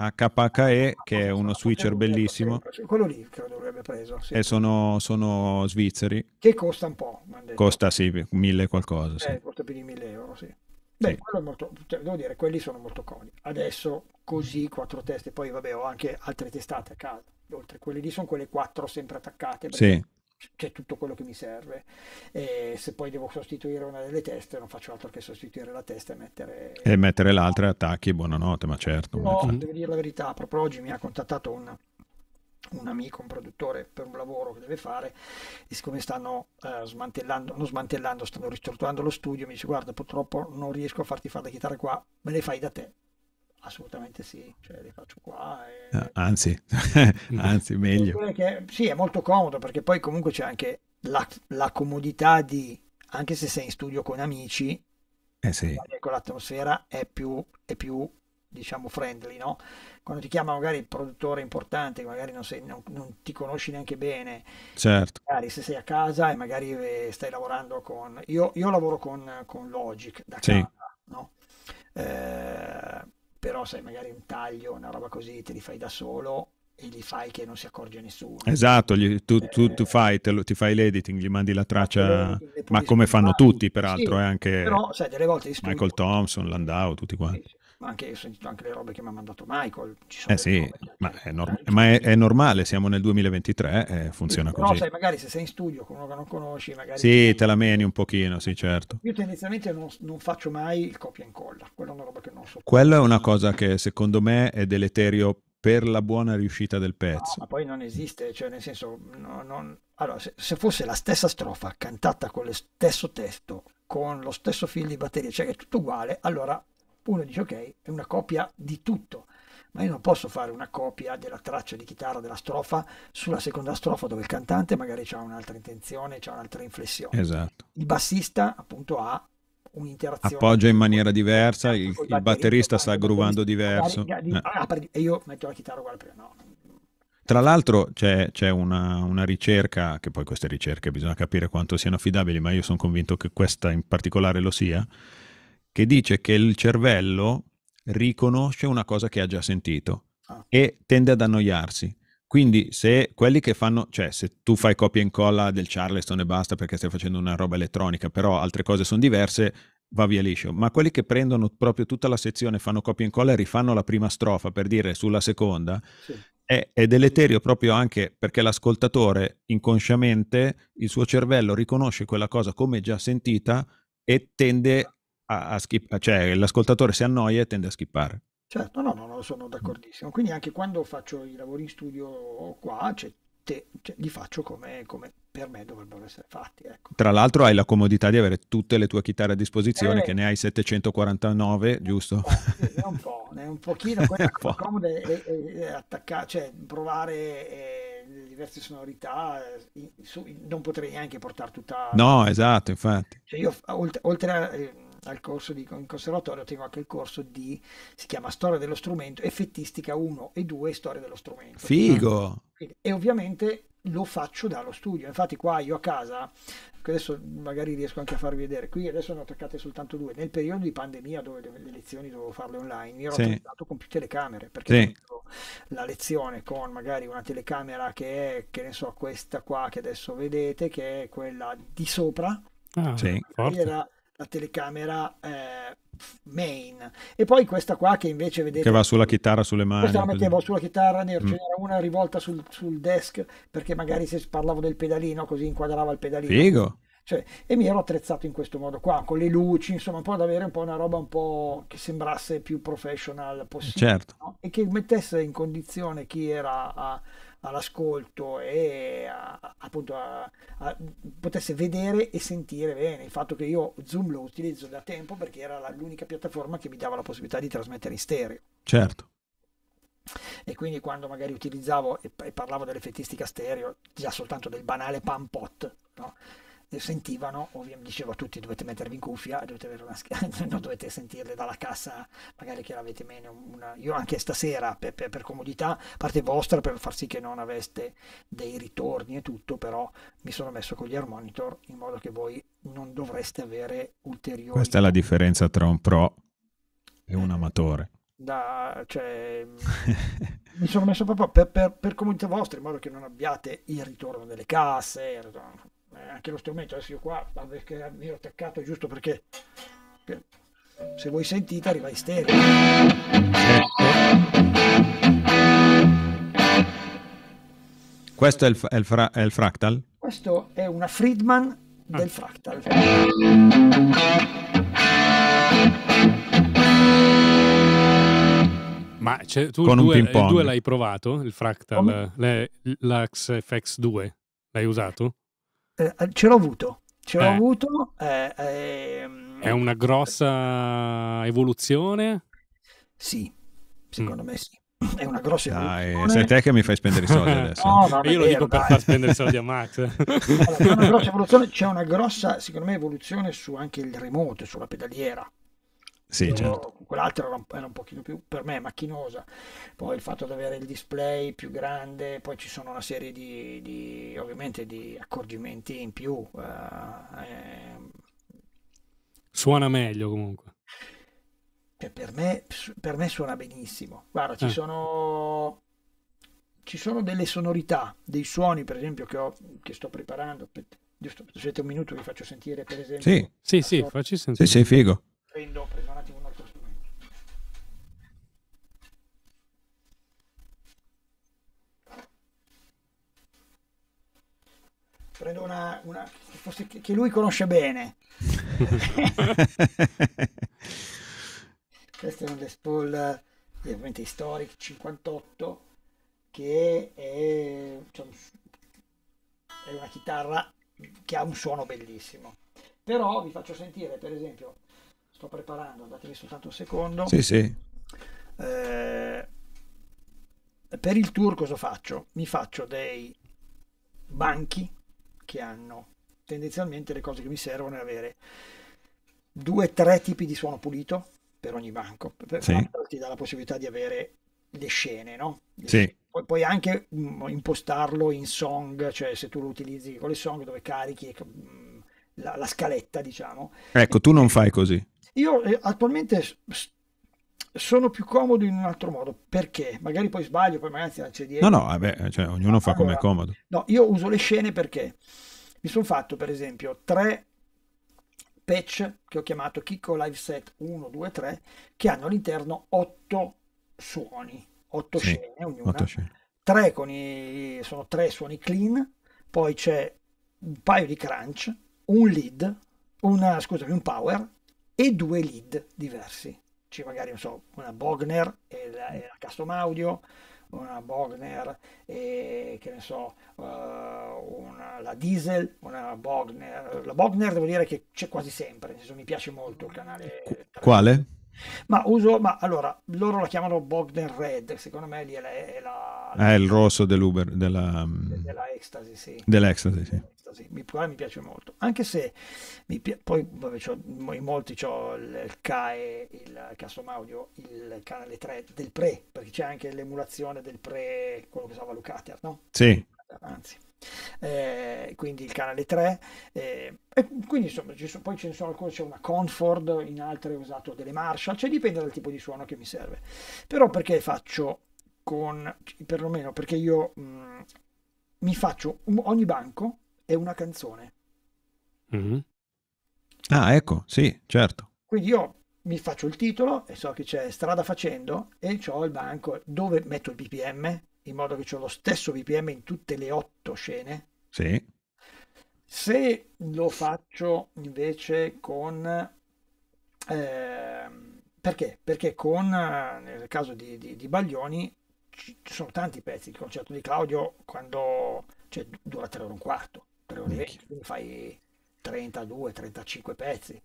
HHE, che è uno switcher bellissimo. Quello lì credo avrebbe preso. Sì. E sono, sono, svizzeri. Che costa un po'. Costa sì, mille qualcosa. Sì. Eh, costa più di mille euro, sì. Beh, molto, cioè, devo dire, quelli sono molto comodi. Adesso così quattro teste, poi vabbè ho anche altre testate a casa. Oltre quelle lì sono quelle quattro sempre attaccate. Sì c'è tutto quello che mi serve. E se poi devo sostituire una delle teste, non faccio altro che sostituire la testa e mettere. E mettere l'altra, attacchi, buonanotte, ma certo. No, metto... devo dire la verità, proprio oggi mi ha contattato un, un amico, un produttore per un lavoro che deve fare, e siccome stanno eh, smantellando, non smantellando, stanno ristrutturando lo studio, mi dice guarda purtroppo non riesco a farti fare le chitarre qua, me le fai da te. Assolutamente sì, cioè, li faccio qua. E... Ah, anzi, anzi, meglio. Che, sì, è molto comodo perché poi comunque c'è anche la, la comodità di, anche se sei in studio con amici, eh sì. ecco, l'atmosfera è più, è più, diciamo, friendly, no? Quando ti chiama magari il produttore importante, magari non, sei, non, non ti conosci neanche bene, certo. magari se sei a casa e magari eh, stai lavorando con... Io, io lavoro con, con Logic da sì. casa, no? Eh, però sai magari un taglio, una roba così, te li fai da solo e li fai che non si accorge nessuno. Esatto, gli, tu, eh, tu, tu fai, lo, ti fai l'editing, gli mandi la traccia, ma come fanno tutti peraltro, sì, eh, anche però, sai, delle volte Michael Thompson, Landau, tutti quanti. Sì, sì ma anche, ho sentito anche le robe che mi ha mandato Michael. eh sì, robe, ma, è nor- ma è, è, normale, siamo nel 2023, eh, funziona però, così. Sai, magari se sei in studio con uno che non conosci, magari... Sì, te la meni un pochino, sì certo. Io tendenzialmente non, non faccio mai il copia e incolla, quella è una roba che non so. Quella è una cosa che secondo me è deleterio per la buona riuscita del pezzo. No, ma poi non esiste, cioè nel senso, no, non... allora, se, se, fosse la stessa strofa cantata con lo stesso testo, con lo stesso film di batteria, cioè è tutto uguale, allora uno dice ok, è una copia di tutto, ma io non posso fare una copia della traccia di chitarra della strofa sulla seconda strofa dove il cantante magari ha un'altra intenzione, ha un'altra inflessione. Esatto. Il bassista appunto ha un'interazione. Appoggia in maniera diversa, il, il batterista, sta groovando diverso. Magari, eh. Ah, e io metto la chitarra uguale prima, no. Tra l'altro c'è, c'è una, una, ricerca, che poi queste ricerche bisogna capire quanto siano affidabili, ma io sono convinto che questa in particolare lo sia, che dice che il cervello riconosce una cosa che ha già sentito ah. e tende ad annoiarsi. Quindi se quelli che fanno, cioè se tu fai copia e incolla del Charleston e basta perché stai facendo una roba elettronica, però altre cose sono diverse, va via liscio. Ma quelli che prendono proprio tutta la sezione, fanno copia e incolla e rifanno la prima strofa per dire sulla seconda, sì. è, è deleterio proprio anche perché l'ascoltatore inconsciamente, il suo cervello riconosce quella cosa come già sentita e tende a, a skip, cioè l'ascoltatore si annoia e tende a skippare. Certo, no, no, no, sono mm. d'accordissimo. Quindi anche quando faccio i lavori in studio qua, cioè, te, cioè, li faccio come, come, per me dovrebbero essere fatti. Ecco. Tra l'altro hai la comodità di avere tutte le tue chitarre a disposizione, eh, che ne hai 749, eh, giusto? È un po', è un pochino, quella è po'. comoda è, è, è attaccare, cioè provare... È eh, diverse sonorità, eh, non potrei neanche portare tutta... No, esatto, infatti. Cioè io oltre, oltre a al corso di, in conservatorio tengo anche il corso di, si chiama Storia dello strumento, effettistica 1 e 2, Storia dello strumento. Figo! E ovviamente lo faccio dallo studio, infatti qua io a casa, adesso magari riesco anche a farvi vedere, qui adesso ne ho attaccate soltanto due, nel periodo di pandemia dove le lezioni dovevo farle online, io sì. ho attaccato con più telecamere, perché sì. la lezione con magari una telecamera che è, che ne so, questa qua che adesso vedete, che è quella di sopra, ah, sì, era la telecamera eh, main e poi questa qua che invece vedete che va sulla chitarra sulle mani questa la mettevo così. sulla chitarra nera mm. ce n'era una rivolta sul, sul, desk perché magari se parlavo del pedalino così inquadrava il pedalino figo cioè, e mi ero attrezzato in questo modo qua con le luci insomma un po' ad avere un po' una roba un po' che sembrasse più professional possibile certo. no? e che mettesse in condizione chi era a all'ascolto e a, appunto a, a, potesse vedere e sentire bene il fatto che io Zoom lo utilizzo da tempo perché era la, l'unica piattaforma che mi dava la possibilità di trasmettere in stereo certo e quindi quando magari utilizzavo e, e parlavo dell'effettistica stereo già soltanto del banale pan pot no? sentivano, ovviamente dicevo a tutti dovete mettervi in cuffia, dovete avere una sch- non dovete sentirle dalla cassa, magari che l'avete meno, una... io anche stasera per, per, per, comodità, parte vostra per far sì che non aveste dei ritorni e tutto, però mi sono messo con gli air monitor in modo che voi non dovreste avere ulteriori... Questa è la differenza tra un pro e un eh, amatore. Da, cioè, mi sono messo proprio per, per, per comodità vostra in modo che non abbiate il ritorno delle casse, eh, anche lo strumento, adesso io qua mi ho attaccato giusto perché se voi sentite arriva in stereo. Questo è il, è, il fra, è il, fractal? Questo è una Friedman del ah. fractal. Ma tu Con il, due, il 2 l'hai provato, il fractal, Come? l'Axe FX2, l'hai usato? eh, ce l'ho avuto. Ce l'ho eh. avuto. Eh, ehm, è una grossa evoluzione? Sì, secondo mm. me sì è una grossa evoluzione. sei te che mi fai spendere i soldi adesso no, no, io lo vero, dico dai. per far spendere i soldi a Max allora, c'è una grossa evoluzione secondo me evoluzione su anche il remoto sulla pedaliera sì, certo. Quell'altra era un, era un pochino più per me macchinosa. Poi il fatto di avere il display più grande, poi ci sono una serie di, di ovviamente di accorgimenti in più. Uh, ehm... Suona meglio comunque. per, me, per me suona benissimo. Guarda, ci eh. sono ci sono delle sonorità, dei suoni, per esempio, che, ho, che sto preparando. Giusto, aspetta un minuto, vi faccio sentire, per esempio. Sì, sì, sì, facci sentire. Sì, sì, figo. Prendo, credo una, una forse che lui conosce bene. Questo è un Les Paul eh, ovviamente Historic 58 che è, diciamo, è una chitarra che ha un suono bellissimo. Però vi faccio sentire, per esempio, sto preparando, datemi soltanto un secondo. Sì, sì. Eh, per il tour cosa faccio? Mi faccio dei banchi che hanno. Tendenzialmente le cose che mi servono è avere due o tre tipi di suono pulito per ogni banco. Per sì. ti dà la possibilità di avere le scene, no? Le sì. Scene. Poi, puoi anche mm, impostarlo in song, cioè se tu lo utilizzi con le song dove carichi ecco, mm, la, la scaletta, diciamo. Ecco, tu non fai così. Io eh, attualmente sono più comodo in un altro modo. Perché? Magari poi sbaglio, poi magari c'è dietro. No, no, vabbè, eh cioè, ognuno ah, fa allora, come è comodo. No, io uso le scene perché mi sono fatto, per esempio, tre patch che ho chiamato Kiko Live Set 1, 2, 3, che hanno all'interno otto suoni, otto sì, scene ognuna. Otto scene. Tre con i, sono tre suoni clean, poi c'è un paio di crunch, un lead, una, scusami, un power e due lead diversi. C'è magari, so, una Bogner e la, e la custom audio, una Bogner e che ne so, uh, una, la Diesel, una Bogner. La Bogner devo dire che c'è quasi sempre, senso, mi piace molto il canale. Quale? Ma uso, ma allora, loro la chiamano Bogner Red, secondo me lì è la... È, la, la, ah, il rosso dell'Uber, della... Mm, della Ecstasy, sì. Dell'Ecstasy, sì fantasy, mi, mi piace molto, anche se pi- poi vabbè, in molti ho il, il CAE, il custom audio, il canale 3 del pre, perché c'è anche l'emulazione del pre, quello che usava Lucater, no? Sì. Anzi. Eh, quindi il canale 3 eh, e quindi insomma sono, poi ce ne sono alcune c'è una Concord in altre ho usato delle Marshall cioè dipende dal tipo di suono che mi serve però perché faccio con perlomeno perché io mh, mm, mi faccio ogni banco è una canzone. Mm-hmm. Ah, ecco, sì, certo. Quindi io mi faccio il titolo e so che c'è strada facendo e ho il banco dove metto il BPM in modo che ho lo stesso BPM in tutte le otto scene. Sì. Se lo faccio invece con... Eh, perché? Perché con, nel caso di, di, di Baglioni, ci sono tanti pezzi. Il concerto di Claudio quando, cioè, dura tre ore e un quarto fai 32-35 pezzi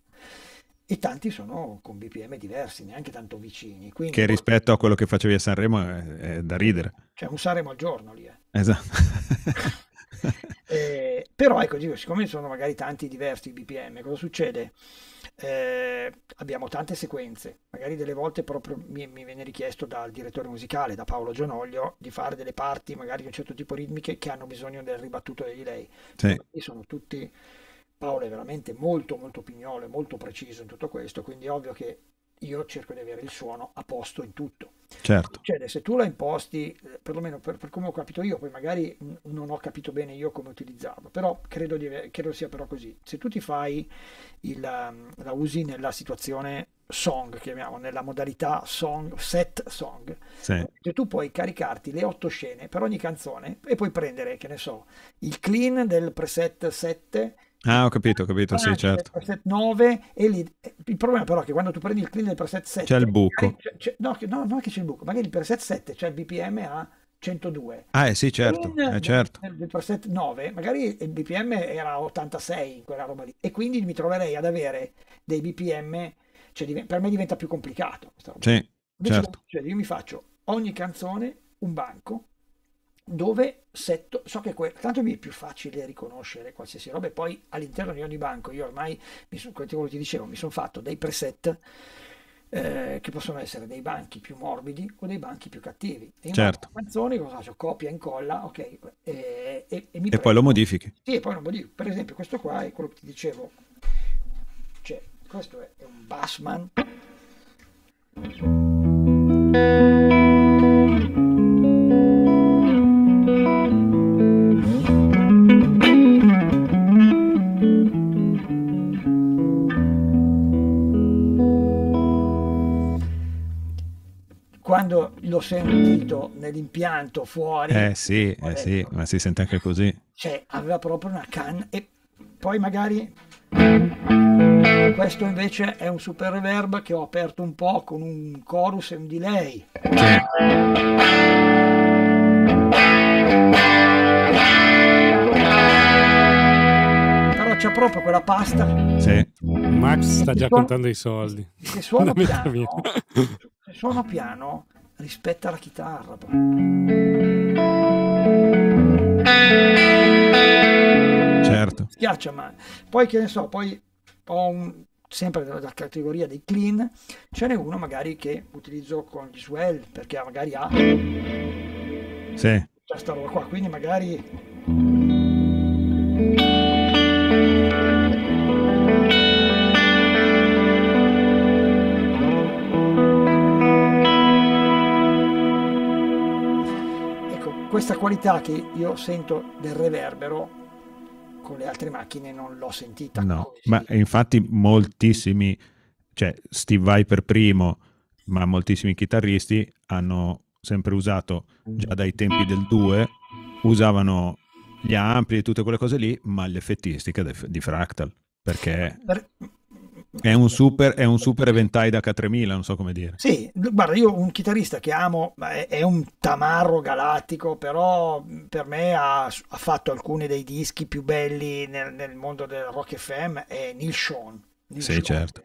e tanti sono con BPM diversi, neanche tanto vicini. Quindi, che rispetto a quello che facevi a Sanremo è, è da ridere. Cioè un Sanremo al giorno lì. Eh. Esatto. eh, però ecco, dico, siccome sono magari tanti diversi BPM, cosa succede? eh, abbiamo tante sequenze, magari delle volte proprio mi, mi, viene richiesto dal direttore musicale, da Paolo Gianoglio, di fare delle parti magari di un certo tipo ritmiche che hanno bisogno del ribattuto dei delay. Sì. Sono tutti... Paolo è veramente molto molto pignolo e molto preciso in tutto questo, quindi è ovvio che io cerco di avere il suono a posto in tutto. Certo. Succede, se tu la imposti, eh, perlomeno per, per, come ho capito io, poi magari non ho capito bene io come utilizzarlo, però credo, di, credo sia però così. Se tu ti fai il, ehm, la usi nella situazione song, chiamiamo, nella modalità song, set song, sì. tu puoi caricarti le otto scene per ogni canzone e puoi prendere, che ne so, il clean del preset 7 Ah, ho capito, ho capito, sì, certo. Preset 9 e lì eh, il problema però è che quando tu prendi il click del preset 7 c'è il buco. C'è, c'è, no, no, non è che c'è il buco, magari il preset 7 c'è il BPM a 102. Ah, eh sì, certo, in, eh, certo. Nel, nel preset 9 magari il BPM era 86, quella roba lì e quindi mi troverei ad avere dei BPM cioè, per me diventa più complicato questa roba. Sì, certo. Cioè, io mi faccio ogni canzone un banco dove setto, so che que- tanto mi è più facile riconoscere qualsiasi roba e poi all'interno di ogni banco io ormai, mi son, quello ti dicevo, mi sono fatto dei preset eh, che possono essere dei banchi più morbidi o dei banchi più cattivi. E in certo. Manzoni, cosa faccio? Copia, e incolla, ok, e, e, e mi prendo. poi lo modifichi. Sì, e poi lo modifico. Per esempio questo qua è quello che ti dicevo, cioè questo è, è un Bassman. quando l'ho sentito nell'impianto fuori. Eh sì, eh sì, ma si sente anche così. Cioè, aveva proprio una canna e poi magari questo invece è un super reverb che ho aperto un po' con un chorus e un delay. Sì. Però c'è proprio quella pasta. Sì. Max sta già contando i soldi. Che suona piano suona piano rispetto alla chitarra. Certo. Schiaccia, ma poi che ne so, poi ho un, sempre della categoria dei clean, ce n'è uno magari che utilizzo con gli swell perché magari ha sì. questa roba qua, quindi magari questa qualità che io sento del reverbero con le altre macchine non l'ho sentita. No, così. ma infatti moltissimi, cioè Steve Vai per primo, ma moltissimi chitarristi hanno sempre usato, già dai tempi del 2, usavano gli ampli e tutte quelle cose lì, ma l'effettistica di Fractal. Perché... Per, è un super, è un super Eventai da 3000 non so come dire. Sì, guarda, io un chitarrista che amo, è, è un tamarro galattico, però per me ha, ha, fatto alcuni dei dischi più belli nel, nel mondo del rock FM, è Neil Sean. Neil sì, Sean, certo.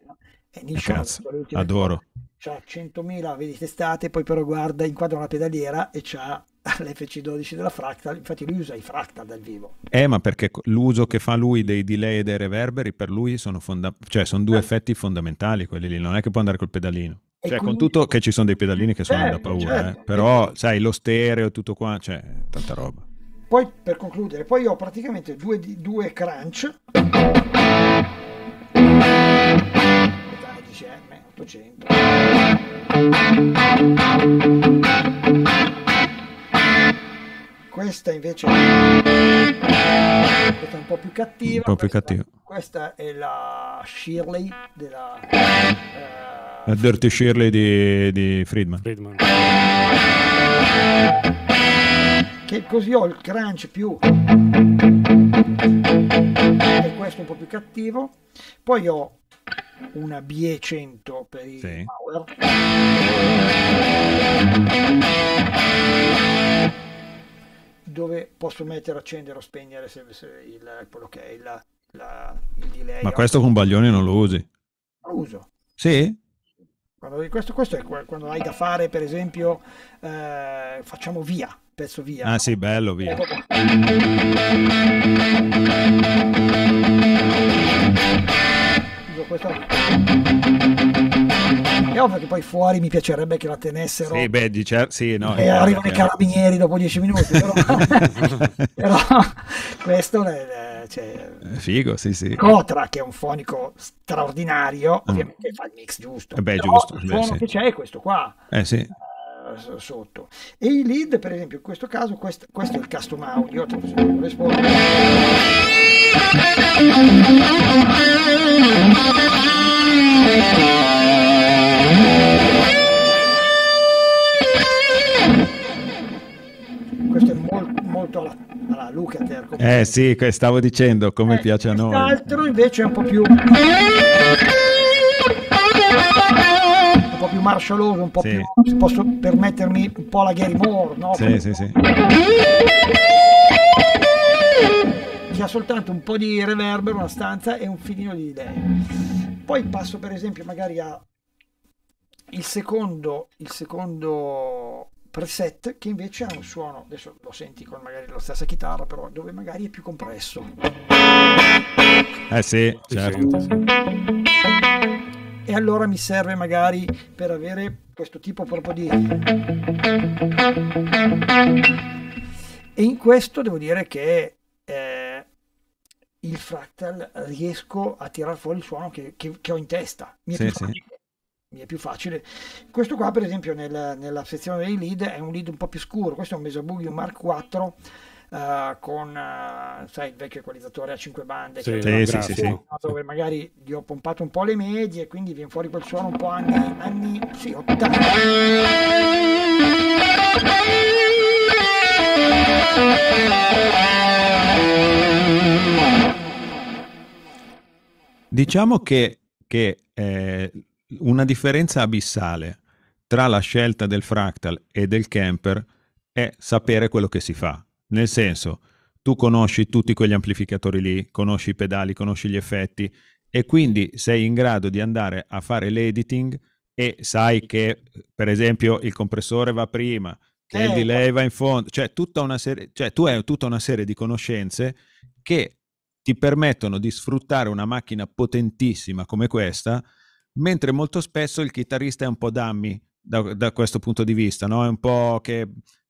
Eh, è Neil eh, Sean, cazzo, adoro. C'ha 100.000, vedi, testate, poi però guarda, inquadra una pedaliera e c'ha all'FC12 della Fractal, infatti lui usa i Fractal dal vivo. Eh, ma perché l'uso che fa lui dei delay e dei reverberi per lui sono, fonda- cioè, sono due eh. effetti fondamentali quelli lì, non è che può andare col pedalino. E cioè, quindi... con tutto che ci sono dei pedalini che suonano eh, da paura, certo. eh. però sai, lo stereo, e tutto qua, cioè, tanta roba. Poi, per concludere, poi ho praticamente due, due crunch DCM 800 questa invece questa è un po' più cattiva. Un po' più questa, cattiva. Questa è la Shirley della... Eh, la Dirty Shirley di, di Friedman. Friedman. Che così ho il crunch più... E questo è un po' più cattivo. Poi ho una BE 100 per i sì. power dove posso mettere, accendere o spegnere se, se il, quello che è il, la, il delay. Ma questo con Baglioni non lo usi? Lo uso. Sì? Quando, questo, questo, è quando hai da fare, per esempio, eh, facciamo via, pezzo via. Ah sì, bello via. Uso questo teniamo perché poi fuori mi piacerebbe che la tenessero. Sì, beh, di sì, no, e arrivano i carabinieri dopo dieci minuti, però, però questo cioè, è, cioè, figo, sì, sì. Cotra, che è un fonico straordinario, mm. ovviamente mm. fa il mix giusto. beh, però giusto. Il suono sì. che c'è è questo qua. Eh sì eh, sotto. E i lead, per esempio, in questo caso, quest- questo è il custom audio, rispondere. Questo è molto, alla, alla Eh sì, stavo dicendo come eh, piace a noi. L'altro invece è un po' più... Un po' più marcialoso, un po' sì. più... Posso permettermi un po' la Gary Moore, no? Sì, come... sì, sì. C'è soltanto un po' di reverbero, una stanza e un filino di idee. Poi passo per esempio magari a il secondo, il secondo preset che invece ha un suono, adesso lo senti con magari la stessa chitarra, però dove magari è più compresso. Eh sì, certo. E allora mi serve magari per avere questo tipo proprio di... E in questo devo dire che eh, il fractal riesco a tirar fuori il suono che, che, che ho in testa. Mi è sì, più sì mi è più facile. Questo qua per esempio nel, nella sezione dei lead è un lead un po' più scuro, questo è un Mesobuglio Mark 4 uh, eh, con uh, sai, il vecchio equalizzatore a 5 bande sì, che sì, sì, sì, no, dove magari gli ho pompato un po' le medie quindi viene fuori quel suono un po' anni, anni sì, 80 diciamo che, che eh una differenza abissale tra la scelta del fractal e del camper è sapere quello che si fa. Nel senso, tu conosci tutti quegli amplificatori lì, conosci i pedali, conosci gli effetti e quindi sei in grado di andare a fare l'editing e sai che per esempio il compressore va prima, che eh, il delay va in fondo, cioè, tutta una serie, cioè tu hai tutta una serie di conoscenze che ti permettono di sfruttare una macchina potentissima come questa mentre molto spesso il chitarrista è un po' dummy da, da questo punto di vista, no? È un po' che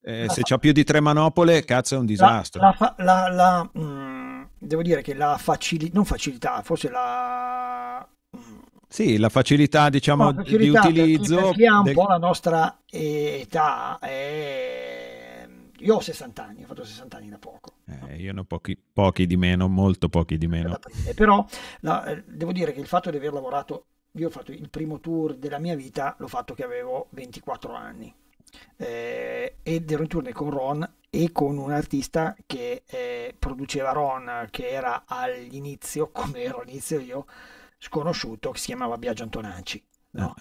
eh, se fa... c'ha più di tre manopole, cazzo, è un disastro. La, la, la, mh, mm, devo dire che la facilità, non facilità, forse la... Mm. Sì, la facilità, diciamo, no, facilità di utilizzo... Perché, perché un del... po' la nostra età è... Eh, io ho 60 anni, ho fatto 60 anni da poco. Eh, io ne ho pochi, pochi, di meno, molto pochi di meno. Eh, però la, eh, devo dire che il fatto di aver lavorato io ho fatto il primo tour della mia vita, l'ho fatto che avevo 24 anni eh, ed ero in tournée con Ron e con un artista che eh, produceva Ron, che era all'inizio, come ero all'inizio io, sconosciuto, che si chiamava Biagio Antonacci. No?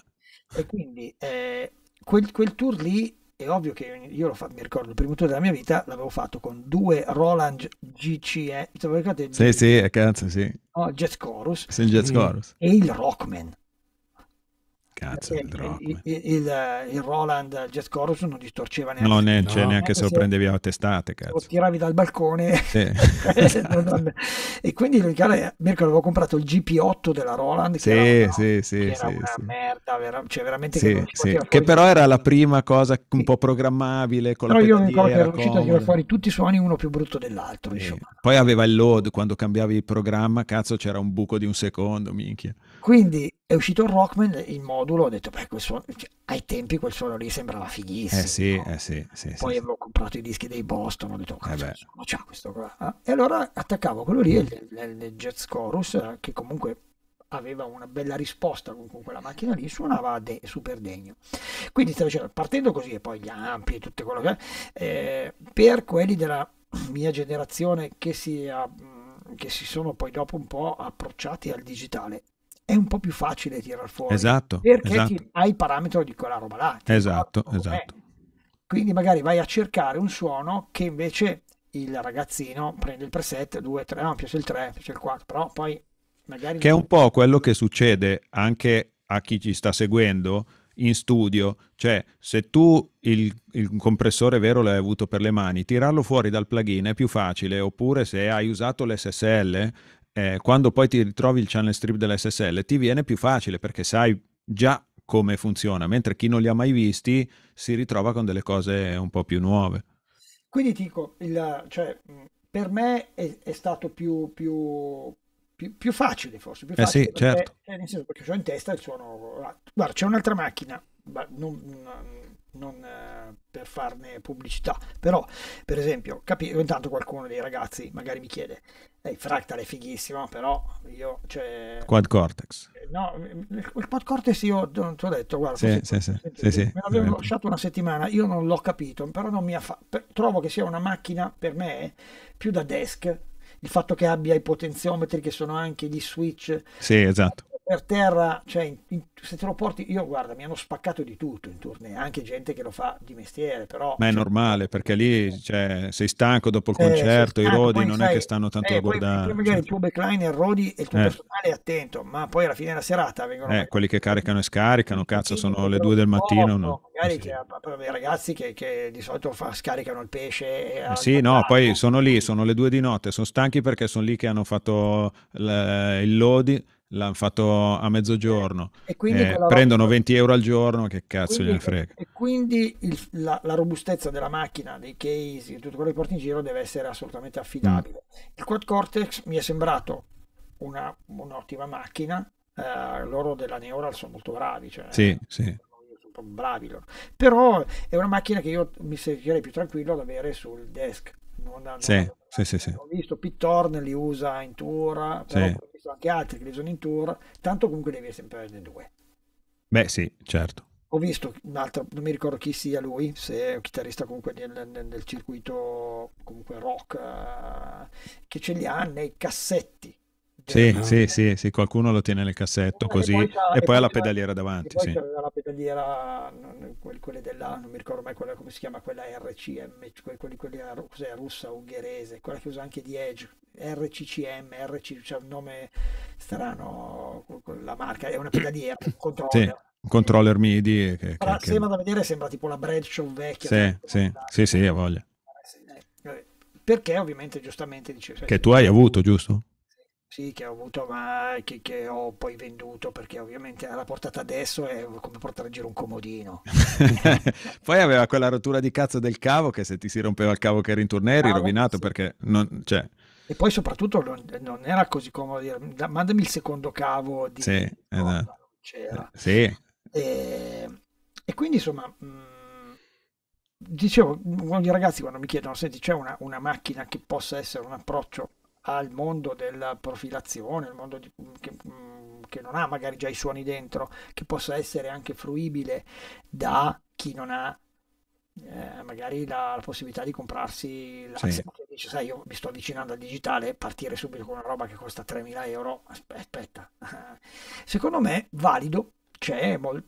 e quindi eh, quel, quel tour lì è ovvio che io l'ho fatto, mi ricordo il primo tour della mia vita l'avevo fatto con due Roland GCE, eh, ricordate? Sì, sì, cazzo, sì. No, Jazz Chorus. Sì, il Jazz Chorus. E il Rockman. Cazzo, eh, eh, il, il, eh, il, il, Roland Jazz Chorus non distorceva neanche. No, ne, cioè, neanche se lo prendevi a testate, cazzo. Lo tiravi dal balcone. Sì. e quindi lui, Mirko avevo comprato il GP8 della Roland. Che sì, era una, sì, sì, che sì, era sì. merda, vera, cioè veramente. Che, sì, che, però era la prima cosa un po' programmabile. Con però la io mi ricordo che ero riuscito a tirare fuori tutti i suoni uno più brutto dell'altro. Poi aveva il load, quando cambiavi il programma, cazzo c'era un buco di un secondo, minchia. Quindi è uscito il Rockman, il modulo, ho detto, beh, quel suono, cioè, ai tempi quel suono lì sembrava fighissimo. Eh sì, eh sì, sì Poi sì, avevo comprato i dischi dei Boston, ho detto, oh, eh cazzo, eh insomma, c'ha questo qua. Ah, e allora attaccavo quello lì, il, il, il Jazz Chorus, che comunque aveva una bella risposta con, con quella macchina lì, suonava de, super degno. Quindi stavo dicendo, partendo così, e poi gli ampi e tutto quello che... Eh, per quelli della mia generazione che si... Ha, ah, che si sono poi dopo un po' approcciati al digitale è un po' più facile tirar fuori. Esatto. Perché esatto. hai il parametro di quella roba là. Esatto, esatto. Quindi magari vai a cercare un suono che invece il ragazzino prende il preset 2, 3, no, piace il 3, piace il 4, però poi magari... Che è un po' quello che succede anche a chi ci sta seguendo in studio, cioè se tu il, il, compressore vero l'hai avuto per le mani, tirarlo fuori dal plugin è più facile, oppure se hai usato l'SSL eh, quando poi ti ritrovi il channel strip dell'SSL ti viene più facile perché sai già come funziona, mentre chi non li ha mai visti si ritrova con delle cose un po' più nuove. Quindi ti dico, il, cioè, per me è, è stato più, più, più, più, facile forse. Più facile eh sì, perché, certo. Eh, nel senso perché ho in testa il suono. Guarda, c'è un'altra macchina, non, non non eh, per farne pubblicità, però per esempio, capi- intanto qualcuno dei ragazzi magari mi chiede, ehi Fractal è fighissimo, però io... Cioè... Quad Cortex. Eh, no, il Quad Cortex io ti ho detto, guarda, sì, sì, sì, sì, sì. me l'avevo lasciato una settimana, io non l'ho capito, però non mi affa- per- trovo che sia una macchina per me più da desk il fatto che abbia i potenziometri che sono anche di switch. Sì, esatto per terra, cioè, in, se te lo porti, io guarda, mi hanno spaccato di tutto in tournée, anche gente che lo fa di mestiere, però... Ma è cioè, normale, perché lì eh. cioè, sei stanco dopo il eh, concerto, eh, i rodi non sai, è che stanno tanto eh, a guardare. Poi, magari il cioè. tuo backline, il rodi e il tuo eh. personale è attento, ma poi alla fine della serata vengono... Eh, quelli che caricano e scaricano, cazzo, sono le due del mattino, no? Magari eh, sì. che, ragazzi che, che, di solito fa, scaricano il pesce... Sì, no, parte. poi sono lì, sono le due di notte, sono stanchi perché sono lì che hanno fatto il load l'hanno fatto a mezzogiorno, eh, eh, prendono 20 euro al giorno, che cazzo quindi, gliene frega. E quindi il, la, la, robustezza della macchina, dei case, di tutto quello che porti in giro deve essere assolutamente mm. affidabile. Mm. Il Quad Cortex mi è sembrato una, un'ottima macchina, eh, loro della Neural sono molto bravi, cioè, sì, eh, sì. bravi loro. però è una macchina che io mi sentirei più tranquillo ad avere sul desk non hanno sì, una... sì, sì, sì. ho visto Pit Thorne li usa in tour però sì. ho visto anche altri che li usano in tour tanto comunque devi sempre avere due beh sì certo ho visto un altro, non mi ricordo chi sia lui, se è un chitarrista comunque nel, nel, nel circuito comunque rock, uh, che ce li ha nei cassetti sì, no? sì, sì, sì, qualcuno lo tiene nel cassetto Una così e poi, e poi ha la pedaliera davanti. sì. c'aveva la pedaliera, quelle della, non mi ricordo mai quella, come si chiama, quella RCM, cioè quelli, quelli, cos'è, russa, ungherese, quella che usa anche di Edge, RCCM, RC, c'è un nome strano, la marca, è una pedaliera, un controller. Sì controller MIDI. Che, che, se che... vado a vedere sembra tipo la Bradshaw vecchia. Sì, cioè, sì, sì, sì, ha voglia. Eh, Perché ovviamente giustamente dice... Che tu hai avuto, giusto? Sì, che ho avuto, ma che, che, ho poi venduto perché ovviamente alla portata adesso è come portare a giro un comodino. poi aveva quella rottura di cazzo del cavo che se ti si rompeva il cavo che era in turno eri rovinato sì. perché non, cioè... E poi soprattutto non, non, era così comodo dire mandami il secondo cavo di... Sì, no, eh, non c'era. Eh, sì. E, e, quindi insomma... Mh, mm, dicevo, i ragazzi quando mi chiedono, senti, c'è una, una macchina che possa essere un approccio al mondo della profilazione, il mondo di, che, mm, che, non ha magari già i suoni dentro, che possa essere anche fruibile da chi non ha eh, magari la, la, possibilità di comprarsi la sì. dice sai io mi sto avvicinando al digitale partire subito con una roba che costa 3.000 euro aspetta secondo me valido c'è mol-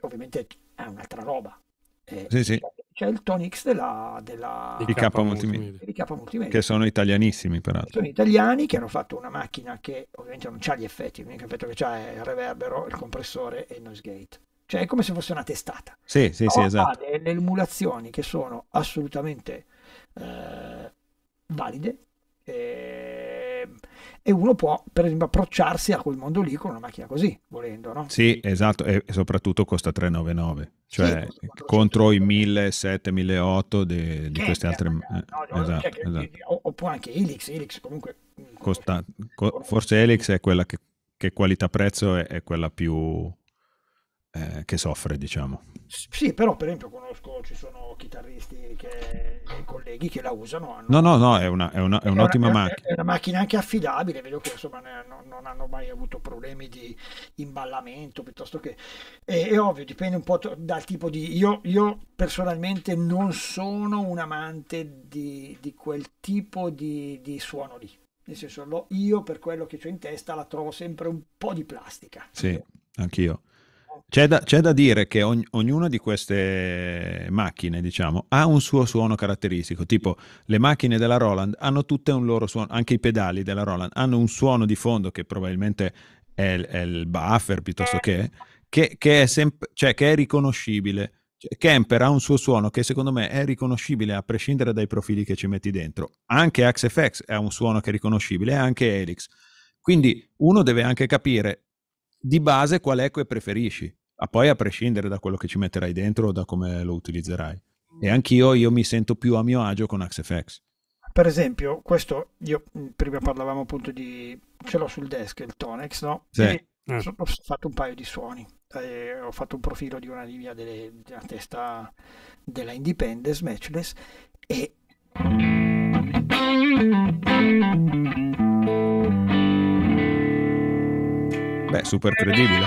ovviamente è un'altra roba eh, sì, sì. Cioè, c'è cioè, il Tonics della, della di K, Multimedia. Multimedia. Che sono italianissimi, peraltro. Sono italiani che hanno fatto una macchina che ovviamente non ha gli effetti, l'unico effetto che ha è il reverbero, il compressore e il noise gate. Cioè è come se fosse una testata. Sì, sì, sì, esatto. Ha delle emulazioni che sono assolutamente eh, valide. E eh, e uno può per esempio approcciarsi a quel mondo lì con una macchina così, volendo. No? Sì, esatto, e soprattutto costa 399, cioè sì, contro i 1700, 1800 di, di queste altre... macchine. no, esatto, che, esatto. Oppure anche Helix, Helix comunque... Costa, forse Helix è quella che, che qualità-prezzo è, è quella più eh, che soffre, diciamo. Sì, però per esempio conosco, ci sono chitarristi che colleghi che la usano. Hanno... no, no, no, è, una, è, una, è un'ottima macchina. È una macchina anche affidabile, vedo che insomma ne, no, non hanno mai avuto problemi di imballamento piuttosto che... È, è ovvio, dipende un po' dal tipo di... Io, io personalmente non sono un amante di, di quel tipo di, di suono lì nel senso io per quello che ho in testa la trovo sempre un po' di plastica. Sì, anch'io. C'è da, c'è da dire che ogn- ognuna di queste macchine, diciamo, ha un suo suono caratteristico. Tipo, le macchine della Roland hanno tutte un loro suono, anche i pedali della Roland hanno un suono di fondo che probabilmente è, il, è il buffer piuttosto che, che, che, è, semp- cioè, che è riconoscibile. Cioè, Kemper ha un suo suono che secondo me è riconoscibile a prescindere dai profili che ci metti dentro. Anche AxeFX ha un suono che è riconoscibile, anche Helix. Quindi uno deve anche capire di base qual è che preferisci, a poi a prescindere da quello che ci metterai dentro o da come lo utilizzerai. E mm. anch'io io mi sento più a mio agio con AxeFX. Per esempio, questo io mm, prima parlavamo appunto di ce l'ho sul desk il Tonex, no? Sì. E eh. ho fatto un paio di suoni. Eh, ho fatto un profilo di una linea delle, della testa della Independence Matchless e Beh, super credibile.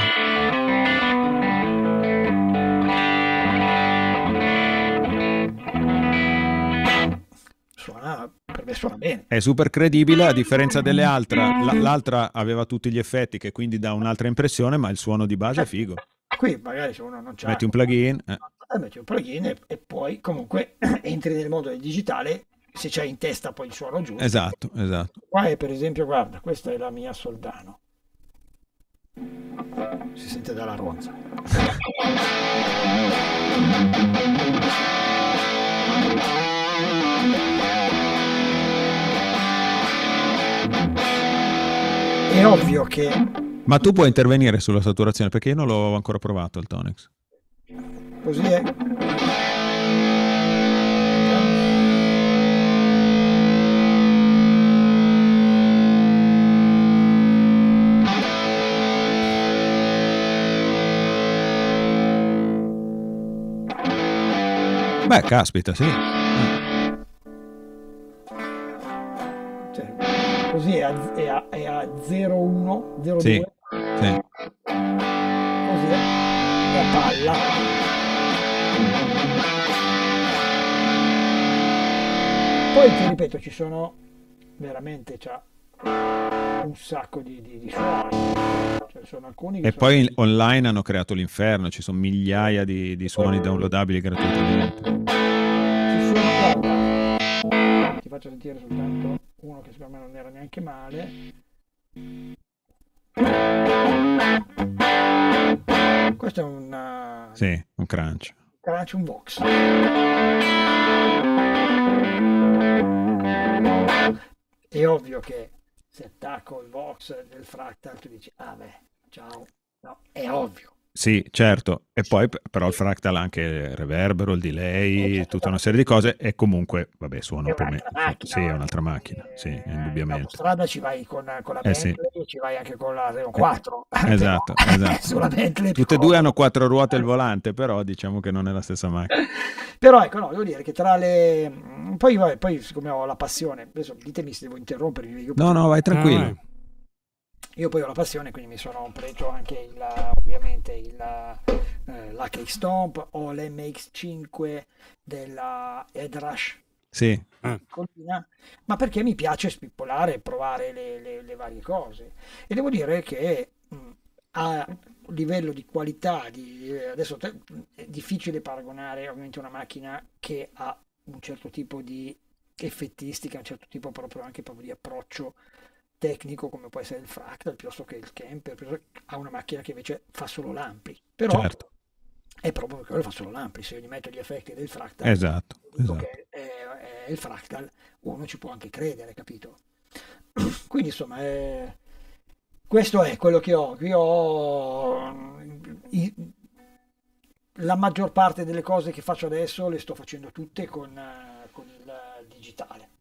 È super credibile a differenza delle altre. L- l'altra aveva tutti gli effetti che quindi dà un'altra impressione, ma il suono di base è certo. figo. Qui magari se uno non c'ha... Metti un plugin. Eh. eh metti un plugin e, e poi comunque entri nel mondo del digitale se c'hai in testa poi il suono giusto. Esatto, esatto. Qua è per esempio, guarda, questa è la mia Soldano. Si sente dalla ruota. È ovvio che... Ma tu puoi intervenire sulla saturazione perché io non l'ho ancora provato il Tonex. Così è. Beh, caspita, sì. Cioè, così è a, è a, è a 0-1, 0-2. Sì. sì. Così è la palla. Poi ti ripeto, ci sono veramente, cioè, un sacco di, di, di suoni. Cioè, e poi sono... online hanno creato l'inferno, ci sono migliaia di, di suoni downloadabili gratuitamente. Ci sono, guarda, ti faccio sentire soltanto uno che secondo me non era neanche male. Questo è un... Uh, sì, un crunch. Crunch, un box. È ovvio che se attacco il box del fractal tu dici ah beh ciao no, è ovvio sì, certo, e poi però il fractal ha anche il reverbero, il delay, eh, certo, tutta una certo. serie di cose e comunque, vabbè, suona un po' meglio. Sì, è un'altra macchina, eh, sì, eh, indubbiamente. In strada ci vai con, con la eh, Bentley, sì. ci vai anche con la 4. Eh, esatto, esatto. Bentley, Tutte e due hanno quattro ruote al volante, però diciamo che non è la stessa macchina. però ecco, no, devo dire che tra le... Mm, poi, vabbè, poi siccome ho la passione, adesso ditemi se devo interrompervi. no, no, vai tranquillo. Ah, io poi ho la passione, quindi mi sono preso anche il, ovviamente il, eh, l'H-Stomp o l'MX5 della Edrush sì. Ah. Colina, ma perché mi piace spippolare e provare le, le, le, varie cose. E devo dire che mh, mm, a livello di qualità, di, eh, adesso te, è difficile paragonare ovviamente una macchina che ha un certo tipo di effettistica, un certo tipo proprio anche proprio di approccio tecnico come può essere il Fractal piuttosto che il Camper, ha una macchina che invece fa solo l'ampli Però certo. è proprio perché lo fa solo l'ampli se io gli metto gli effetti del Fractal, esatto, esatto. È, è, è, il Fractal, uno ci può anche credere, capito? Quindi insomma, è... questo è quello che ho. Io ho... I... la maggior parte delle cose che faccio adesso le sto facendo tutte con, eh, con il digitale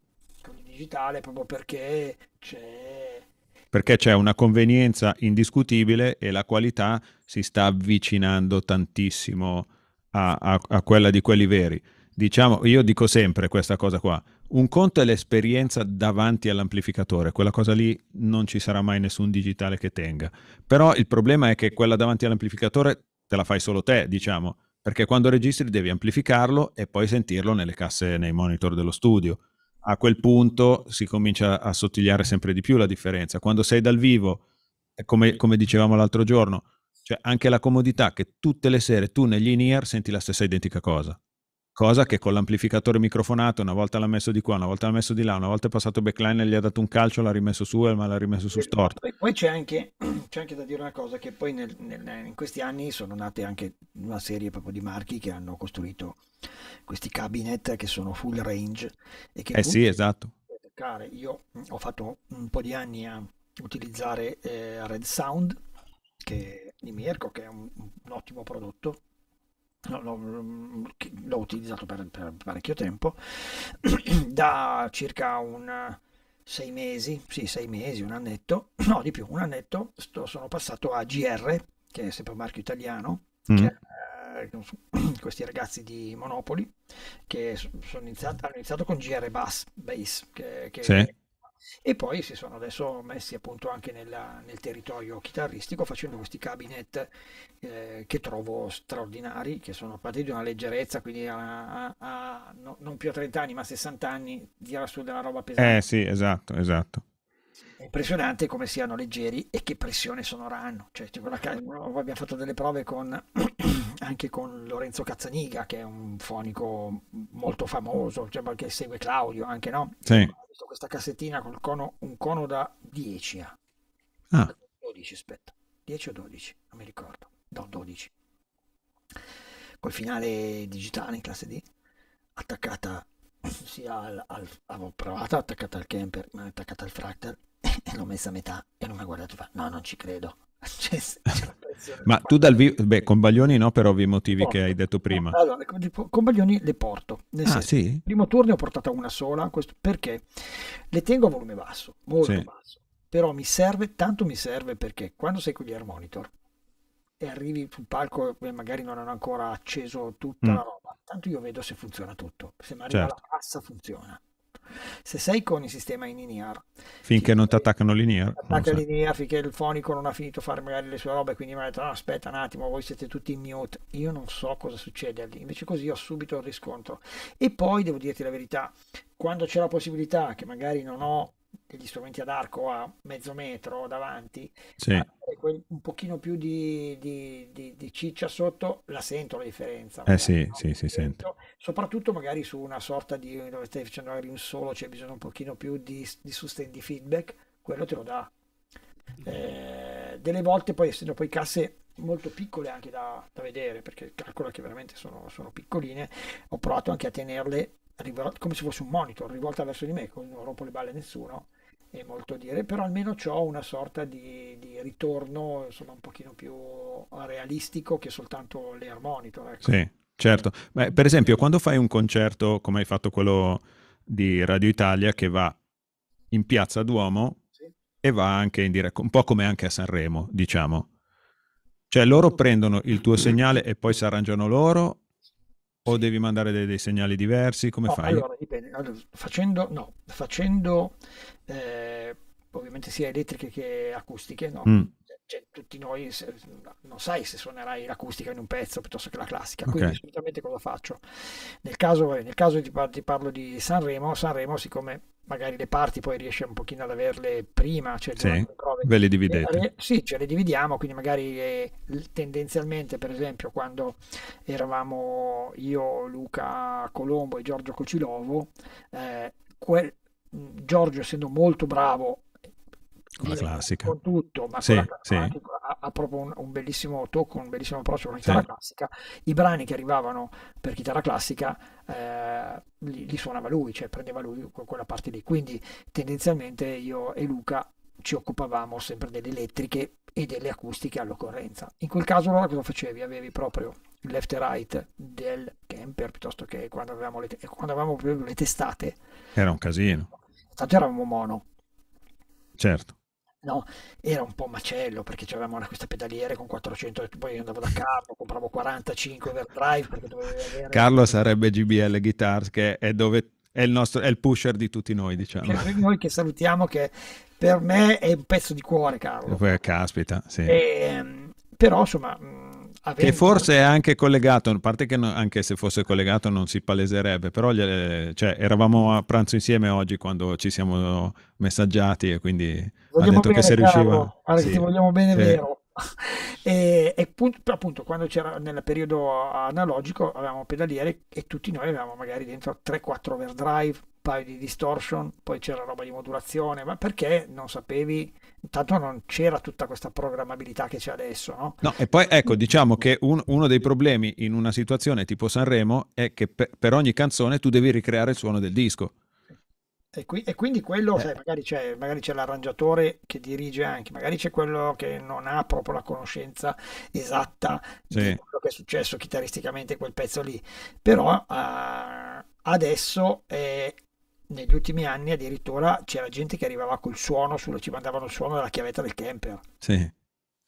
digitale proprio perché c'è... Perché c'è una convenienza indiscutibile e la qualità si sta avvicinando tantissimo a, a, a quella di quelli veri. Diciamo, io dico sempre questa cosa qua, un conto è l'esperienza davanti all'amplificatore, quella cosa lì non ci sarà mai nessun digitale che tenga, però il problema è che quella davanti all'amplificatore te la fai solo te, diciamo, perché quando registri devi amplificarlo e poi sentirlo nelle casse, nei monitor dello studio a quel punto si comincia a sottigliare sempre di più la differenza. Quando sei dal vivo, come, come dicevamo l'altro giorno, cioè anche la comodità che tutte le sere tu negli in-ear senti la stessa identica cosa cosa che con l'amplificatore microfonato una volta l'ha messo di qua, una volta l'ha messo di là, una volta è passato backline e gli ha dato un calcio, l'ha rimesso su e l'ha rimesso su storto. Poi, poi c'è, anche, c'è, anche, da dire una cosa che poi nel, nel, in questi anni sono nate anche una serie proprio di marchi che hanno costruito questi cabinet che sono full range. E che eh sì, esatto. Io ho fatto un po' di anni a utilizzare eh, Red Sound che, di Mirko che è un, un ottimo prodotto l'ho, mm, l'ho utilizzato per, per, parecchio tempo, da circa un sei mesi, sì, sei mesi, un annetto, no di più, un annetto, sto, sono passato a GR, che è sempre un marchio italiano, mm. che, eh, questi ragazzi di Monopoli, che sono iniziato, hanno iniziato con GR Bass, Base, che, che sì e poi si sono adesso messi appunto anche nella, nel territorio chitarristico facendo questi cabinet eh, che trovo straordinari, che sono partiti di una leggerezza, quindi a, a, a no, non più a 30 anni ma a 60 anni dirà su della roba pesante. Eh sì, esatto, esatto. È impressionante come siano leggeri e che pressione sono hanno. Cioè, tipo la, eh. abbiamo fatto delle prove con, anche con Lorenzo Cazzaniga, che è un fonico molto famoso, cioè, che segue Claudio anche, no? Sì. Ho visto questa cassettina con cono, un cono da 10 a ah. 12, aspetta, 10 o 12, non mi ricordo, no, 12. Col finale digitale in classe D, attaccata sia al, al, avevo provato attaccata al camper ma attaccata al fractal e eh, l'ho messa a metà e non mi ha guardato fa no non ci credo cioè, c'è, c'è ma tu dal vivo beh con Baglioni no per ovvi motivi porto. che hai detto prima allora, con Baglioni le porto nel ah, senso, sì? primo turno ne ho portata una sola questo, perché le tengo a volume basso molto sì. basso però mi serve tanto mi serve perché quando sei con gli air monitor e arrivi sul palco e magari non hanno ancora acceso tutta mm. la roba tanto io vedo se funziona tutto se mi arriva certo. la passa funziona se sei con il sistema in linear. Finché non ti attaccano linear. Attacca so. linear finché il fonico non ha finito di fare magari le sue robe, quindi mi ha detto no, aspetta un attimo, voi siete tutti in mute, io non so cosa succede lì, invece così ho subito il riscontro. E poi devo dirti la verità, quando c'è la possibilità che magari non ho degli strumenti ad arco a mezzo metro davanti, sì. un pochino più di, di, di, di, ciccia sotto, la sento la differenza. Eh sì, no? sì, si sente. Soprattutto magari su una sorta di, dove stai facendo magari un solo, c'è bisogno un pochino più di, di sustain di feedback, quello te lo dà. Eh, delle volte poi essendo poi casse molto piccole anche da, da vedere perché calcola che veramente sono, sono piccoline ho provato anche a tenerle come se fosse un monitor rivolta verso di me, non rompo le balle a nessuno, è molto dire, però almeno ho una sorta di, di, ritorno insomma un pochino più realistico che soltanto l'air monitor. Ecco. Sì, certo. Beh, per esempio, quando fai un concerto come hai fatto quello di Radio Italia che va in piazza Duomo sì. e va anche in diretta, un po' come anche a Sanremo, diciamo. Cioè loro prendono il tuo segnale e poi si arrangiano loro o devi mandare dei, dei segnali diversi? Come no, fai? Allora, dipende. Allora, facendo, no, facendo eh, ovviamente sia elettriche che acustiche, no? Mm cioè, tutti noi se, non sai se suonerai l'acustica in un pezzo piuttosto che la classica, okay. quindi assolutamente cosa faccio? Nel caso, nel caso ti, par- ti parlo di Sanremo, Sanremo siccome magari le parti poi riesce un pochino ad averle prima, cioè sì, prove, ve le dividete. Eh, eh, sì, ce le dividiamo, quindi magari eh, tendenzialmente per esempio quando eravamo io, Luca Colombo e Giorgio Cocilovo, eh, quel, Giorgio essendo molto bravo con la classica. Con tutto, ma sì, classica, sì. Ha, ha, proprio un, un, bellissimo tocco, un bellissimo approccio con la chitarra sì. classica. I brani che arrivavano per chitarra classica eh, li, li, suonava lui, cioè prendeva lui quella parte lì. Quindi tendenzialmente io e Luca ci occupavamo sempre delle elettriche e delle acustiche all'occorrenza. In quel caso allora cosa facevi? Avevi proprio il left e right del camper piuttosto che quando avevamo le, eh, quando avevamo le testate. Era un casino. Tanto eravamo mono. Certo no, era un po' macello perché avevamo questa pedaliere con 400 e poi andavo da Carlo, compravo 45 overdrive perché avere... Carlo sarebbe GBL Guitars che è, dove... è, il nostro... è il pusher di tutti noi diciamo. Che cioè, noi che salutiamo che per me è un pezzo di cuore Carlo. Poi, eh, caspita, sì. E, ehm, però insomma Avendo... Che forse è anche collegato, a parte che no, anche se fosse collegato non si paleserebbe, però gliele, cioè, eravamo a pranzo insieme oggi quando ci siamo messaggiati e quindi vogliamo ha detto bene, che se riusciva... Allora, sì, ti vogliamo bene, sì. Eh. vero. e, e appunto, appunto quando c'era nel periodo analogico avevamo pedaliere e tutti noi avevamo magari dentro 3-4 overdrive, paio di distortion, poi c'era roba di modulazione, ma perché non sapevi? Intanto non c'era tutta questa programmabilità che c'è adesso, no? No, e poi ecco, diciamo che un, uno dei problemi in una situazione tipo Sanremo è che per, per ogni canzone tu devi ricreare il suono del disco. E, qui, e, quindi quello, eh. sai, magari, c'è, magari, c'è, l'arrangiatore che dirige anche, magari c'è quello che non ha proprio la conoscenza esatta sì. di quello che è successo chitarristicamente quel pezzo lì. Però uh, adesso è negli ultimi anni addirittura c'era gente che arrivava col suono, sulla, ci mandavano il suono della chiavetta del camper. Sì.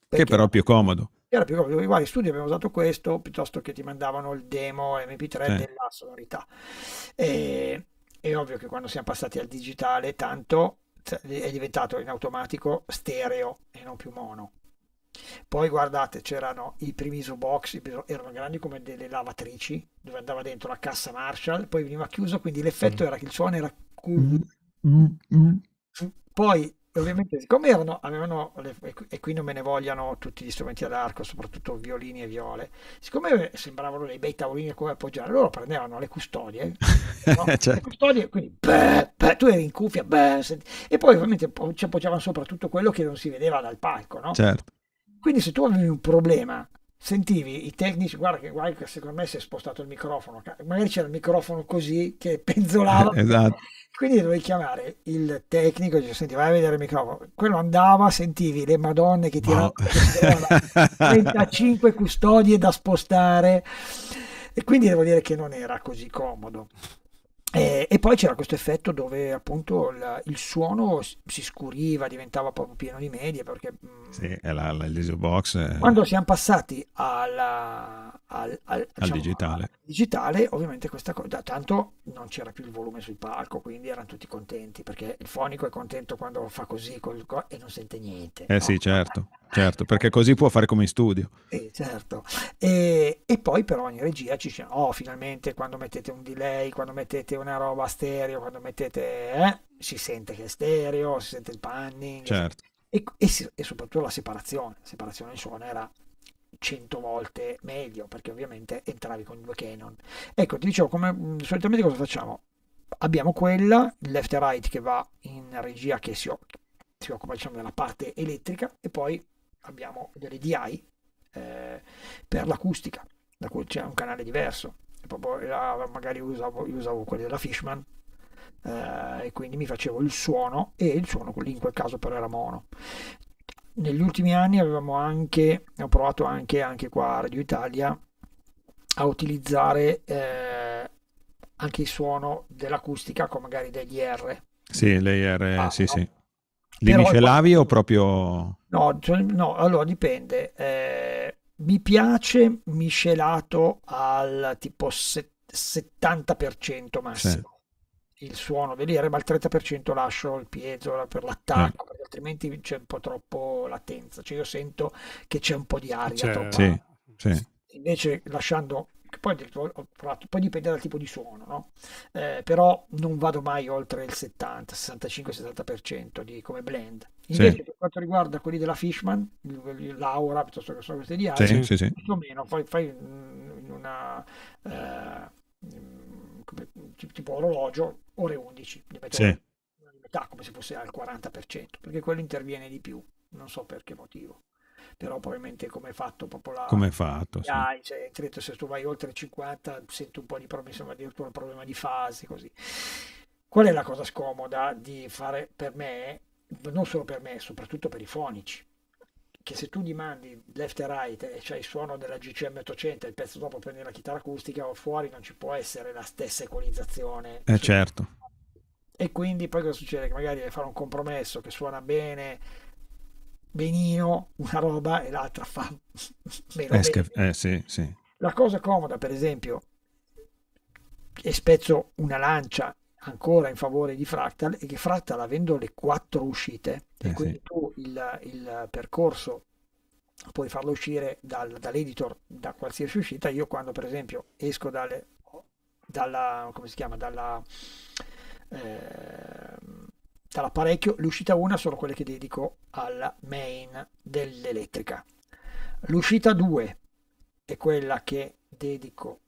Perché che però è più comodo. Era più comodo, guarda, in studio abbiamo usato questo piuttosto che ti mandavano il demo MP3 sì. della sonorità. E, è ovvio che quando siamo passati al digitale, tanto cioè, è diventato in automatico stereo e non più mono. Poi guardate, c'erano i primi isobox, erano grandi come delle lavatrici, dove andava dentro la cassa Marshall, poi veniva chiuso, quindi l'effetto mm. era che il suono era... Mm, mm, mm. Poi ovviamente siccome erano avevano le, e qui non me ne vogliano tutti gli strumenti ad arco soprattutto violini e viole siccome sembravano dei bei tavolini a cui appoggiare loro prendevano le custodie, no? cioè. le certo. custodie quindi beh, beh, tu eri in cuffia beh, senti, e poi ovviamente ci appoggiavano soprattutto quello che non si vedeva dal palco no? certo quindi se tu avevi un problema, sentivi i tecnici, guarda che, guarda che secondo me si è spostato il microfono, magari c'era il microfono così che penzolava. esatto. Quindi dovevi chiamare il tecnico e dice, senti, vai a vedere il microfono. Quello andava, sentivi le madonne che tiravano, no. 35 custodie da spostare. E quindi devo dire che non era così comodo. E, eh, e, poi c'era questo effetto dove appunto la, il suono si scuriva, diventava proprio pieno di media perché mm, sì, la, la box eh, quando siamo passati alla, al, al, diciamo, digitale. al, digitale. ovviamente questa cosa tanto non c'era più il volume sul palco quindi erano tutti contenti perché il fonico è contento quando fa così col, e non sente niente eh no? sì certo Certo, perché così può fare come in studio. Eh, certo. E, e, poi però in regia ci sono, oh, finalmente quando mettete un delay, quando mettete una roba stereo, quando mettete, eh, si sente che è stereo, si sente il panning. Certo. E, e, e soprattutto la separazione. La separazione del suono era cento volte meglio, perché ovviamente entravi con due Canon. Ecco, ti dicevo, come mm, solitamente cosa facciamo? Abbiamo quella, il left e right che va in regia che si, si occupa diciamo, della parte elettrica e poi abbiamo delle DI eh, per l'acustica, da cui c'è un canale diverso. Proprio, boh, magari usavo, usavo quelli della Fishman eh, e quindi mi facevo il suono e il suono in quel caso però era mono. Negli ultimi anni avevamo anche, ho provato anche, anche qua a Radio Italia a utilizzare eh, anche il suono dell'acustica con magari degli R. Sì, lei R, ah, sì, no? sì. Li Però miscelavi o proprio... No, cioè, no allora dipende. Eh, mi piace miscelato al tipo set, 70% massimo. Sì. Il suono venire, ma al 30% lascio il piezo per l'attacco, eh. perché altrimenti c'è un po' troppo latenza. Cioè io sento che c'è un po' di aria. Cioè, sì, sì. Invece lasciando che poi ho provato, poi dipende dal tipo di suono, no? eh, però non vado mai oltre il 70, 65-70% di, come blend. Invece sì. per quanto riguarda quelli della Fishman, l'Aura, piuttosto che sono questi di altri, sì, sì, sì. più o meno fai, fai una... Eh, tipo orologio, ore 11, li metto sì. metà come se fosse al 40%, perché quello interviene di più, non so per che motivo però probabilmente come è fatto proprio la... Come è fatto, sì. AI, cioè, se tu vai oltre 50 sento un po' di problemi, insomma, addirittura un problema di fase, così. Qual è la cosa scomoda di fare per me, non solo per me, soprattutto per i fonici? Che se tu gli mandi left e right e c'è il suono della GCM 800 e il pezzo dopo prendi la chitarra acustica o fuori non ci può essere la stessa equalizzazione. Eh certo. E quindi poi cosa succede? Che magari devi fare un compromesso che suona bene benino una roba e l'altra fa meno Esca, eh, eh, sì, sì. La cosa comoda, per esempio, e spezzo una lancia ancora in favore di Fractal, è che Fractal avendo le quattro uscite, eh, e quindi sì. tu il, il, percorso puoi farlo uscire dal, dall'editor da qualsiasi uscita, io quando per esempio esco dalle, dalla, come si chiama, dalla... Eh, tra dall'apparecchio, l'uscita 1 sono quelle che dedico alla main dell'elettrica. L'uscita 2 è quella che dedico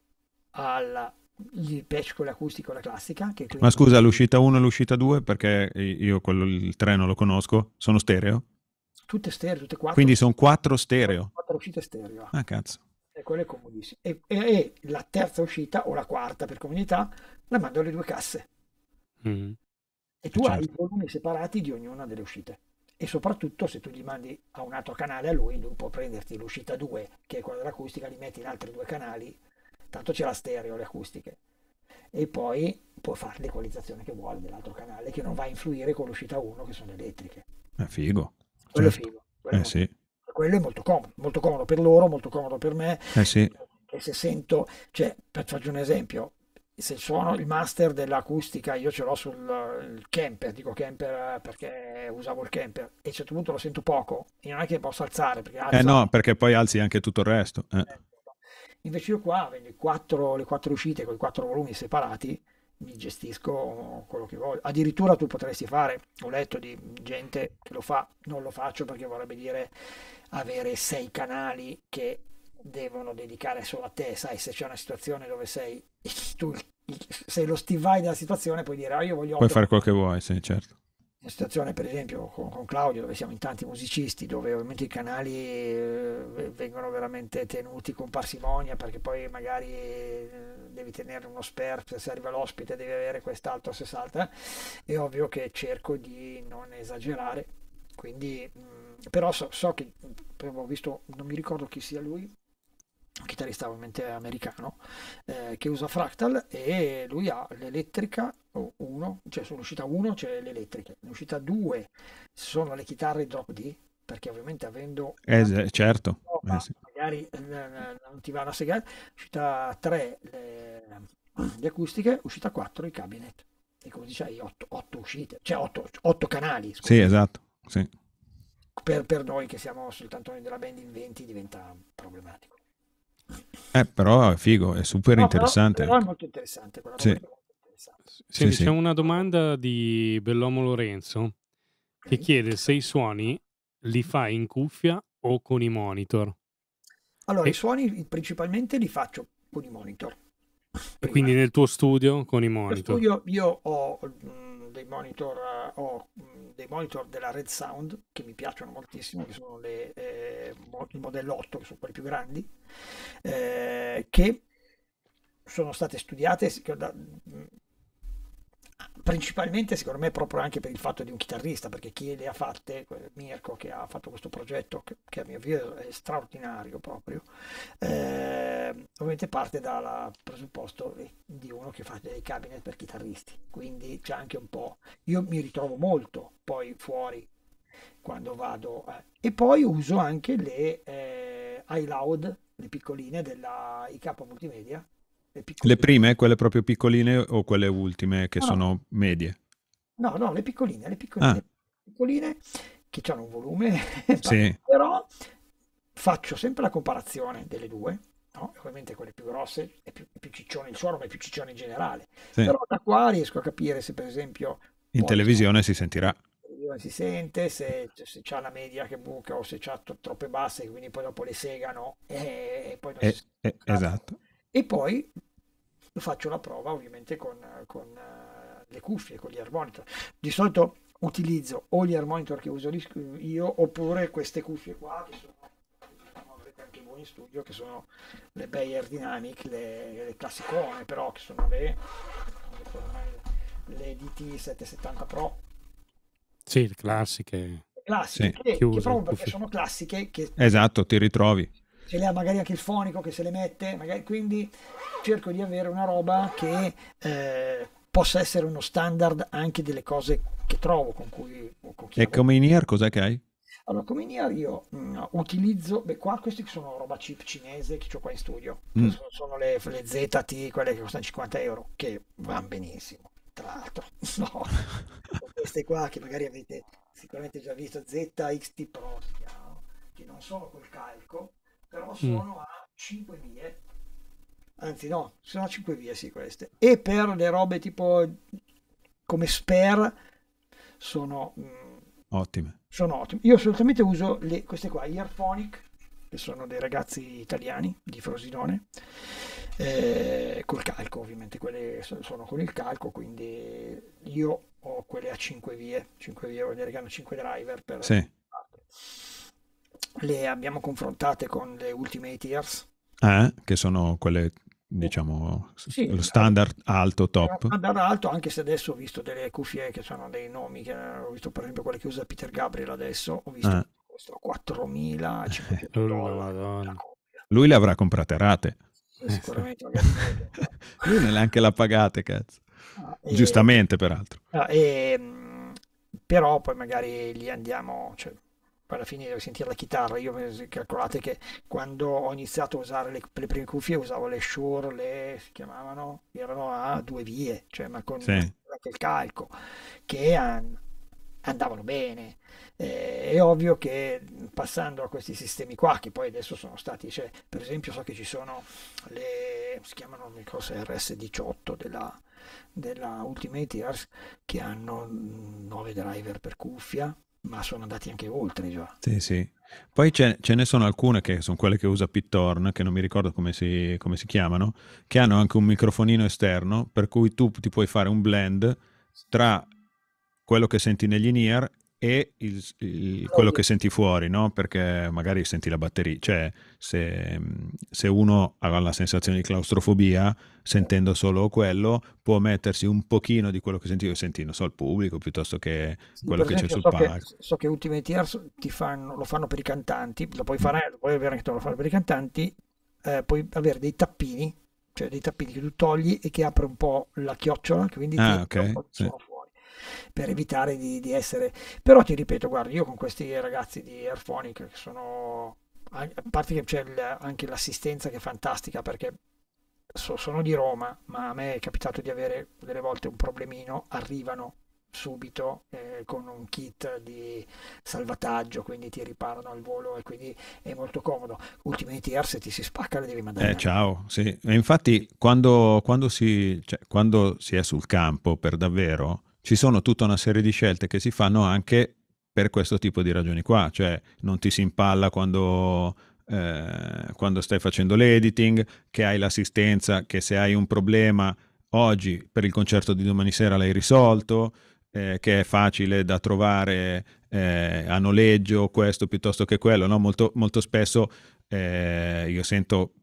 alla il patch con l'acustico, la classica. Che Ma scusa, l'uscita 1 e l'uscita 2, perché io quello, il treno lo conosco, sono stereo? Tutte stereo, tutte quattro. Quindi sono quattro stereo? Quattro uscite stereo. Ah, cazzo. E quello è comodissimo. E, e, e, la terza uscita, o la quarta per comunità, la mando alle due casse. Mm e eh, tu certo. hai i certo. volumi separati di ognuna delle uscite e soprattutto se tu gli mandi a un altro canale a lui, lui può prenderti l'uscita 2 che è quella dell'acustica, li metti in altri due canali, tanto c'è la stereo, le acustiche e poi può fare l'equalizzazione che vuole dell'altro canale che non va a influire con l'uscita 1 che sono elettriche. È eh, figo. Quello certo. è figo. Quello, eh, sì. quello, è molto comodo, molto comodo per loro, molto comodo per me. Eh sì. E se sento, cioè, per farci un esempio, se suono, il master dell'acustica, io ce l'ho sul camper, dico camper eh, perché usavo il camper, e a un certo punto lo sento poco, e non è che posso alzare. Perché alzo... Eh no, perché poi alzi anche tutto il resto. Eh. eh invece io qua avendo quattro, le quattro uscite con i quattro volumi separati, mi gestisco quello che voglio. Addirittura tu potresti fare, ho letto di gente che lo fa, non lo faccio perché vorrebbe dire avere sei canali che devono dedicare solo a te, sai, se c'è una situazione dove sei tu sei lo stivai della situazione, puoi dire "Ah, io voglio Puoi fare quello che vuoi, sì, certo. Una situazione, per esempio, con, con, Claudio, dove siamo in tanti musicisti, dove ovviamente i canali eh, vengono veramente tenuti con parsimonia, perché poi magari eh, devi tenere uno spert, se arriva l'ospite devi avere quest'altro, se salta, è ovvio che cerco di non esagerare, quindi... Mh, mm, però so, so che avevo mm, visto, non mi ricordo chi sia lui, un chitarrista ovviamente americano, eh, che usa Fractal e lui ha l'elettrica 1, cioè sull'uscita 1 c'è le elettriche, l'uscita 2 sono le chitarre drop D, perché ovviamente avendo... Eh, certo. Roba, eh, sì. Magari eh, non ti va una segata, uscita 3 le, le, acustiche, uscita 4 i cabinet. E come dice hai 8 uscite, cioè 8, 8 canali. Scusate. Sì, esatto. Sì. Per, per, noi che siamo soltanto noi della band in 20 diventa problematico. Eh, però è figo, è super no, interessante. Però, però, è molto interessante. Però sì. Senti, sì, c'è una domanda di Bellomo Lorenzo che chiede se i suoni li fai in cuffia o con i monitor. Allora, e... i suoni principalmente li faccio con i monitor. E quindi nel tuo studio con i monitor? Studio io ho mm, dei monitor, ho eh, mm, dei monitor della Red Sound che mi piacciono moltissimo, che sono le, eh, il modello 8, che sono quelli più grandi, eh, che sono state studiate da, mm, principalmente secondo me proprio anche per il fatto di un chitarrista perché chi le ha fatte Mirko che ha fatto questo progetto che, a mio avviso è straordinario proprio eh, ovviamente parte dal presupposto di uno che fa dei cabinet per chitarristi quindi c'è anche un po' io mi ritrovo molto poi fuori quando vado eh. e poi uso anche le eh, iLoud le piccoline della IK Multimedia le prime, quelle proprio piccoline o quelle ultime che no, sono medie? No, no, le piccoline, le piccoline, ah. le piccoline che hanno un volume, sì. però faccio sempre la comparazione delle due, no? ovviamente quelle più grosse è più, è più ciccione il suono, ma è più ciccione in generale, sì. però da qua riesco a capire se per esempio... In televisione si sentirà si sente, se, se c'ha la media che buca o se c'ha troppe basse, quindi poi dopo le segano e, eh, e poi non eh, si eh, Esatto. E poi faccio la prova ovviamente con, con eh, le cuffie, con gli air monitor. Di solito utilizzo o gli air monitor che uso io oppure queste cuffie qua che sono diciamo, anche voi in studio che sono le Bayer Dynamic, le, le classicone però che sono le, le, DT770 Pro. Sì, le classiche classiche sì, eh, che, chiuso, che sono classiche che esatto ti ritrovi ce le ha magari anche il fonico che se le mette, magari, quindi cerco di avere una roba che eh, possa essere uno standard anche delle cose che trovo con cui... Con e come in ear cos'è che hai? Allora, come in ear io mh, mm, utilizzo, beh qua questi sono roba chip cinese che ho qua in studio, mm. sono, sono le, le ZT, quelle che costano 50 euro, che vanno benissimo tra l'altro, no, queste qua che magari avete sicuramente già visto, ZXT Pro, che non sono col calco, però mm. sono mm. a 5 vie, anzi no, sono a 5 vie sì queste, e per le robe tipo come spare sono... Mm, ottime. Sono ottime. Io assolutamente uso le, queste qua, gli Airphonic, che sono dei ragazzi italiani di Frosinone, eh, col calco ovviamente, quelle sono con il calco, quindi io ho quelle a 5 vie, 5 vie vuol dire che hanno 5 driver per... Sì. Parte le abbiamo confrontate con le ultime tiers. Eh, che sono quelle diciamo sì, lo standard eh, alto top standard alto anche se adesso ho visto delle cuffie che sono dei nomi che ho visto per esempio quelle che usa Peter Gabriel adesso ho visto eh. 4000 eh, dollari, lui le avrà comprate rate eh, sicuramente lui neanche l'ha pagate cazzo ah, e... giustamente peraltro ah, e... Ehm, però poi magari gli andiamo cioè, alla fine devo sentire la chitarra. Io calcolate che quando ho iniziato a usare le, le prime cuffie usavo le Shure, le si chiamavano, erano a due vie, cioè ma con sì. il calco, che an, andavano bene. Eh, è ovvio che passando a questi sistemi qua, che poi adesso sono stati, cioè, per esempio so che ci sono le, si chiamano, non so RS18 della, della Ultimate Ears, che hanno 9 mm, driver per cuffia, ma sono andati anche oltre già. Sì, sì. Poi ce, ce, ne sono alcune che sono quelle che usa Pittorn, che non mi ricordo come si, come si, chiamano, che hanno anche un microfonino esterno, per cui tu ti puoi fare un blend tra quello che senti negli in-ear e il, il, quello che senti fuori, no? Perché magari senti la batteria, cioè se, se, uno ha la sensazione di claustrofobia, sentendo solo quello, può mettersi un pochino di quello che senti, senti non so, il pubblico piuttosto che sì, quello che esempio, c'è sul so palco. so che Ultimate ti fanno, lo fanno per i cantanti, lo puoi fare, lo puoi avere anche tu, lo fare per i cantanti, eh, puoi avere dei tappini, cioè dei tappini che tu togli e che apre un po' la chiocciola, quindi ah, ti, okay, sì per evitare di, di essere... Però ti ripeto, guarda, io con questi ragazzi di Airphonic che sono... A parte che c'è anche l'assistenza che è fantastica perché so, sono di Roma, ma a me è capitato di avere delle volte un problemino, arrivano subito eh, con un kit di salvataggio, quindi ti riparano al volo e quindi è molto comodo. Ultimamente Air se ti si spacca le devi mandare. Eh, ciao, sì. E infatti quando, quando, si, cioè, quando si è sul campo per davvero ci sono tutta una serie di scelte che si fanno anche per questo tipo di ragioni qua, cioè non ti si impalla quando, eh, quando stai facendo l'editing, che hai l'assistenza, che se hai un problema oggi per il concerto di domani sera l'hai risolto, eh, che è facile da trovare eh, a noleggio questo piuttosto che quello, no? molto, molto spesso eh, io sento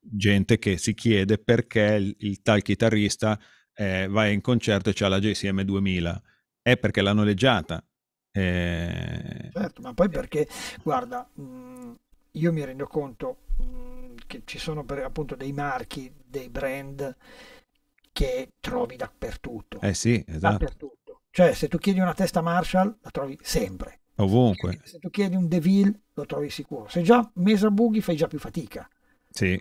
gente che si chiede perché il, il tal chitarrista eh, vai in concerto e c'ha la JCM 2000, è perché l'ha noleggiata. Eh... Certo, ma poi perché, guarda, mm, io mi rendo conto mm, che ci sono per, appunto dei marchi, dei brand che trovi dappertutto. Eh sì, esatto. Dappertutto. Cioè, se tu chiedi una testa Marshall, la trovi sempre. Ovunque. Se tu chiedi un Deville, lo trovi sicuro. Se già Mesa Boogie fai già più fatica. Sì.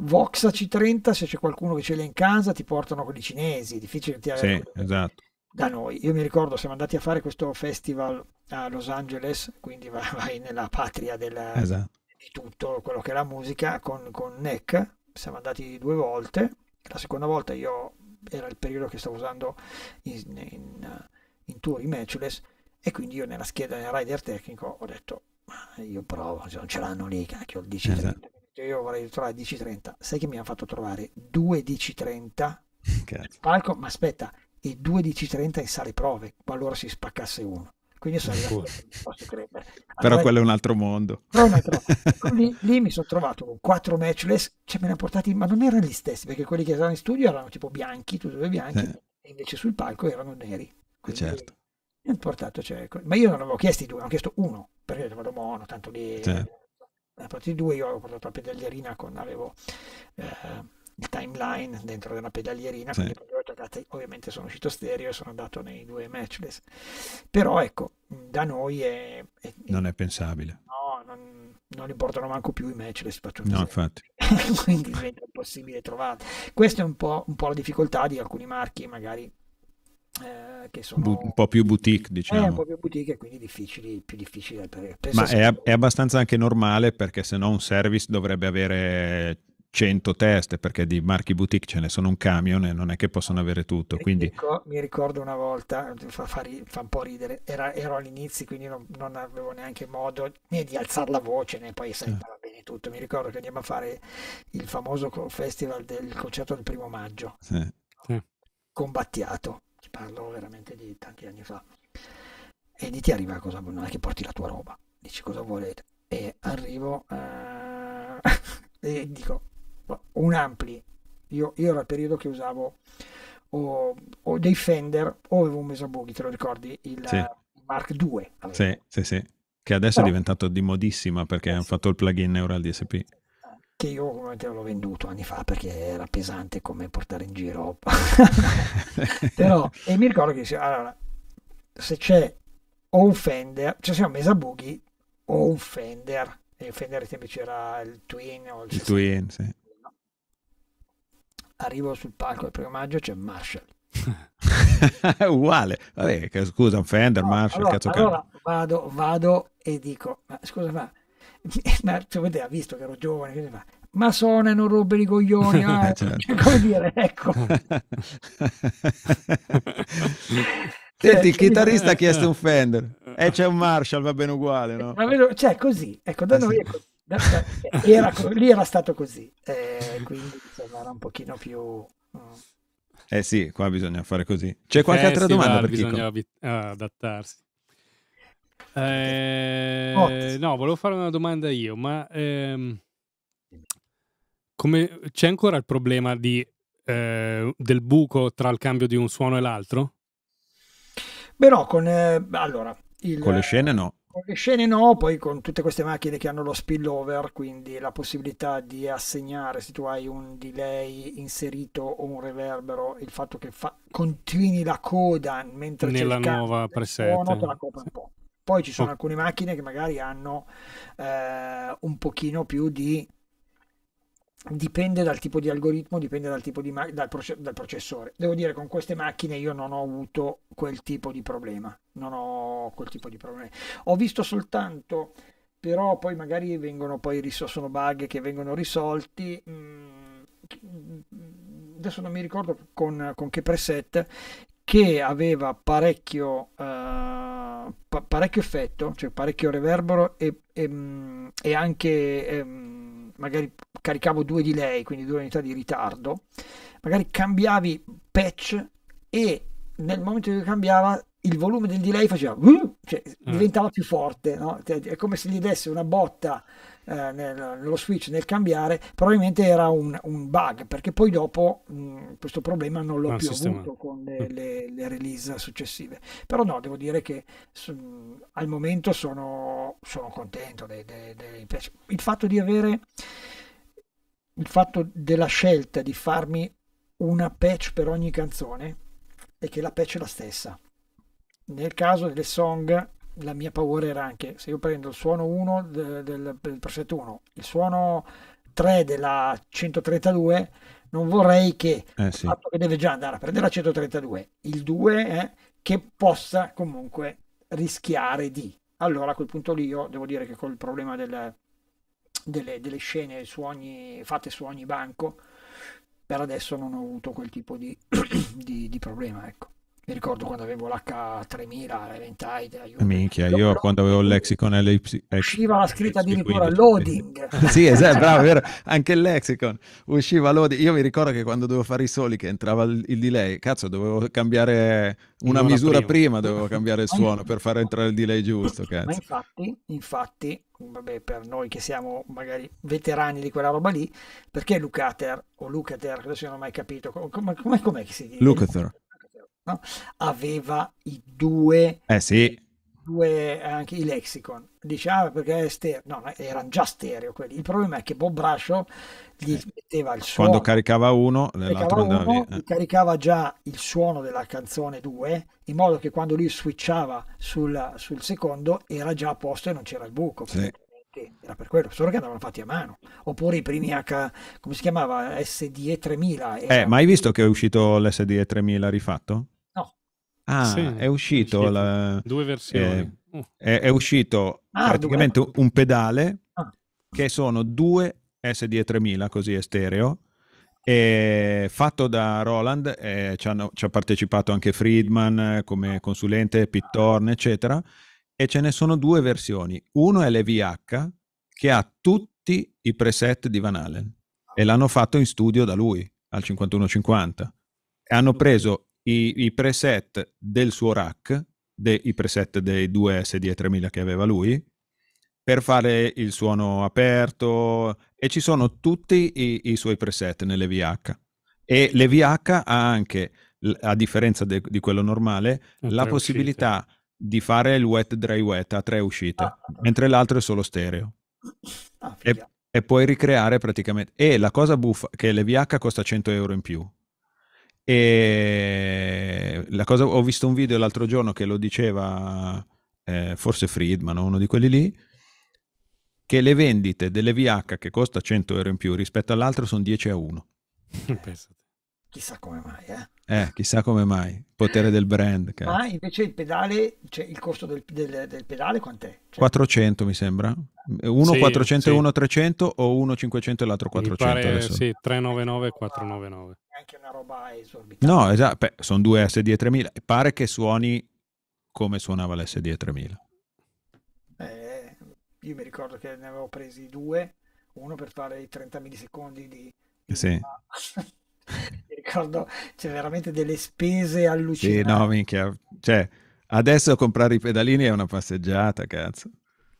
Vox C30 se c'è qualcuno che ce l'ha in casa ti portano quelli cinesi, è difficile che ti sì, esatto. da noi. Io mi ricordo siamo andati a fare questo festival a Los Angeles, quindi vai nella patria della, esatto. di tutto quello che è la musica con, con Neck, siamo andati due volte, la seconda volta io era il periodo che stavo usando in, in, in tour in Matchless e quindi io nella scheda del rider tecnico ho detto ma io provo, se non ce l'hanno lì, cacchio, il 10 esatto io vorrei trovare 10.30. Sai che mi hanno fatto trovare 2.10.30 Cazzo. palco? Ma aspetta, e 2.10.30 in sale prove, qualora si spaccasse uno. Quindi sono arrivato, posso credere. Allora, però quello è un altro mondo. lì, lì, mi sono trovato con quattro matchless, cioè me ne ha portati, ma non erano gli stessi, perché quelli che erano in studio erano tipo bianchi, tutti e bianchi, eh. e invece sul palco erano neri. Eh, Quindi, certo. portato, cioè, ma io non avevo chiesto due, ho chiesto uno, perché vado mono, tanto lì... Certo a parte di due io avevo portato la pedalierina con avevo eh, il timeline dentro della pedalierina sì. quindi ovviamente sono uscito stereo e sono andato nei due matchless però ecco da noi è, è non è pensabile no non, non li manco più i matchless faccio no infatti quindi diventa impossibile trovare questa è un po', un po' la difficoltà di alcuni marchi magari eh, che sono Bu- un po' più boutique, eh, diciamo. Eh, un po' più boutique e quindi difficili, più difficili da per... Ma è, è, abbastanza anche normale perché se no un service dovrebbe avere 100 test perché di marchi boutique ce ne sono un camion e non è che possono avere tutto. Quindi... Mi, ricordo, ecco, mi ricordo una volta, fa, fa, fa, un po' ridere, era, ero all'inizio quindi non, non, avevo neanche modo né di alzare la voce né poi sai, andava bene tutto. Mi ricordo che andiamo a fare il famoso festival del concerto del primo maggio. Sì. Sì. Combattiato parlo veramente di tanti anni fa, e di ti arriva la cosa buona, non è che porti la tua roba, dici cosa volete, e arrivo eh, e dico un ampli, io, io era il periodo che usavo o, o, dei Fender o avevo un Mesobughi, te lo ricordi? Il sì. Mark II. Sì, sì, sì. Che adesso Però, è diventato di modissima perché eh sì. hanno fatto il plugin Neural DSP che io te l'ho venduto anni fa perché era pesante come portare in giro però e mi ricordo che diceva allora se c'è o un Fender cioè se è un Mesa Boogie o un Fender e il Fender ai tempi c'era il Twin o il, il Twin sì. arrivo sul palco il primo maggio c'è Marshall uguale vabbè scusa un Fender no, Marshall allora, cazzo allora vado, vado e dico ma scusa ma ma secondo cioè, te ha visto che ero giovane, che fa? Ma sono e non rompere i coglioni, ah, eh, cioè, certo. come dire, ecco. Senti, cioè, il chitarrista ha chiesto un Fender e eh, c'è un Marshall, va bene uguale, no? Cioè, così, ecco, da ah, noi ecco, da, da, eh, era, lì era stato così, eh, quindi insomma era un pochino più... Mm. Eh sì, qua bisogna fare così. C'è qualche eh, altra sì, domanda? Va, per bisogna Chico? adadattarsi. Eh, no, volevo fare una domanda io, ma ehm, come, c'è ancora il problema di, eh, del buco tra il cambio di un suono e l'altro? Beh no, con, eh, allora, il, con le scene no. Con le scene no, poi con tutte queste macchine che hanno lo spillover, quindi la possibilità di assegnare se tu hai un delay inserito o un reverbero, il fatto che fa, continui la coda mentre nella c'è il nuova preset. Suono, te la copre un po'. Poi ci sono alcune macchine che magari hanno eh, un pochino più di dipende dal tipo di algoritmo, dipende dal tipo di ma- dal, proce- dal, processore. Devo dire con queste macchine io non ho avuto quel tipo di problema, non ho quel tipo di problema. Ho visto soltanto però poi magari vengono poi ris- sono bug che vengono risolti mh, mm, adesso non mi ricordo con, con che preset che aveva parecchio uh, pa- parecchio effetto, cioè parecchio reverbero e, e, mm, e anche e, ehm, magari caricavo due delay, quindi due unità di ritardo, magari cambiavi patch e nel momento che cambiava il volume del delay faceva cioè, eh. diventava più forte, no? Cioè, è come se gli desse una botta eh, nello switch, nel cambiare, probabilmente era un, un bug, perché poi dopo mh, mm, questo problema non l'ho ah, più sistemato. avuto con le, mm. le, le, release successive. Però no, devo dire che su, al momento sono, sono contento dei, dei, dei patch. Il fatto di avere il fatto della scelta di farmi una patch per ogni canzone è che la patch è la stessa. Nel caso delle song la mia paura era anche se io prendo il suono 1 del, del, del preset 1, il suono 3 della 132, non vorrei che eh sì. fatto che deve già andare a prendere la 132, il 2 è che possa comunque rischiare di. Allora a quel punto lì io devo dire che col problema del, delle, delle, scene su ogni, fatte su ogni banco, per adesso non ho avuto quel tipo di, di, di problema. Ecco. Mi ricordo quando avevo l'H3000, l'Eventide. Minchia, io quando avevo il lexicon LY... Usciva la scritta addirittura loading. sì, esatto, bravo, vero. Anche il lexicon usciva loading. Io mi ricordo che quando dovevo fare i soli, che entrava il, il delay, cazzo, dovevo cambiare una misura prima. prima. dovevo cambiare il suono per far entrare il delay giusto, cazzo. Ma infatti, infatti, vabbè, per noi che siamo magari veterani di quella roba lì, perché Lucater o Lucater, adesso non ho mai capito, com'è, com'è che si dice? Lucater no? aveva i due... Eh sì. Due, eh, anche i lexicon diceva ah, perché stereo no erano già stereo quelli il problema è che Bob Brascio gli eh. metteva il suono quando caricava uno l'altro uno, via eh. caricava già il suono della canzone 2 in modo che quando lui switchava sul, sul secondo era già a posto e non c'era il buco sì. era per quello solo che andavano fatti a mano oppure i primi H come si chiamava SDE 3000 eh ma hai visto che è uscito l'SDE 3000 rifatto? Ah, sì, è uscito. La, Due versioni. Eh, mm. è, è, uscito ah, praticamente due. un pedale ah. che sono due SDE3000, così è stereo, è fatto da Roland, eh, ci, hanno, ci, ha partecipato anche Friedman come consulente, Pittorn, eccetera, e ce ne sono due versioni. Uno è l'EVH che ha tutti i preset di Van Halen e l'hanno fatto in studio da lui al 5150. Hanno preso i, i preset del suo rack, de, i preset dei due SDE3000 che aveva lui, per fare il suono aperto e ci sono tutti i, i suoi preset nelle VH. E le VH ha anche, a differenza de, di quello normale, a la possibilità uscite. di fare il wet dry wet a tre uscite, ah, ah, ah. mentre l'altro è solo stereo. Ah, e, e puoi ricreare praticamente. E la cosa buffa è che le VH costa 100 euro in più e la cosa, ho visto un video l'altro giorno che lo diceva, eh, forse Friedman o uno di quelli lì, che le vendite delle VH che costa 100 euro in più rispetto all'altro sono 10 a 1. Chissà come mai, eh? Eh, chissà come mai. Potere del brand. Cazzo. Ma invece il pedale, cioè il costo del, del, del pedale quant'è? Cioè... 400 mi sembra. Uno sì, 400 e sì. uno 300 o uno 500 e l'altro 400 mi pare, Sì, 399 e 499. Anche una roba esorbitante. No, esatto, Beh, sono due SD3000 pare che suoni come suonava l'SD3000. Eh, io mi ricordo che ne avevo presi due, uno per fare i 30 millisecondi di... di sì. ricordo c'è veramente delle spese allucinanti. Sì, no, minchia, cioè adesso comprare i pedalini è una passeggiata, cazzo.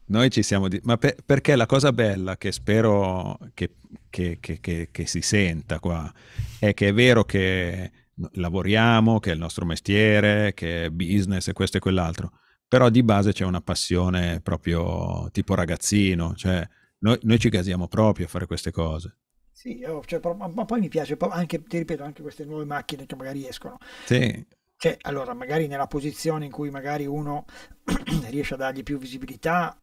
Noi ci siamo... Di... Ma per, perché la cosa bella che spero che, che, che, che si senta qua è che è vero che lavoriamo, che è il nostro mestiere, che è business e questo e quell'altro, però di base c'è una passione proprio tipo ragazzino, cioè noi, noi, ci casiamo proprio a fare queste cose. Sì, oh, cioè, ma, poi mi piace anche, ti ripeto, anche queste nuove macchine che magari escono. Sì. Cioè, allora, magari nella posizione in cui magari uno riesce a dargli più visibilità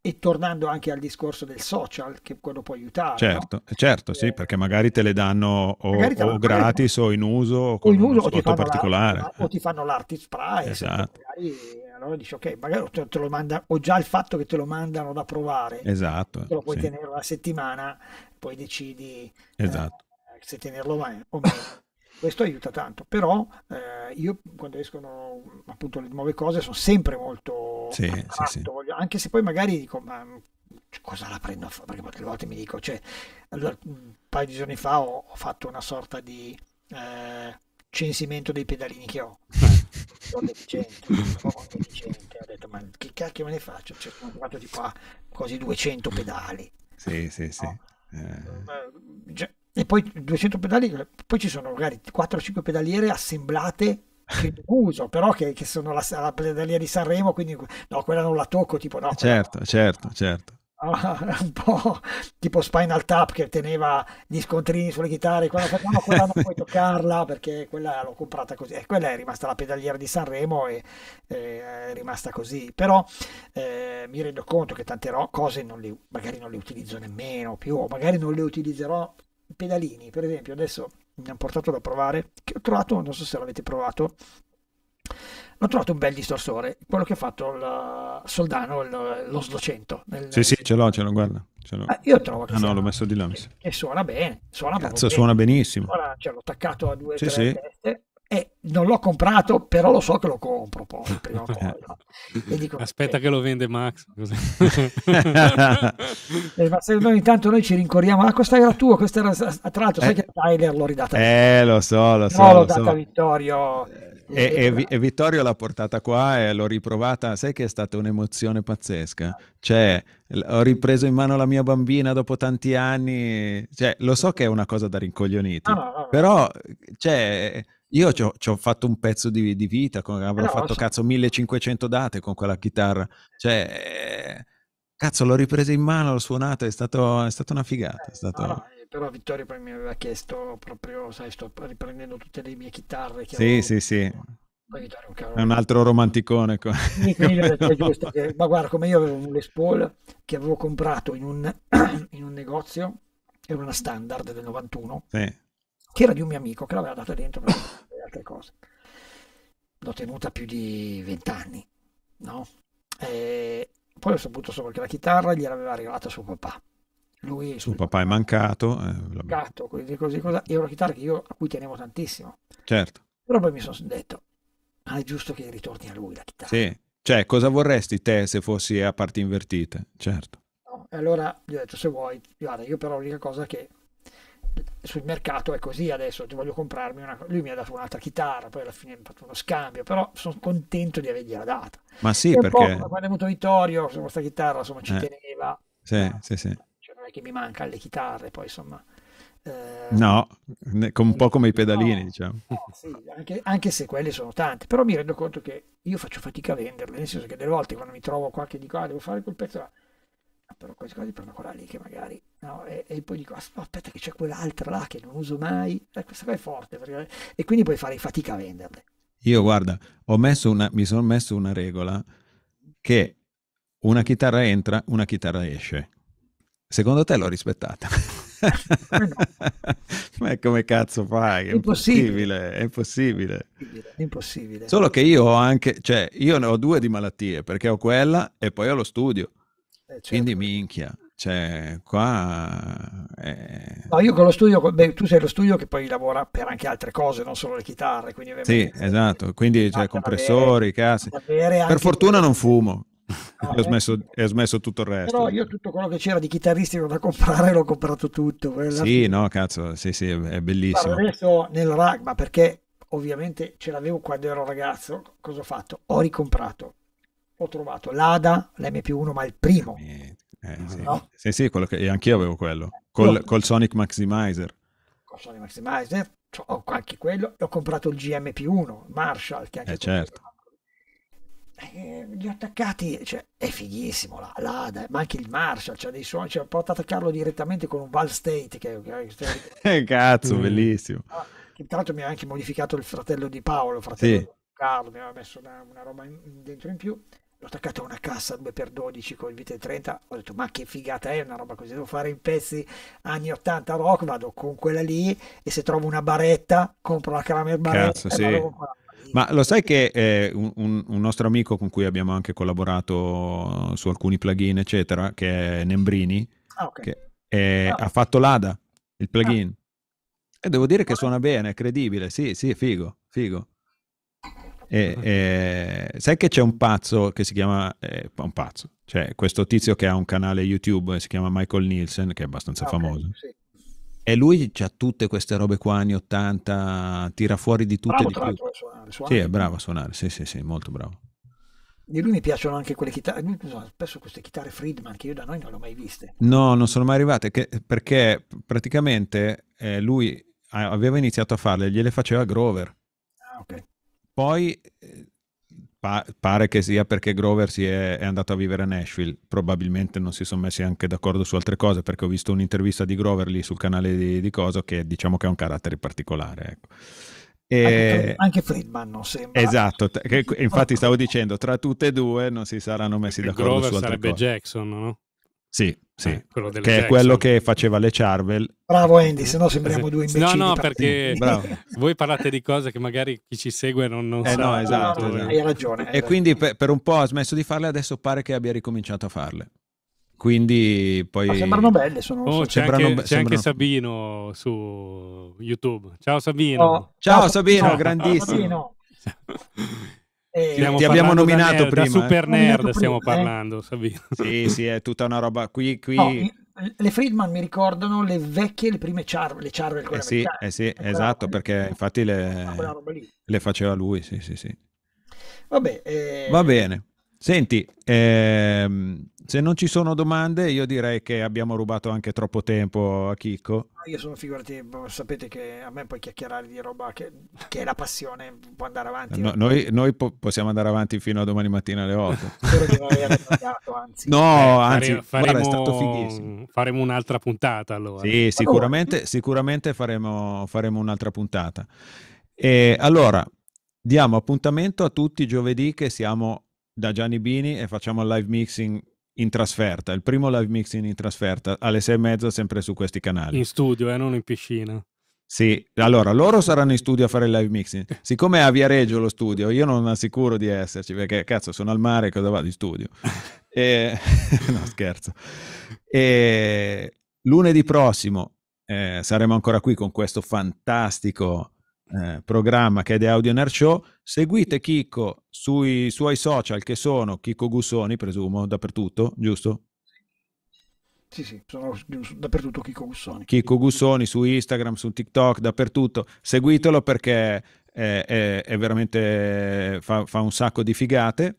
e tornando anche al discorso del social, che quello può aiutare. Certo, no? certo, eh, certo, sì, eh, perché magari te le danno o, o gratis o in uso o con in uso, particolare. Eh. o ti fanno l'artist price. Esatto. Magari, allora dici, ok, magari te, te lo manda, o già il fatto che te lo mandano da provare. Esatto. Te lo puoi sì. tenere una settimana poi decidi eh, esatto. eh, se tenerlo o meno. Questo aiuta tanto, però eh, io quando escono appunto le nuove cose sono sempre molto sì, attratto, sì, sì. Voglio, anche se poi magari dico ma mm, cosa la prendo a fare? Perché molte volte mi dico, cioè, allora, un paio di giorni fa ho, ho fatto una sorta di eh, censimento dei pedalini che ho. deficiente, Ho detto, ma che cacchio me ne faccio? Cioè, sono arrivato di qua quasi 200 pedali. Sì, sì, no? sì. Eh. E poi 200 pedali, poi ci sono magari 4-5 pedaliere assemblate che uso, però che, che sono la, la, pedaliera di Sanremo, quindi no, quella non la tocco, tipo no. Certo, certo, certo. un po' tipo Spinal Tap che teneva gli scontrini sulle chitarre quando facciamo quella non puoi toccarla perché quella l'ho comprata così e quella è rimasta la pedaliera di Sanremo e, è rimasta così però eh, mi rendo conto che tante cose non le, magari non le utilizzo nemmeno più o magari non le utilizzerò pedalini per esempio adesso mi hanno portato da provare che ho trovato non so se l'avete provato ho trovato un bel distorsore, quello che ha fatto il eh, Soldano, il, l'Oslo 100. Nel... Sì, sì, ce l'ho, ce l'ho, guarda. Ce l'ho. Ah, io trovo che, ah, no, l'ho messo di là, che, che suona bene, suona, Cazzo, bene. suona benissimo. Suona, cioè, l'ho attaccato a due sì, sì. Teste, e non l'ho comprato, però lo so che lo compro poi. Dico, Aspetta eh. che lo vende Max. eh, ma se noi intanto noi ci rincorriamo, ah, questa era tua, questa era... Tra l'altro, eh. sai che Tyler l'ho ridata. Eh, lo so, lo so. No, l'ho lo data so. Vittorio. Eh e, e, e, Vittorio l'ha portata qua e l'ho riprovata, sai che è stata un'emozione pazzesca. Ah. Cioè, ho ripreso in mano la mia bambina dopo tanti anni, cioè, lo so che è una cosa da rincoglioniti, no, no, no. però, cioè, io ci ho, fatto un pezzo di, di vita, con, avrò fatto so. cazzo 1500 date con quella chitarra, cioè, eh, cazzo, l'ho ripresa in mano, l'ho suonata, è, è, stata una figata. È ah, stato però Vittorio poi mi aveva chiesto proprio, sai, sto riprendendo tutte le mie chitarre. Che sì, avevo... sì, sì. Vittorio, è un altro romanticone. Con... giusto, che... ma guarda, come io avevo un Les Paul che avevo comprato in un, in un negozio, era una standard del 91, sì. che era di un mio amico che l'aveva data dentro per altre cose. L'ho tenuta più di vent'anni, no? E poi ho saputo solo che la chitarra gliel'aveva regalata suo papà lui, suo papà è mancato, eh, così, cosa, e una chitarra che io, a cui tenevo tantissimo. Certo. Però poi mi sono detto, ma è giusto che ritorni a lui la chitarra. Sì, cioè cosa vorresti te se fossi a parti invertite? Certo. No, e allora gli ho detto, se vuoi, guarda, io però l'unica cosa che sul mercato è così adesso, ti voglio comprarmi una... Lui mi ha dato un'altra chitarra, poi alla fine mi ha fatto uno scambio, però sono contento di avergliela data. Ma sì, e perché... Poi, quando è venuto Vittorio, questa chitarra, insomma, ci eh. teneva. Sì, sì, sì che mi manca le chitarre, poi insomma... Eh, no, un po' come i pedalini, no, diciamo. No, eh, sì, anche, anche, se quelle sono tante, però mi rendo conto che io faccio fatica a venderle, nel senso che delle volte quando mi trovo qua che dico, ah, devo fare quel pezzo ah, però quasi quasi prendo quella lì che magari, no, e, e, poi dico, ah, aspetta che c'è quell'altra là che non uso mai, eh, questa qua è forte, perché... e quindi puoi fare fatica a venderle. Io, guarda, una, mi sono messo una regola che una chitarra entra, una chitarra esce Secondo te l'ho rispettata? Ma come cazzo fai? È impossibile. È impossibile. È impossibile. Solo che io ho anche, cioè, io ne ho due di malattie perché ho quella e poi ho lo studio. Eh, certo. Quindi minchia. Cioè, qua... È... Eh. No, io con lo studio, beh, tu sei lo studio che poi lavora per anche altre cose, non solo le chitarre. Quindi sì, esatto, quindi cioè, ah, compressori, case. Per fortuna non fumo, e, ho eh. smesso, e, ho smesso, tutto il resto. Però io tutto quello che c'era di chitarristico da comprare l'ho comprato tutto. Sì, no, cazzo, sì, sì, è bellissimo. Ho messo nel rag, ma perché ovviamente ce l'avevo quando ero ragazzo, cosa ho fatto? Ho ricomprato. Ho trovato l'ADA, l'MP1, ma il primo. Eh, eh sì. No? sì, sì, quello che, e anch'io avevo quello, col, no. col Sonic Maximizer. Col Sonic Maximizer, ho anche quello, e ho comprato il GMP1, Marshall, che anche eh, certo eh, ho attaccati cioè, è fighissimo la, l'Ada, ma anche il Marshall cioè dei suoni, cioè, ad attaccarlo direttamente con un Val State che, che... Eh, cazzo, mm. bellissimo ah, tra l'altro mi ha anche modificato il fratello di Paolo fratello sì. Carlo, mi aveva messo una, una roba in, dentro in più l'ho attaccato a una cassa 2x12 con il VT30, ho detto ma che figata è una roba così, devo fare in pezzi anni 80 rock, vado con quella lì e se trovo una baretta compro la Kramer baretta Cazzo, sì. Ma lo sai che eh, un, un, nostro amico con cui abbiamo anche collaborato su alcuni plugin, eccetera, che è Nembrini, ah, okay. che è, ah. ha fatto l'ADA, il ah. plugin. Ah. E devo dire che ah. suona bene, è credibile, sì, sì, figo, figo. E, ah. e, sai che c'è un pazzo che si chiama eh, un pazzo, cioè questo tizio che ha un canale YouTube si chiama Michael Nielsen che è abbastanza okay, famoso. Sì. E lui ha tutte queste robe qua anni 80, tira fuori di tutte bravo, di più. Sì, è bravo a suonare, sì, sì, sì, molto bravo. E lui mi piacciono anche quelle chitarre, spesso queste chitarre Friedman che io da noi non le ho mai viste. No, non sono mai arrivate che, perché praticamente eh, lui aveva iniziato a farle, gliele faceva Grover. Ah, ok. Poi eh, Pa- pare che sia perché Grover si è, è, andato a vivere a Nashville, probabilmente non si sono messi anche d'accordo su altre cose perché ho visto un'intervista di Grover lì sul canale di, di Coso che diciamo che ha un carattere particolare. Ecco. E... Anche Friedman non sembra. Esatto, che, infatti stavo dicendo, tra tutte e due non si saranno messi d'accordo Grover su altre cose. Grover sarebbe Jackson, no? Sì, sì, eh, che Jackson. è quello che faceva le Charvel. Bravo Andy, se no sembriamo due imbecilli. No, no, perché voi parlate di cose che magari chi ci segue non, non eh sa. No, esatto, esatto. Hai ragione. Hai e ragione. quindi per, per, un po' ha smesso di farle, adesso pare che abbia ricominciato a farle. Quindi poi... Ma sembrano belle, sono... Oh, c'è, anche, c'è sembrano... anche, Sabino su YouTube. Ciao Sabino. Oh, ciao, ciao, Sabino, ciao. grandissimo. Ciao, Sabino. Eh, ti abbiamo eh. nominato nerd, prima. Da super nerd stiamo prima, eh. parlando, eh. Sabino. Sì, sì, è tutta una roba qui... qui... No, le Friedman mi ricordano le vecchie, le prime Charvel, le Charvel eh sì, eh sì esatto, perché infatti le, ah, le, faceva lui, sì, sì, sì. Vabbè, eh, Va bene. Senti, ehm, se non ci sono domande, io direi che abbiamo rubato anche troppo tempo a Chicco. Ah, io sono figurati, boh, sapete che a me puoi chiacchierare di roba che, che è la passione, può andare avanti. No, noi, noi po- possiamo andare avanti fino a domani mattina alle 8. Spero di non aver sbagliato, anzi. No, eh, anzi, faremo, guarda, è stato fighissimo. Faremo un'altra puntata allora. Sì, sicuramente, sicuramente faremo, faremo un'altra puntata. E allora, diamo appuntamento a tutti giovedì che siamo da Gianni Bini e facciamo il live mixing in trasferta, il primo live mixing in trasferta alle sei e mezza sempre su questi canali. In studio, eh, non in piscina. Sì, allora loro saranno in studio a fare il live mixing. Siccome è a Viareggio lo studio, io non assicuro di esserci perché cazzo sono al mare, cosa vado in studio? E... no, scherzo. E... Lunedì prossimo eh, saremo ancora qui con questo fantastico eh, programma che è The Audio Nerd Show. Seguite Chicco sui suoi social che sono Chicco Gussoni, presumo, dappertutto, giusto? Sì, sì, sono dappertutto Chicco Gussoni. Chicco Gussoni su Instagram, su TikTok, dappertutto. Seguitelo perché è, è, è veramente fa, fa, un sacco di figate.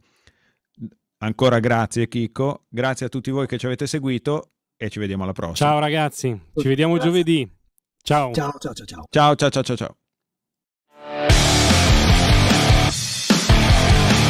Ancora grazie Chicco, grazie a tutti voi che ci avete seguito e ci vediamo alla prossima. Ciao ragazzi, ci vediamo grazie. giovedì. Ciao. Ciao ciao ciao ciao. Ciao ciao ciao ciao. ciao.